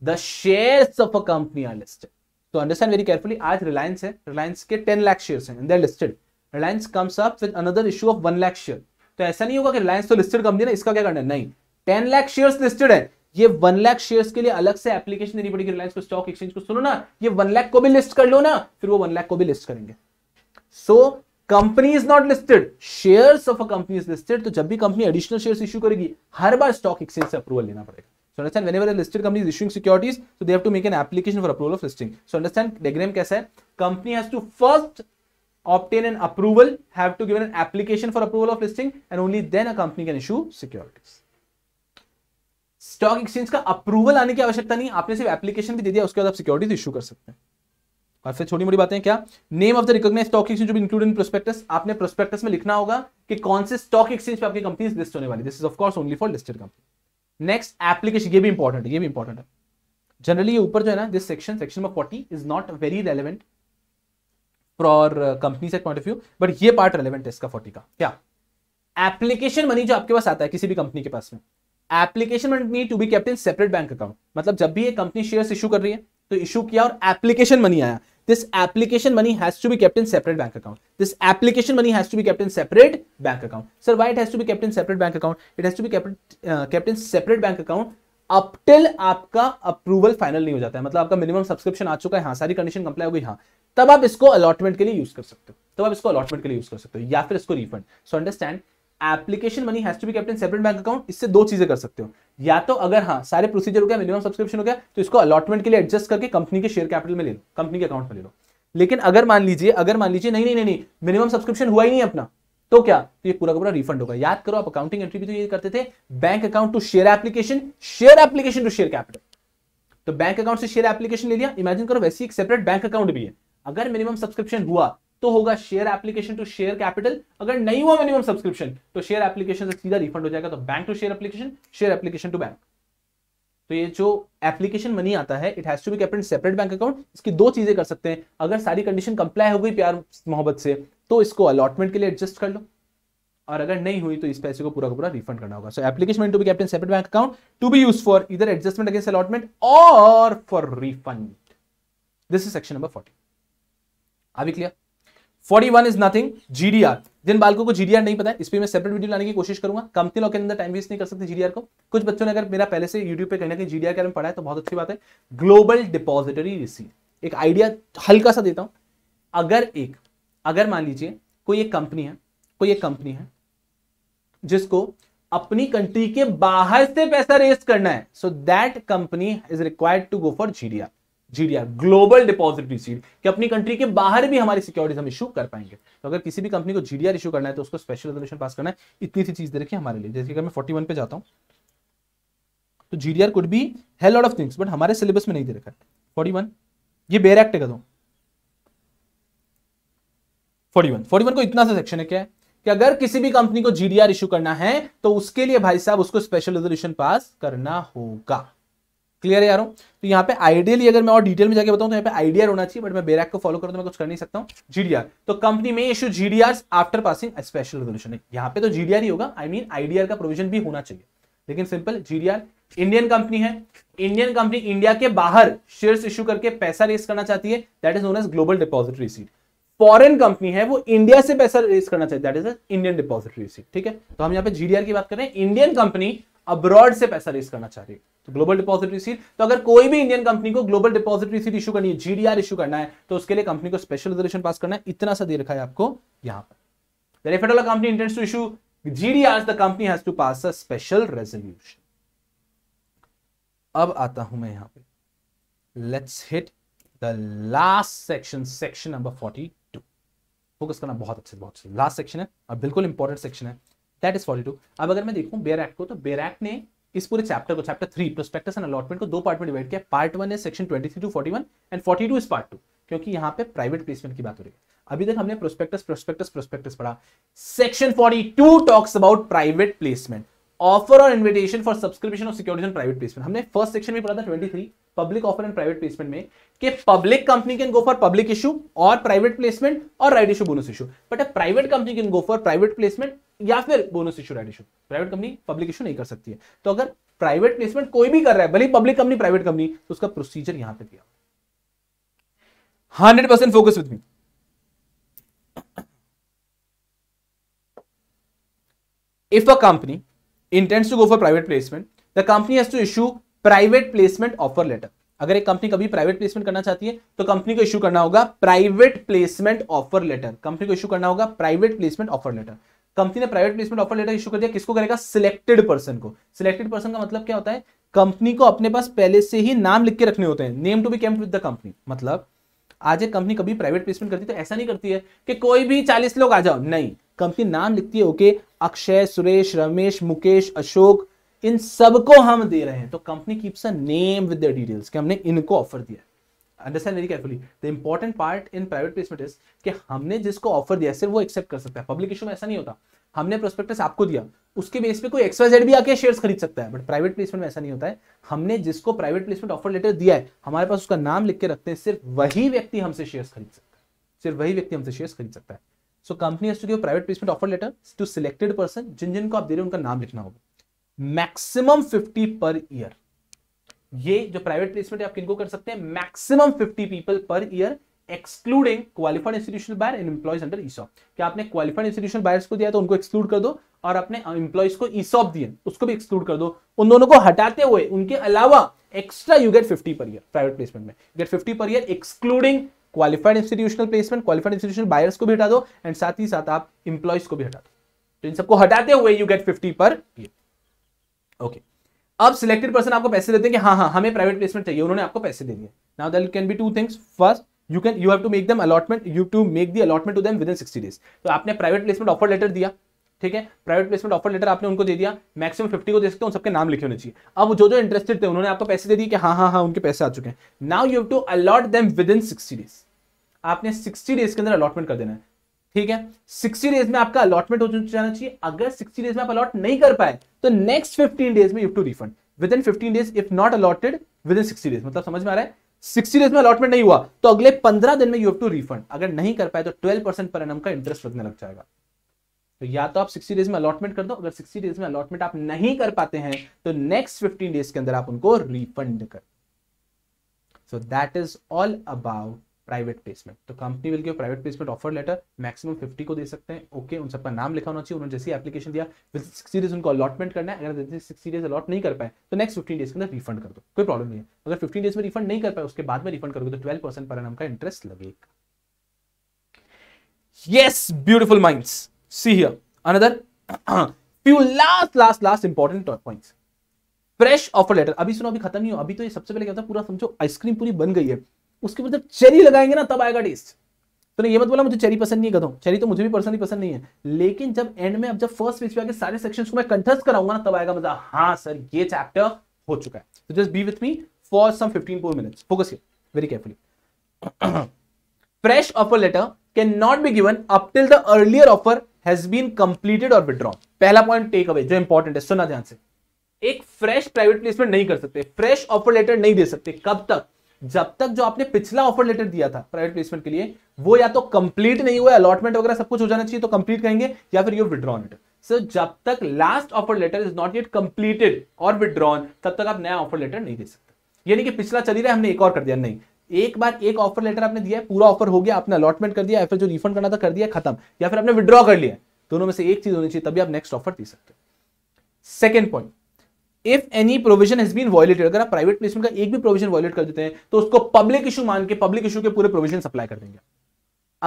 the shares of a company are listed so understand very carefully आज reliance hai reliance ke 10 lakh shares hain and they are listed reliance comes up with another issue of 1 lakh share तो aisa nahi hoga ki reliance to listed company है iska kya karna hai nahi 10 lakh shares listed hai ये one lakh shares के लिए अलग से application देनी पड़ेगी रिलायंस को स्टॉक एक्सचेंज को सुनो ना ये वन लाख को भी लिस्ट कर लो ना फिर वो वन लाख को भी लिस्ट करेंगे so company is not listed share of a company is listed तो जब भी कंपनी एडिशनल शेयर इशू करेगी हर बार स्टॉक एक्सचेंज से अप्रूवल लेना पड़ेगा so understand whenever listed company issuing securities so they to make an application for approval of listing so understand diagram कैसा है company has to first obtain an approval have to given an application for approval of listing and only then a company can issue securities stock exchange का approval आने की आवश्यकता नहीं आपने सिर्फ application भी दे दिया उसके बाद आप सिक्योरिटीज इशू कर सकते हैं और फिर छोटी मोटी बातें क्या name of the recognise stock exchange जो इंक्लूड इन प्रोस्पेक्टस आपने प्रोस्पेक्टस में लिखना होगा कि कौन से स्टॉक एक्सचेंज पे आपकी कंपनी लिस्ट होने वाली this is of course only for listed company next application ये भी इंपॉर्टेंट है ये भी इंपॉर्टेंट है जनरली ये ऊपर जो है ना this section section number forty is not very relevant for company से पॉइंट ऑफ व्यू बट ये पार्ट रेलिवेंट है इसका फोर्टी का क्या एप्लीकेशन मनी जो आपके पास आता है किसी भी कंपनी के पास में application money to be kept in separate bank account मतलब जब भी ये कंपनी शेयर इशू कर रही है तो इशू किया और एप्लीकेशन मनी आया this application money has to be kept in separate bank account this application money has to be kept in separate bank account sir why it has to be kept in separate bank account it has to be kept uh, kept in separate bank account up till आपका approval final नहीं हो जाता है मतलब आपका minimum subscription आ चुका है हाँ सारी कंडीशन कंप्लाई हो गई हाँ तब आप इसको अलॉटमेंट के लिए यूज कर सकते हो तब आप इसको अलॉटमेंट के लिए यूज कर सकते हो या फिर इसको refund so understand application money has to be kept in separate bank account इससे दो चीजें कर सकते हो या तो अगर हाँ सारे प्रोसीजर हो गया मिनिमम सब्सक्रिप्शन हो गया तो इसको अलॉटमेंट के लिए एडजस्ट करके कंपनी के शेयर कैपिटल में ले लो कंपनी के अकाउंट में ले लो लेकिन अगर मान लीजिए अगर मान लीजिए नहीं नहीं नहीं नहीं मिनिमम सब्सक्रिप्शन हुआ ही नहीं अपना तो क्या तो ये पूरा का पूरा रिफंड होगा याद करो आप अकाउंटिंग एंट्री भी तो ये करते थे bank account to share application share application to share capital तो बैंक अकाउंट से शेयर एप्लीकेशन ले लिया इमेजिन करो वैसे एक सेपरेट बैंक अकाउंट भी है अगर मिनिमम सब्सक्रिप्शन हुआ तो होगा share application to share capital अगर नहीं हुआ मिनिमम सब्सक्रिप्शन तो शेयर एप्लीकेशन से सीधा रिफंड हो जाएगा तो bank to share application share application to bank तो ये जो एप्लीकेशन मनी आता है it has to be kept separate bank account इसकी दो चीजें कर सकते हैं अगर सारी कंडीशन कंप्लाई हो गई प्यार मोहब्बत से तो इसको अलॉटमेंट के लिए एडजस्ट कर लो और अगर नहीं हुई तो इस पैसे को पूरा का पूरा रिफंड करना होगा so application to be kept in separate bank account to be use for इधर एडजस्टमेंट अगेंस्ट अलॉटमेंट और for refund this is section number forty अभी clear forty one is nothing GDR जिन बालकों को जीडीआर नहीं पता है इस पर मैं सेपरेट वीडियो लाने की कोशिश करूंगा कंपनी लॉ के अंदर टाइम वेस्ट नहीं कर सकते जीडीआर को कुछ बच्चों ने अगर मेरा पहले से यूट्यूब पे कहना कि जीडीआर के बारे में पढ़ा है तो बहुत अच्छी बात है ग्लोबल डिपॉजिटरी रिसीट एक आइडिया हल्का सा देता हूं अगर एक अगर मान लीजिए कोई एक कंपनी है कोई एक कंपनी है जिसको अपनी कंट्री के बाहर से पैसा रेस करना है so that company is required to go for GDR GDR global deposit receipt कि अपनी कंट्री के बाहर भी हमारी सिक्योरिटीज हम इशू कर पाएंगे तो अगर किसी भी कंपनी को जीडीआर इशू करना है तो उसको स्पेशल रेजोल्यूशन पास करना है इतनी सी चीज दे रखी हमारे लिए जैसे कि मैं फोर्टी पे जाता हूं तो GDR could be hell of things but हमारे सिलेबस में नहीं दे रखा है फोर्टी ये बेर एक्ट कर दो फोर्टी वन फोर्टी वन को इतना सा सेक्शन है क्या कि अगर किसी भी कंपनी को जीडीआर इशू करना है तो उसके लिए भाई साहब उसको स्पेशल रेजोल्यूशन पास करना होगा क्लियर है यारों तो यहाँ पे आइडियली अगर मैं और डिटेल में जाकर बताऊँ तो यहाँ पे आइडिया होना चाहिए बट मैं बेरैक को फॉलो करूँ तो मैं कुछ कर नहीं सकता हूँ जीडीआर तो कंपनी में issue GDR after passing special resolution यहाँ पे तो जीडीआर ही होगा आई मीन आईडीआर का प्रोविजन भी होना चाहिए लेकिन सिंपल जीडीआर इंडियन कंपनी है इंडियन कंपनी इंडिया के बाहर शेयर इश्यू करके पैसा रेस करना चाहती है that is known as global depository receipt foreign company है वो इंडिया से पैसा रेस करना चाहिए that is Indian depository receipt ठीक है तो हम यहाँ पे जीडीआर की बात कर रहे हैं इंडियन कंपनी अब्रॉड से पैसा रेस करना चाह रही है तो ग्लोबल डिपॉजिट रिसीट तो अगर कोई भी इंडियन कंपनी को ग्लोबल डिपॉजिट रिसीट इशू करनी है जीडीआर इशू करना है तो उसके लिए कंपनी को स्पेशल रिजर्वेशन पास करना है इतना सा दे रखा है आपको यहां पर if company intends to issue GDR the company has to pass a special resolution अब आता हूं मैं यहां पे let's hit the last section section number forty two focus करना बहुत अच्छे बहुत अच्छे लास्ट सेक्शन है और बिल्कुल इंपॉर्टेंट सेक्शन है दैट इज टू अब अगर मैं देखूँ बेर एक्ट को तो बेर एक्ट ने इस पूरे चैप्टर को chapter three prospectus and allotment को दो पार्ट में डिवाइड किया पार्ट वन है section three two one and two is part two क्योंकि यहाँ पे प्राइवेट प्लेसमेंट की बात हो रही है अभी तक हमने प्रोस्पेक्टस प्रोस्पेक्टस प्रोस्पेक्टस पढ़ा section forty two talks about private placement offer और invitation for subscription of security and private placement हमने फर्स्ट सेक्शन में पढ़ा था twenty three public offer and private placement में कि public company can go for public issue और private placement और right issue bonus issue but a private company can go for private placement या फिर bonus issue right issue private company public issue नहीं कर सकती है तो अगर प्राइवेट प्लेसमेंट कोई भी कर रहा है भले पब्लिक कंपनी प्राइवेट कंपनी तो उसका प्रोसीजर यहां पर दिया hundred percent focus with me if a company intends to go for private placement the company has to issue private placement offer letter अगर एक कंपनी कभी प्राइवेट प्लेसमेंट करना चाहती है तो कंपनी को इशू करना होगा private placement offer letter company को इशू करना होगा private placement offer letter company ने private placement offer letter issue कर दिया किसको करेगा सिलेक्टेड पर्सन को सिलेक्टेड पर्सन का मतलब क्या होता है कंपनी को अपने पास पहले से ही नाम लिख के रखने होते हैं नेम टू बी कैम्प विद द कंपनी मतलब आज एक कंपनी कभी प्राइवेट प्लेसमेंट करती है तो ऐसा नहीं करती है कि कोई भी चालीस लोग आ जाओ नहीं कंपनी नाम लिखती है ओके अक्षय सुरेश रमेश मुकेश अशोक इन सबको हम दे रहे हैं तो company keeps a name with the details कि हमने इनको ऑफर दिया understand very carefully the important part in private placement is कि हमने जिसको ऑफर दिया सिर्फ वो एक्सेप्ट कर सकता है पब्लिक इशू में ऐसा नहीं होता हमने प्रोस्पेक्टस आपको दिया उसके बेस पे कोई एक्सवाई जेड भी आके शेयर्स खरीद सकता है बट प्राइवेट प्लेसमेंट में ऐसा नहीं होता है हमने जिसको प्राइवेट प्लेसमेंट ऑफर लेटर दिया है हमारे पास उसका नाम लिख के रखते हैं सिर्फ वही व्यक्ति हमसे शेयर्स खरीद सकता है सिर्फ वही व्यक्ति हमसे शेयर्स खरीद सकता है so company has to give private placement offer letter to selected person जिन जिनको आप दे रहे हैं उनका नाम लिखना होगा मैक्सिमम 50 पर ईयर ये जो प्राइवेट प्लेसमेंट है आप किनको कर सकते हैं maximum 50 people per year excluding qualified institutional buyer and employees under ESOP क्या आपने क्वालिफाइड इंस्टीट्यूशन बायर्स को दिया तो उनको एक्सक्लूड कर दो और अपने एम्प्लॉयज को ईसॉप दिए उसको भी एक्सक्लूड कर दो उन दोनों को हटाते हुए उनके अलावा extra you get 50 per year private placement में get 50 per year excluding qualified institutional placement qualified institution buyers को भी हटा दो एंड साथ ही साथ आप इंप्लॉयज को भी हटा दो तो इन सबको हटाते हुए you get fifty per year okay अब सिलेक्टेड पर्सन आपको पैसे देते हैं कि हाँ हाँ हमें प्राइवेट प्लेसमेंट चाहिए उन्होंने आपको पैसे दे दिए now that can be two things first you can you have to make them allotment you to make the allotment to them within sixty days तो आपने प्राइवेट प्लेसमेंट ऑफर लेटर दिया ठीक है प्राइवेट प्लेसमेंट ऑफर लेटर आपने उनको दे दिया maximum fifty को दे सकते हैं सबके नाम लिखे होने चाहिए अब जो जो इंटरेस्टेड थे उन्होंने आपको पैसे दे दिए कि हाँ हाँ हाँ उनके पैसे आ चुके हैं now you have to allot them within sixty days आपने सिक्सटी डेज के अंदर अलॉटमेंट कर देना है ठीक है सिक्सटी डेज में आपका अलॉटमेंट हो जाना चाहिए अगर सिक्सटी डेज में आप अलॉट नहीं कर पाए तो नेक्स्ट फिफ्टीन डेज में you to refund within fifteen days if not allotted within sixty days मतलब समझ में आ रहा है सिक्सटी डेज में अलॉटमेंट नहीं हुआ तो अगले पंद्रह दिन में यू टू रिफंड अगर नहीं कर पाए तो ट्वेल्व परसेंट पर एनम का इंटरेस्ट लगने लग जाएगा तो या तो आप 60 डेज में अलॉटमेंट कर दो अगर 60 डेज में अलॉटमेंट आप नहीं कर पाते हैं तो नेक्स्ट 15 डेज के अंदर आप उनको रिफंड कर so that is all about private placement तो company will give private placement offer letter maximum fifty को दे सकते हैं ओके उन सबका नाम लिखा होना चाहिए उन्होंने जैसे एप्लीकेशन दिया विद सिक्सटी डेज उनको अलॉटमेंट करना है अगर जैसे सिक्सटी डेज अलॉट नहीं कर पाए तो नेक्स्ट फिफ्टी डेज के अंदर रिफंड कर दो कोई प्रॉब्लम नहीं है अगर फिफ्टी डेज में रिफंड नहीं कर पाए उसके बाद में रिफंड करोगे तो ट्वेल्व परसेंट पर का इंटरेस्ट लगेगा yes beautiful mind see here another few last last last important point fresh offer letter अभी सुनो अभी खत्म नहीं हो अभी तो ये सबसे पहले क्या होता है पूरा समझो आइसक्रीम पूरी बन गई है उसके ऊपर जब चेरी लगाएंगे ना तब आएगा टेस्ट तो ये मत बोला मुझे चेरी पसंद नहीं कदम चेरी तो मुझे भी पर्सनली पसंद नहीं है लेकिन जब एंड में अब जब फर्स्ट पेज पे आके सारे सेक्शन को मैं कंठस्थ कराऊंगा ना तब आएगा मजा हाँ सर ये चैप्टर हो चुका है तो just be with me for some fifteen four minute focus very carefully fresh offer letter can not be given up till the earlier offer has been completed और विद्रॉ पहला पॉइंट टेक अवे जो important है सुना ध्यान से एक fresh private placement नहीं कर सकते फ्रेश ऑफर लेटर नहीं दे सकते कब तक जब तक जो आपने पिछला ऑफर लेटर दिया था प्राइवेट प्लेसमेंट के लिए वो या तो कंप्लीट नहीं हुआ अलॉटमेंट वगैरह सब कुछ हो जाना चाहिए तो कंप्लीट कहेंगे या फिर यू विड्रॉन इट सर जब तक last offer letter is not yet completed और विड्रॉन तब तक आप नया ऑफर लेटर नहीं दे सकते यानी कि पिछला चली रहा है हमने एक और कर दिया नहीं एक बार एक ऑफर लेटर आपने दिया है पूरा ऑफर हो गया आपने अलॉटमेंट कर दिया या फिर जो रिफंड करना था कर दिया खत्म या फिर आपने विड्रॉ कर लिया दोनों में से एक चीज होनी चाहिए तभी आप नेक्स्ट ऑफर दे सकते second point if any provision has been violated अगर आप प्राइवेट प्लेसमेंट का एक भी प्रोविजन वॉयलेट कर देते हैं तो उसको पब्लिक इशू मान के पब्लिक इशू के पूरे प्रोविजन सप्लाई कर देंगे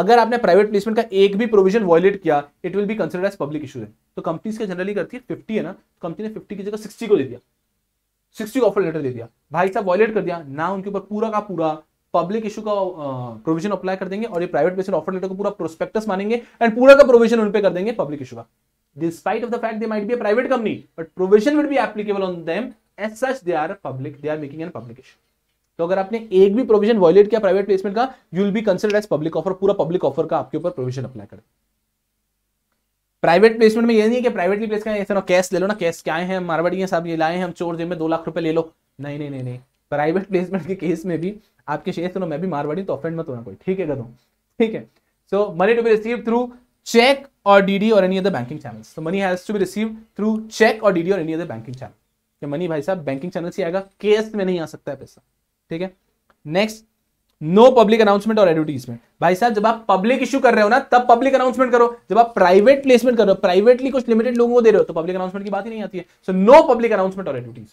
अगर आपने प्राइवेट प्लेसमेंट का एक भी प्रोविजन वॉयलेट किया it will be consider as public issue है तो कंपनी का जनरली करती है फिफ्टी है ना कंपनी तो ने फिफ्टी की जगह सिक्सटी को दे दिया सिक्सटी ऑफर लेटर दे दिया भाई साहब वॉयलेट कर दिया ना उनके ऊपर पूरा का पूरा पब्लिक इशू का प्रोविजन अप्लाई कर देंगे और ये प्राइवेट प्लेसमेंट ऑफर लेटर को पूरा प्रोस्पेक्टस मानेंगे एंड पूरा का प्रोविजन उन पर कर देंगे पब्लिक इशू का despite of the fact they might be a private company but provision will be applicable on them as such they are public they are making an publication तो अगर आपने एक भी प्रोविजन वॉयलेट किया private placement का you will be considered as public offer पूरा public offer का आपके ऊपर प्रोविजन अप्लाई करें प्राइवेट प्लेसमेंट में ये नहीं है कि प्राइवेटली प्लेस करें ऐसे ना कैश ले लो ना कैश क्या है मारवाड़ी है साहब ये लाए हैं हम चोर जेब में दो लाख रुपए ले लो नहीं नहीं नहीं नहीं प्राइवेट प्लेसमेंट के केस में भी आपके शेयर सुनो मैं भी मारवाड़ी तो ऑफेंड मत होना कोई ठीक है कदम ठीक है so money to be receive through cheque or DD or any other banking channels. So money has to be received through check or DD or any other banking channel. ये मनी भाई साहब बैंकिंग चैनल से आएगा case में नहीं आ सकता है पैसा ठीक है नेक्स्ट नो पब्लिक अनाउंसमेंट और एडवर्टीजमेंट भाई साहब जब आप पब्लिक इशू कर रहे हो ना तब पब्लिक अनाउंसमेंट करो जब आप प्राइवेट प्लेसमेंट कर रहे हो प्राइवेटली कुछ लिमिटेड लोगों को दे रहे हो तो पब्लिक अनाउंसमेंट की बात ही नहीं आती है सो नो पब्लिक अनाउंसमेंट और advertise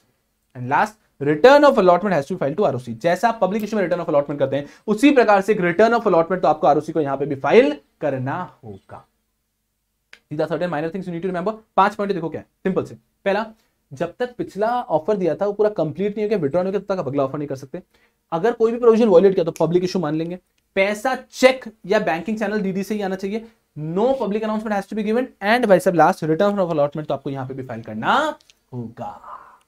and last return of allotment has to file to ROC जैसा आप पब्लिक इशू में रिटर्न ऑफ अलॉटमेंट करते हैं उसी प्रकार से रिटर्न ऑफ अलॉटमेंट तो आपको आरओसी को यहां पर भी फाइल करना होगा certain minor things you need to remember पांच पॉइंट देखो क्या सिंपल से पहला जब तक पिछला ऑफर दिया था वो पूरा कंप्लीट नहीं हो गया विड्रॉ नहीं हो गया तब तक अगला ऑफर नहीं कर सकते अगर कोई भी प्रोविजन वॉलेट किया तो पब्लिक इशू मान लेंगे पैसा चेक या बैंकिंग चैनल डीडी से ही आना चाहिए no public announcement has to be given and भाई साहब लास्ट रिटर्न ऑफ अलॉटमेंट तो आपको यहां पे भी फाइल करना होगा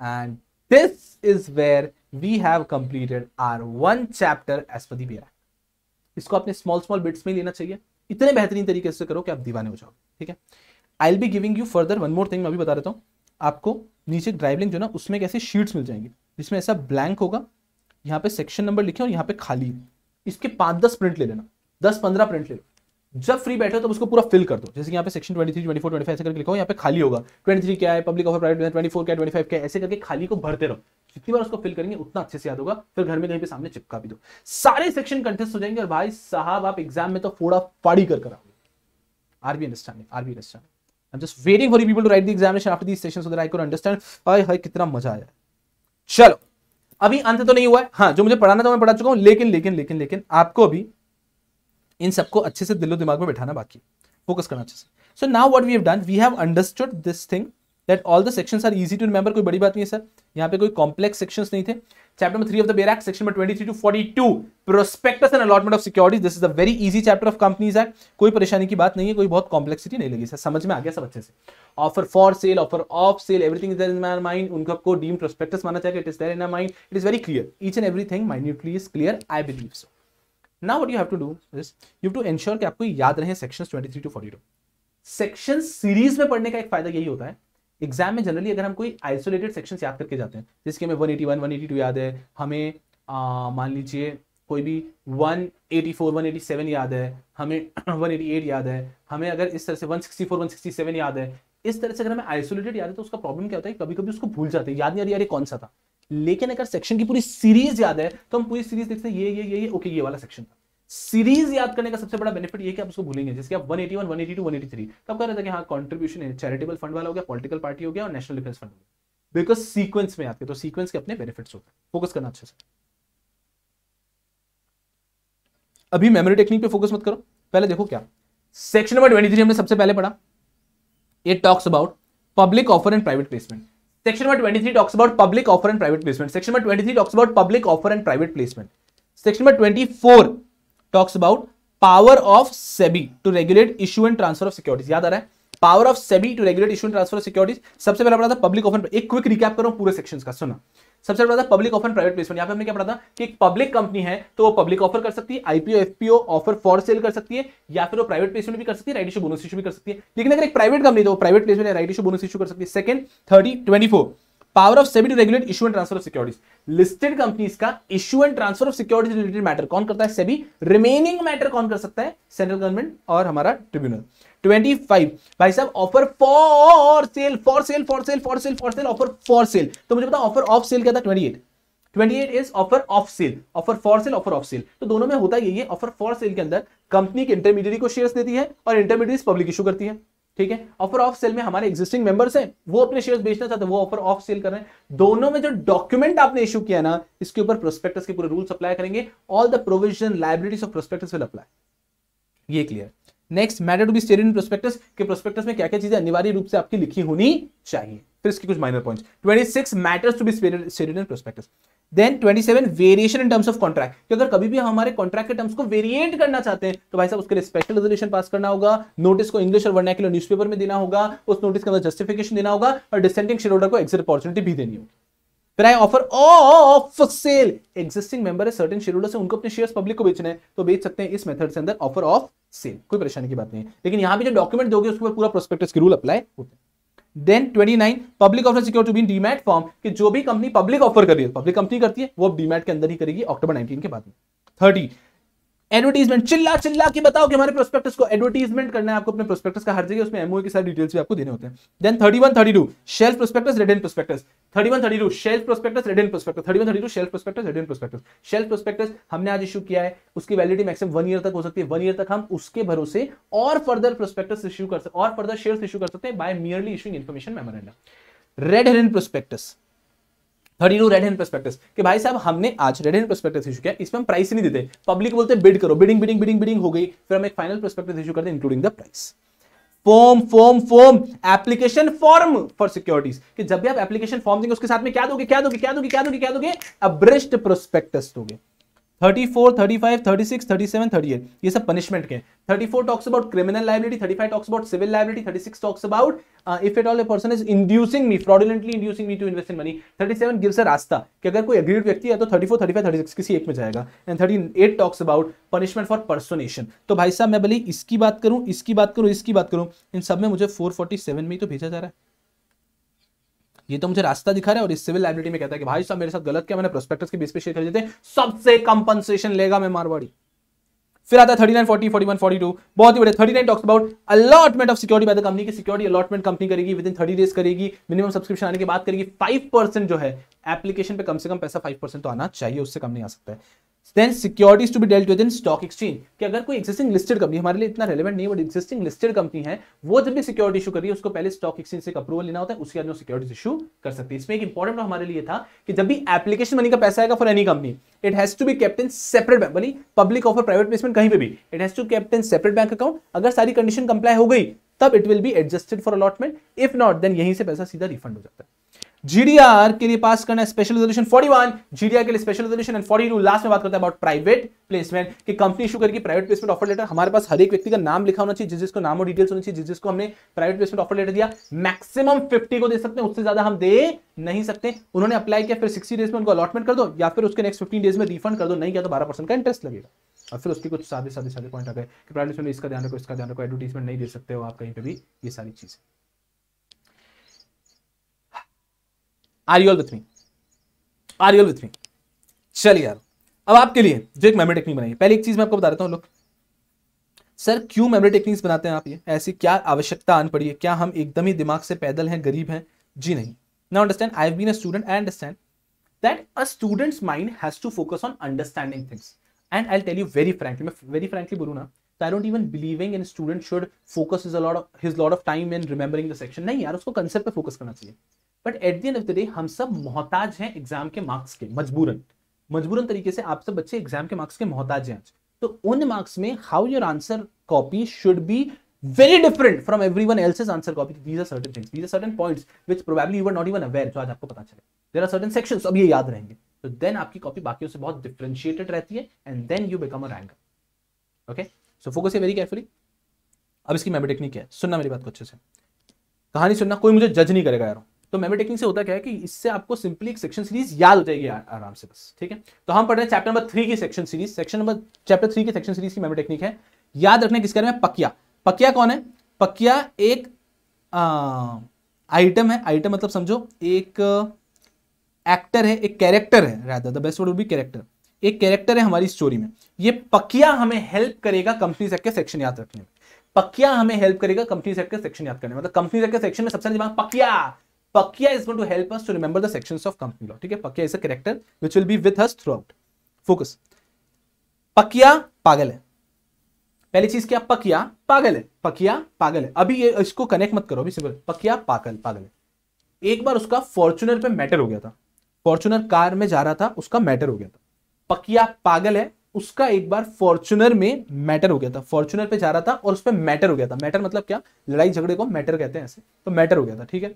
and this is where we have completed our one chapter as per the इसको अपने स्मॉल स्मॉल बिट्स में लेना चाहिए इतने बेहतरीन तरीके से करो कि आप दीवाने हो जाओ ठीक है I will be giving you further one more thing मैं भी बता देता हूँ आपको नीचे ड्राइव जो ना उसमें कैसे शीट्स मिल जाएंगी जिसमें ऐसा ब्लैंक होगा यहाँ पे सेक्शन नंबर लिखे और यहाँ पे खाली इसके पाँच दस प्रिंट ले लेना दस पंद्रह प्रिंट ले लो जब फ्री बैठे हो तो उसको पूरा फिल कर दो जैसे यहाँ पे सेक्शन ट्वेंटी थ्री 23, 24, 25 ऐसे करके लिखो यहाँ पे खाली होगा ट्वेंटी थ्री क्या है public offer private twenty four क्या ट्वेंटी फाइव क्या ऐसे करके खाली को भरते रहो जितनी बार उसको फिल करेंगे उतना अच्छे से याद होगा फिर घर में कहीं पे सामने चिपका भी दो सारे सेक्शन कंटेस्ट हो जाएंगे और भाई साहब आप एग्जाम में तो फोड़ा फाड़ी कर कराओगे are we understanding are we understanding I am just waiting for you people to write the examination after this session so that I could understand हाय हाय कितना मजा आया चलो अभी अंत तो नहीं हुआ है हाँ जो मुझे पढ़ाना था मैं पढ़ा चुका हूँ लेकिन लेकिन लेकिन लेकिन आपको अभी इन सबको अच्छे से दिलो दिमाग में बैठाना बाकी फोकस करना अच्छे से so now what we have done we have understood this thing that all the sections are easy to remember कोई बड़ी बात नहीं है सर यहाँ पे कोई कॉम्प्लेक्स सेक्शंस नहीं थे chapter number 3 of the bear act section number 23 forty two prospectus and allotment of securities this is a very easy chapter of companies act कोई परेशानी की बात नहीं है कोई बहुत कॉम्प्लेक्सिटी नहीं लगी समझ में आ गया सब अच्छे से offer for sale offer of sale everything is in my mind उनको को डीम प्रोस्पेक्टस माना चाहिए it is there in mind it is very clear each and thing minutely is clear I believe so now what you have to do this you to ensure कि आपको याद रहे twenty three two two section series में पढ़ने का एक फायदा यही होता है एग्जाम में जनरली अगर हम कोई आइसोलेटेड सेक्शन याद करके जाते हैं जिसके हमें 181, 182 याद है हमें मान लीजिए कोई भी 184, 187 याद है हमें 188 याद है हमें अगर इस तरह से 164, 167 याद है इस तरह से अगर हमें आइसोलेटेड याद है तो उसका प्रॉब्लम क्या होता है कभी कभी उसको भूल जाते हैं याद नहीं आ रही यार ये कौन सा था लेकिन अगर सेक्शन की पूरी सीरीज याद है तो हम पूरी सीरीज देखते हैं ये ये ये, ये ओके ये वाला सेक्शन था सीरीज याद करने का सबसे बड़ा बेनिफिट ये कि आप उसको भूलेंगे जिसके आप 181, 182, 183 तब कह रहे थे कि हाँ कॉन्ट्रीब्यूशन है चैरिटेबल फंड वाला हो गया पॉलिटिकल पार्टी हो गया और नेशनल डिफेंस फंड हो गया बिकॉज सीक्वेंस में याद करें तो सीक्वेंस के अपने बेनिफिट्स होते हैं फोकस करना अच्छे से अभी मेमोरी टेक्निक पे फोकस मत करो पहले देखो क्या सेक्शन नंबर ट्वेंटी हमने सबसे पहले पढ़ा it talks about public offer and private placement section number twenty three talks about public offer and private placement section number twenty three talks about public offer and private placement section number twenty four talks about power of SEBI to regulate issue and transfer of securities याद आ रहा है power of SEBI to regulate issue and transfer of securities सबसे पहले पढ़ा था public often एक quick recap करो पूरे सेक्शन का सुना सबसे पहला था पब्लिक ऑफर प्राइवेट प्लेसमेंट यहाँ पे हमने क्या पढ़ा था कि एक पब्लिक कंपनी है तो वो पब्लिक ऑफर कर सकती है IPO FPO offer for sale कर सकती है या फिर वो प्राइवेट प्लेसमेंट भी कर सकती है राइट इशू बोनस इशू भी कर सकती है लेकिन अगर एक प्राइवेट कंपनी तो private placement right issue bonus issue कर सकती है second thirty twenty four power of SEBI to regulate issue and transfer of securities listed companies का issue and transfer of securities related matter कौन करता है सेबी रिमेनिंग मैटर कौन कर सकता है सेंट्रल गवर्नमेंट और हमारा ट्रिब्यूनल 25 भाई साहब offer for sale for sale for sale for sale for sale offer for sale तो मुझे पता ऑफर ऑफ सेल क्या था 28 28 is offer of sale offer for sale offer of sale तो दोनों में होता यही है ऑफर फॉर सेल के अंदर कंपनी के इंटरमीडिएट को शेयर्स देती है और इंटरमीडिएट पब्लिक इशू करती है ठीक है ऑफर ऑफ सेल में हमारे एक्जिस्टिंग मेंबर्स हैं वो अपने शेयर्स बेचना चाहते हैं वो ऑफर ऑफ सेल कर रहे हैं दोनों में जो डॉक्यूमेंट आपने इशू किया ना इसके ऊपर प्रोस्पेक्टस के पूरे रूल्स अप्लाई करेंगे all the provision liabilities of prospectus will apply ये clear next matter to be stated in prospectus के प्रोस्पेक्टस में क्या क्या चीजें अनिवार्य रूप से आपकी लिखी होनी चाहिए फिर इसके कुछ minor points 26 matters to be stated in prospectus then 27 variation in terms of contract क्योंकि अगर कभी भी हमारे कॉन्ट्रैक्ट के टर्म्स को वेरिएंट करना चाहते हैं तो भाई साहब उसके लिए स्पेशल रेजोल्यूशन पास करना होगा नोटिस को इंग्लिश और के लिए न्यूज़पेपर में देना होगा उस नोटिस के अंदर जस्टिफिकेशन देना होगा और डिसेंडिंग शेयर होल्डर को एक्सिट अपॉर्चुनिटी भी देनी होगी फिर आई offer of sale existing member है सर्टेन शेयर से उनको अपने शेयर पब्लिक को बेचने तो बेच सकते हैं इस मेथड से अंदर ऑफर ऑफ सेल कोई परेशानी की बात नहीं लेकिन यहाँ भी जो डॉक्यूमेंट दोगे उसके ऊपर पूरा प्रोस्पेक्टस के रूल अप्लाई होते हैं then 29 public offer secure to be demat form कि जो भी कंपनी पब्लिक ऑफर कर रही है पब्लिक कंपनी करती है वो अब डीमैट के अंदर ही करेगी अक्टूबर 19 के बाद में 30 एडवर्टीजमेंट चिल्ला चिल्ला के बताओ कि हमारे प्रोस्पेक्टस को एडवर्टीजमेंट करना है आपको अपने प्रोस्पेक्टस का हर जगह उसमें एमओए के साथ डिटेल्स भी आपको देने होते हैं then 31 32 shelf prospectus red and prospectus 31 32 shelf prospectus red and prospectus 31 32 shelf prospectus red and prospectus shelf prospectus हमने आज इशू किया है उसकी वैलिडिटी मैक्सिमम 1 ईयर तक हो सकती है 1 ईयर तक हम उसके भरोसे और फर्दर प्रोस्पेक्टस इशू कर सकते और फर्दर शेयर्स इशू कर सकते हैं by merely issuing information memorandum red and prospectus thirty two red hand prospectus कि भाई साहब हमने आज रेड हैंड प्रस्पेक्टस इशू किया इसमें हम प्राइस नहीं देते पब्लिक बोलते बिड करो बिडिंग बिडिंग बिडिंग बिडिंग हो गई फिर हम एक फाइनल प्रस्पेक्टस इशू करते including the price form form form application form for securities कि जब भी आप एप्लीकेशन फॉर्म देंगे उसके साथ में क्या दोगे क्या दोगे क्या दोगे क्या दोगे क्या दोगे अब्रेस्ट प्रोस्पेक्टस दोगे thirty four thirty five thirty six thirty seven thirty eight ये सब पनिशमेंट के thirty four talks about criminal liability thirty five talks about civil liability thirty six talks about if at all a person is inducing me fraudulently inducing me to invest in money thirty seven gives रास्ता कि अगर कोई aggrieved व्यक्ति है तो thirty four thirty five thirty six किसी एक में जाएगा and thirty eight talks about punishment for personation तो भाई साहब मैं भले इसकी बात करूँ इसकी बात करूँ इसकी बात करूँ इन सब में मुझे फोर फोर्टी सेवन में ही तो भेजा जा रहा है ये तो मुझे रास्ता दिखा रहे हैं और इस सिविल लाइब्रेटी में कहता है कि भाई साहब मेरे साथ गलत क्या मैंने प्रोस्पेक्टस के बेस पे शेयर खरीदे सबसे कंपनसेशन लेगा मैं मारवाड़ी फिर आता thirty nine forty forty one forty two बहुत ही बड़े thirty nine talks about allotment of security by the company की सिक्योरिटी अलॉटमेंट कंपनी करेगी विद इन थर्टी डेज करेगी मिनिमम सब्सक्रिप्शन आने की बात करेगी फाइव परसेंट जो है एप्लीकेशन पे कम से कम पैसा फाइव परसेंट तो आना चाहिए उससे कम नहीं आ सकता है then securities to be dealt within stock exchange कि अगर कोई एक्सिस्टिंग listed company हमारे लिए इतना relevant नहीं है बट existing listed कंपनी है वो जब भी सिक्योरिटी issue कर रही है उसको पहले स्टॉक एक्सचेंज से अप्रूवल लेना होता है उसके बाद वो सिक्योरिटीज इशू कर सकती है इसमें एक इंपॉर्टेंट हमारे लिए था कि जब भी एप्लीकेशन मनी का पैसा आएगा for any company it has to be kept in separate bank भले पब्लिक ऑफर प्राइवेट प्लेसमेंट कहीं पे भी it has to kept in separate bank account अगर सारी कंडीशन कंप्लाई हो गई तब it will be adjusted for allotment if not then यहीं से पैसा सीधा रिफंड हो जाता है जीडीआर के लिए पास करना है स्पेशल रेजोल्यूशन 41 जीडीआर के लिए स्पेशल रेजोल्यूशन एंड 42 लास्ट में बात करते हैं अबाउट प्राइवेट प्लेसमेंट कि कंपनी इशू करके प्राइवेट प्लेसमेंट ऑफर लेटर हमारे पास हर एक व्यक्ति का नाम लिखा होना चाहिए जिस जिसको नाम और डिटेल्स होना चाहिए जिस जिसको हमने प्राइवेट प्लेसमेंट ऑफर लेटर दिया मैक्सिमम फिफ्टी को दे सकते हैं उससे ज्यादा हम दे नहीं सकते उन्होंने अप्लाई किया फिर सिक्सटी डेज में उनको अलॉटमेंट कर दो या फिर उसके नेक्स्ट फिफ्टी डेज में रिफंड कर दो नहीं किया तो बारह परसेंट का इंटरेस्ट लगेगा और फिर उसके कुछ सादे सादे सादे पॉइंट आ गए कि प्राइवेट प्लेसमेंट इसका ध्यान रखो इसका ध्यान रखो एडवर्टीजमेंट नहीं दे सकते हो आप कहीं पर भी ये सारी चीज़ें are you with me are you with me चलिए यार अब आपके लिए जो एक मेमोरी टेक्निक बनाइए पहली एक चीज मैं आपको बता देता हूँ लोग सर क्यों मेमोरी टेक्निक्स बनाते हैं आप ये ऐसी क्या आवश्यकता आन पड़ी है क्या हम एकदम ही दिमाग से पैदल हैं गरीब हैं जी नहीं now understand I have been a student I understand that a student's mind has to focus on understanding things and I tell you very frankly मैं वेरी फ्रैंकली बोलूँ ना I don't even believing in student should focus is a lot of his lot of time in remembering the section नहीं यार उसको concept पे फोकस करना चाहिए but at the end of the day हम सब मोहताज हैं एग्जाम के मार्क्स के मजबूरन मजबूरन तरीके से आप सब बच्चे एग्जाम के मार्क्स के मोहताज हैं तो उन मार्क्स में how your answer copy should be very different from every one else answer copy these are certain things these are certain points which probably you were not even aware जो आज आपको पता चले देर आर सर्टन सेक्शन अब ये याद रहेंगे तो देन आपकी कॉपी बाकी से बहुत डिफ्रेंशिएटेड रहती है and then you become a rank okay so focus ये वेरी केयरफुली अब इसकी मेमोटेक्निक है सुनना मेरी बात को अच्छे से कहानी सुनना कोई मुझे जज नहीं करेगा यार तो मेमोरी टेक्निक से होता क्या है कि इससे आपको सिंपली एक सेक्शन सीरीज याद हो जाएगी आराम से बस ठीक है तो हम पढ़ रहे हैं चैप्टर नंबर थ्री की section series section number chapter three की सेक्शन सीरीज की मेमोरी टेक्निक है याद रखने किसके बारे में पकिया पकिया कौन है पकिया एक आइटम है आइटम मतलब समझो एक एक्टर है एक कैरेक्टर है Radha the best word be character एक कैरेक्टर है हमारी स्टोरी में ये पकिया हमें हेल्प करेगा कंपनी सेक्ट के सेक्शन याद रखने में पकिया हमें हेल्प करेगा कंपनी सेक्ट के सेक्शन याद करने मतलब कंपनी सेक्ट के सेक्शन में सबसे दिमाग पकिया Pakia is going to help us to remember the sections of company law. Okay, Pakia is a character which will be with us throughout. Focus. Pakia पागल है पहली चीज क्या पकिया पागल है पकिया पागल है अभी ये इसको कनेक्ट मत करो अभी सिंपल पकिया पागल पागल है एक बार उसका फॉर्चुनर पे मैटर हो गया था फॉर्चुनर कार में जा रहा था उसका मैटर हो गया था पकिया पागल है उसका एक बार फॉर्चुनर में मैटर हो गया था फॉर्चुनर पे जा रहा था और उस पर मैटर हो गया था मैटर मतलब क्या लड़ाई झगड़े को मैटर कहते हैं ऐसे तो मैटर हो गया था ठीक है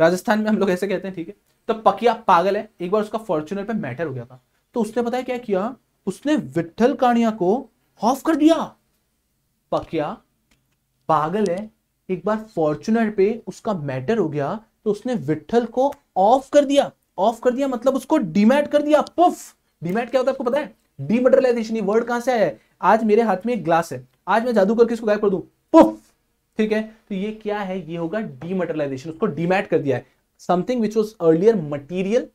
राजस्थान में हम लोग ऐसे कहते हैं ठीक है तो पकिया पागल है एक बार उसका फॉर्चुनर पे मैटर हो गया था तो उसने पता है क्या किया उसने विठल कानिया को ऑफ कर दिया पकिया पागल है एक बार फॉर्चुनर पे उसका मैटर हो गया तो उसने विठल को ऑफ कर दिया ऑफ कर दिया मतलब उसको डिमैट कर दिया पुफ डिमैट क्या होता है आपको पता है डीमटेरियलाइजेशन ये वर्ड कहां से है आज मेरे हाथ में एक ग्लास है आज मैं जादू करके इसको गायब कर दू पुफ ठीक है तो ये क्या है ये होगा डीमेटरलाइजेशन उसको डीमैट कर दिया है something which was earlier material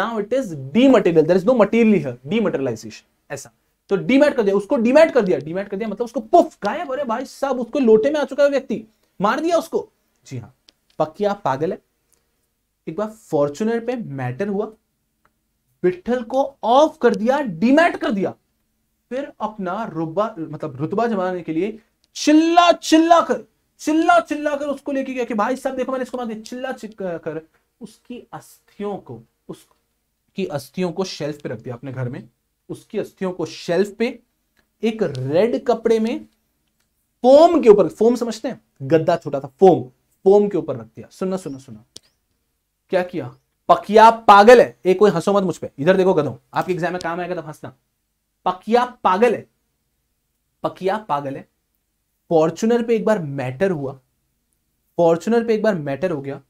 now it is de dematerial there is no material here dematerialization ऐसा तो डीमैट कर दिया उसको डीमैट कर दिया डीमैट कर दिया मतलब उसको पुफ गायब अरे भाई सब उसको लोटे में आ चुका है व्यक्ति मार दिया उसको जी हाँ पक्की आप पागल है एक बार फॉर्चुनर पे मैटर हुआ विठल को ऑफ कर दिया डीमैट कर दिया फिर अपना रुबा मतलब रुतबा जमाने के लिए चिल्ला चिल्ला कर चिल्ला चिल्ला कर उसको लेके गया कि भाई साहब देखो मैंने इसको मार दिया चिल्ला चिल्ला कर उसकी अस्थियों को उसकी अस्थियों को शेल्फ पे रख दिया अपने घर में उसकी अस्थियों को शेल्फ पे एक रेड कपड़े में फोम के ऊपर फोम समझते हैं गद्दा छोटा था फोम फोम के ऊपर रख दिया सुनना सुनना सुनना क्या किया पकिया पागल है एक कोई हंसो मत मुझ पर इधर देखो गधो आपके एग्जाम में काम आएगा तब हंसना पकिया पागल है पकिया पागल है फॉर्चुनर पे एक बार मैटर हुआ फॉर्चुनर पे एक बार मैटर हो गया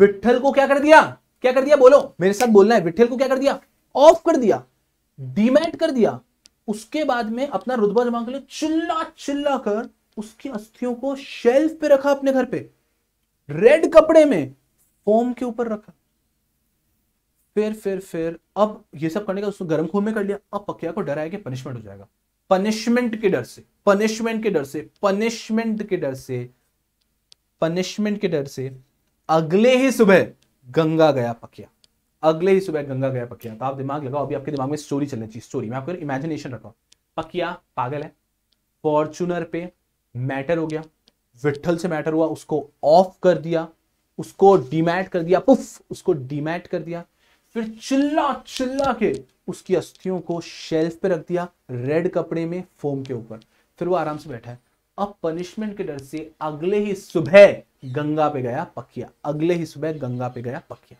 विठल को क्या कर दिया क्या कर दिया बोलो मेरे साथ बोलना है विठल को क्या कर दिया ऑफ कर दिया डीमैट कर दिया उसके बाद में अपना रुतबा जमा कर चिल्ला चिल्ला कर उसकी अस्थियों को शेल्फ पे रखा अपने घर पे रेड कपड़े में फोम के ऊपर रखा फिर फिर फिर अब ये सब करने का उसको गर्म खून में कर लिया अब पकिया को डराया कि पनिशमेंट हो जाएगा पनिशमेंट के डर से पनिशमेंट के डर से पनिशमेंट के डर से पनिशमेंट के डर से अगले ही सुबह गंगा गया पकिया अगले ही सुबह गंगा गया पकिया तो आप दिमाग लगाओ अभी आपके दिमाग में स्टोरी चलने चाहिए स्टोरी मैं आपको इमेजिनेशन रखा पकिया पागल है फॉर्चुनर पे मैटर हो गया विठल से मैटर हुआ उसको ऑफ कर दिया उसको डिमैट कर दिया पुफ उसको डिमैट कर दिया फिर चिल्ला चिल्ला के उसकी अस्थियों को शेल्फ पे रख दिया रेड कपड़े में फोम के ऊपर फिर वो आराम से बैठा है अब पनिशमेंट के डर से अगले ही सुबह गंगा पे गया पखिया अगले ही सुबह गंगा पे गया पखिया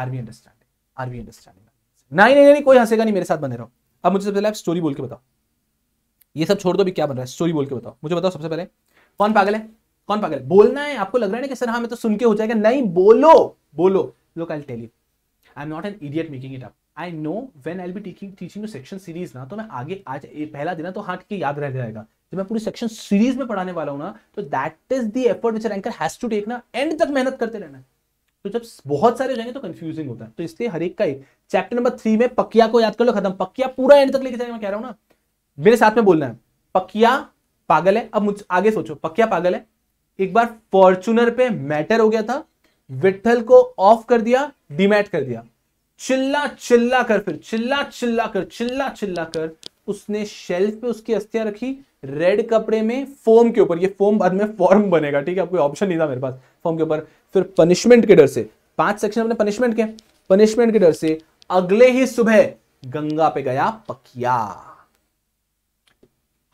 आर्मी अंडरस्टैंडिंग आर्मी अंडरस्टैंडिंग नहीं नहीं नहीं कोई हंसेगा नहीं मेरे साथ बने रहो अब मुझे सबसे पहले आप स्टोरी बोल के बताओ ये सब छोड़ दो भी क्या बन रहा है स्टोरी बोल के बताओ मुझे बताओ सबसे पहले कौन पागल है कौन पागल है बोलना है आपको लग रहा है ना कि सर हाँ मैं तो सुन के हो जाएगा नहीं बोलो बोलो लोकल टेली I am not an idiot making it up I know when I be teaching teaching you section series ना तो मैं आगे आज पहला दिन तो हाँ ठीक है याद रह जाएगा जब मैं पूरी सेक्शन सीरीज में पढ़ाने वाला हूँ ना तो that is the effort which anchor has to take ना एंड तक मेहनत करते रहना तो जब बहुत सारे जाएंगे तो कंफ्यूजिंग होता है तो इसलिए हर एक का एक चैप्टर नंबर थ्री में पकिया को याद कर लो खत्म पकिया पूरा एंड तक लेके जाएंगे मैं कह रहा हूँ ना मेरे साथ में बोलना है पकिया पागल है अब मुझ आगे सोचो पकिया पागल है एक बार फॉर्चुनर पे मैटर हो गया था विठल को ऑफ कर दिया डिमैट कर दिया चिल्ला चिल्ला कर फिर चिल्ला चिल्ला कर चिल्ला चिल्ला कर उसने शेल्फ पे उसकी अस्थियां रखी रेड कपड़े में फोम के ऊपर ये फोम बाद में फॉर्म बनेगा ठीक है आपको ऑप्शन नहीं था मेरे पास फॉर्म के ऊपर फिर पनिशमेंट के डर से पांच सेक्शन अपने पनिशमेंट के पनिशमेंट के डर से अगले ही सुबह गंगा पे गया पकिया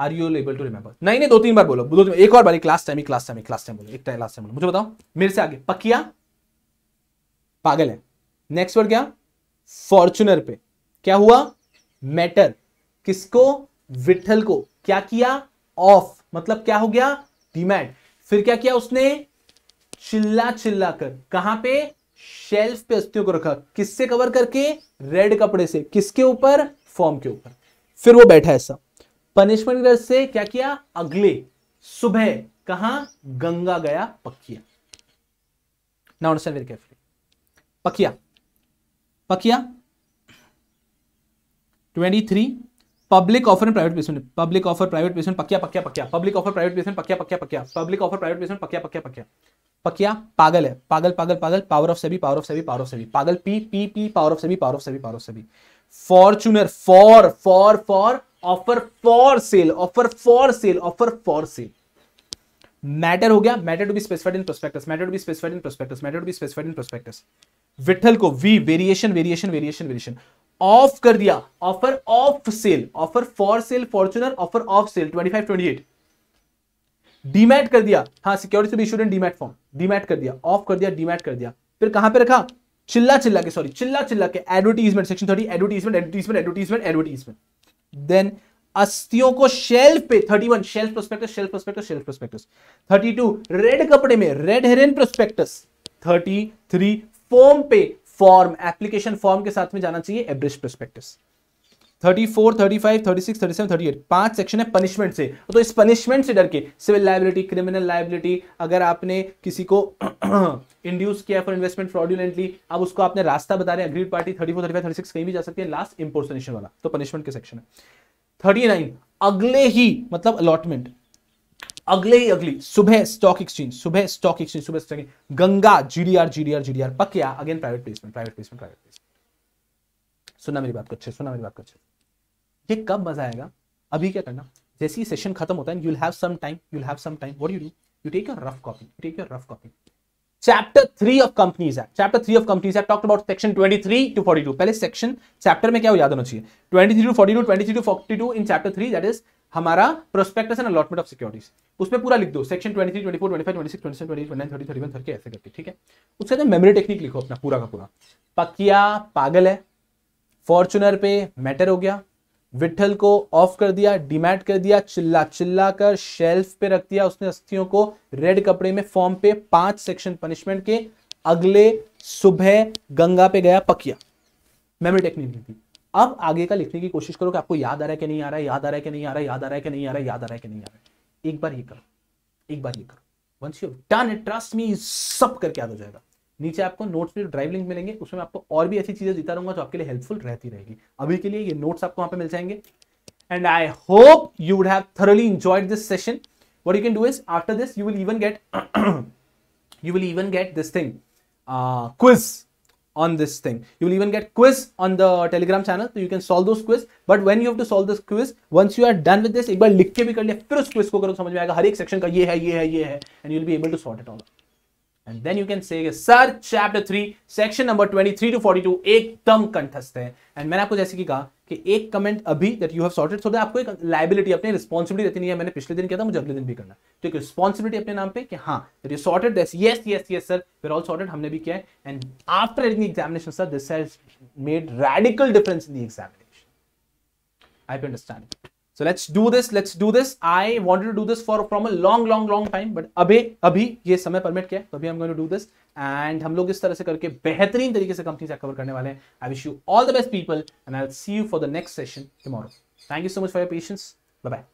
are you able to remember नहीं नहीं दो तीन बार बोलो दो तीन, एक और बार class time class time class time बोलो एक टाइम क्लास टाइम बोलो मुझे बताओ मेरे से आगे पकिया पागल है नेक्स्ट वर्ड क्या फॉर्चुनर पे क्या हुआ मैटर किसको विठल को क्या किया ऑफ मतलब क्या हो गया डिमैट फिर क्या किया उसने चिल्ला चिल्ला कर कहां पे शेल्फ पे अस्थियों को रखा किससे कवर करके रेड कपड़े से किसके ऊपर फॉर्म के ऊपर फिर वो बैठा ऐसा पनिशमेंट की से क्या किया अगले सुबह कहा गंगा गया पक्किया नाउ अंडरस्टैंड वेरी केयरफुल पखिया पखिया twenty three public offer and private placement public offer private placement पकिया पकिया पकिया पब्लिक ऑफर प्राइवेट प्लेसमेंट पकिया पक्या पकिया पब्लिक ऑफर प्राइवेट प्लेसमेंट पकिया पक्या पकिया पकिया पागल है पागल पागल पागल power of SEBI power of SEBI power of SEBI पागल P P P power of SEBI power of SEBI power of SEBI Fortuner for for for offer for sale offer for sale offer for sale matter हो गया matter to be specified in prospectus matter to be specified in prospectus matter to be specified in prospectus विठल को V variation variation variation variation of कर दिया offer of sale offer for sale Fortuner offer of sale 25 28 demat कर दिया हां security to be issued in demat form demat कर दिया of कर दिया डीमैट कर दिया फिर कहां पे रखा चिल्ला चिल्ला के सॉरी चिल्ला चिल्ला के advertisement section 30 advertisement advertisement advertisement advertisement then अस्थियों को शेल्फ पे 31 shelf prospectus shelf prospectus shelf prospectus 32 red कपड़े में रेड हेरेन प्रोस्पेक्टस 33 फॉर्म पे फॉर्म एप्लीकेशन फॉर्म के साथ में जाना चाहिए एवरेज प्रोस्पेक्टस 34, 35, 36, 37, 38 पांच सेक्शन है पनिशमेंट से तो इस पनिशमेंट से डर के सिविल लाइबिलिटी क्रिमिनल लाइबिलिटी अगर आपने किसी को इंड्यूस किया फॉर इन्वेस्टमेंट फ्रॉडुलेंटली अब उसको आपने रास्ता बता रहे अग्रीड पार्टी 34, 35, 36 कहीं भी जा सकते हैं लास्ट इंपोर्सनेशन वाला तो पनिशमेंट के सेक्शन है थर्टी नाइन अगले ही मतलब अलॉटमेंट अगले ही अगली सुबह स्टॉक एक्सचेंज सुबह स्टॉक एक्सचेंज सुबह stock Ganga GDR GDR GDR पक again private placement private placement private placement सुना मेरी बात को अच्छे सुना मेरी बात को अच्छे ये कब मजा आएगा अभी क्या करना जैसे ही सेशन खत्म होता है you have some time you have some time what you do you take your rough copy you take your rough copy chapter 3 of companies act chapter 3 of companies act talked about section 23 to 42 पहले section chapter में क्या याद होना चाहिए 23 to 42 23 to 42 in chapter three that is हमारा prospectus and allotment of securities उसमें पूरा लिख दो सेक्शन 23 24 25 26 27 28 29 30 31 30 ऐसे करके ठीक है उसके बाद मेमोरी टेक्निक लिखो अपना पूरा का पूरा पकिया पागल है फॉर्चुनर पे मैटर हो गया विठल को ऑफ कर दिया डिमैट कर दिया चिल्ला चिल्ला कर शेल्फ पे रख दिया उसने अस्थियों को रेड कपड़े में फॉर्म पे पांच सेक्शन पनिशमेंट के अगले सुबह गंगा पे गया पकिया मेमोरी टेक्निक थी अब आगे का लिखने की कोशिश करो कि आपको याद आ रहा है कि नहीं आ रहा है याद आ रहा है कि नहीं आ रहा है याद आ रहा है कि नहीं आ रहा है याद आ रहा है कि नहीं आ रहा है एक बार ये करो एक बार ये करो once you done it trust me सब करके याद हो जाएगा नीचे आपको नोट्स में ड्राइव लिंक मिलेंगे उसमें आपको और भी ऐसी चीज़ें जीता रहूंगा जो आपके लिए हेल्पफुल रहती रहेगी अभी के लिए ये नोट्स आपको वहां पे मिल जाएंगे and I hope you would have thoroughly enjoyed this session what you can do is after this you will even get you will even get this thing quiz on this thing. You will even get quiz on the Telegram channel, so you can solve those quiz. But when you have to solve this quiz, once you are done with this, एक बार लिख के भी कर लिया फिर उस quiz को करो समझ में आएगा हर एक सेक्शन का ये है ये है ये है and you will be able to sort it all and then you can say sir chapter three section number twenty three to forty two एकदम कंठस्थ है एंड मैंने आपको जैसे कि कहा कि एक कमेंट अभी that you have sorted so आपको एक लाइबिलिटी अपनी रिस्पॉन्सिबिलिटी रहती नहीं है मैंने पिछले दिन किया था मुझे अगले दिन भी करना तो एक रिस्पॉन्सिबिलिटी अपने नाम पे कि हाँ that you sorted this yes yes yes sir we all sorted हमने भी किया है and after writing examination sir this has made radical difference in the examination I can understand so let's do this let's do this i wanted to do this for from a long long long time but अभी अभी ये समय permit किया तो अभी I'm going to do this and हम लोग इस तरह से करके बेहतरीन तरीके से कंपनी से कवर करने वाले हैं I wish you all the best people and I see you for the next session tomorrow thank you so much for your patience bye bye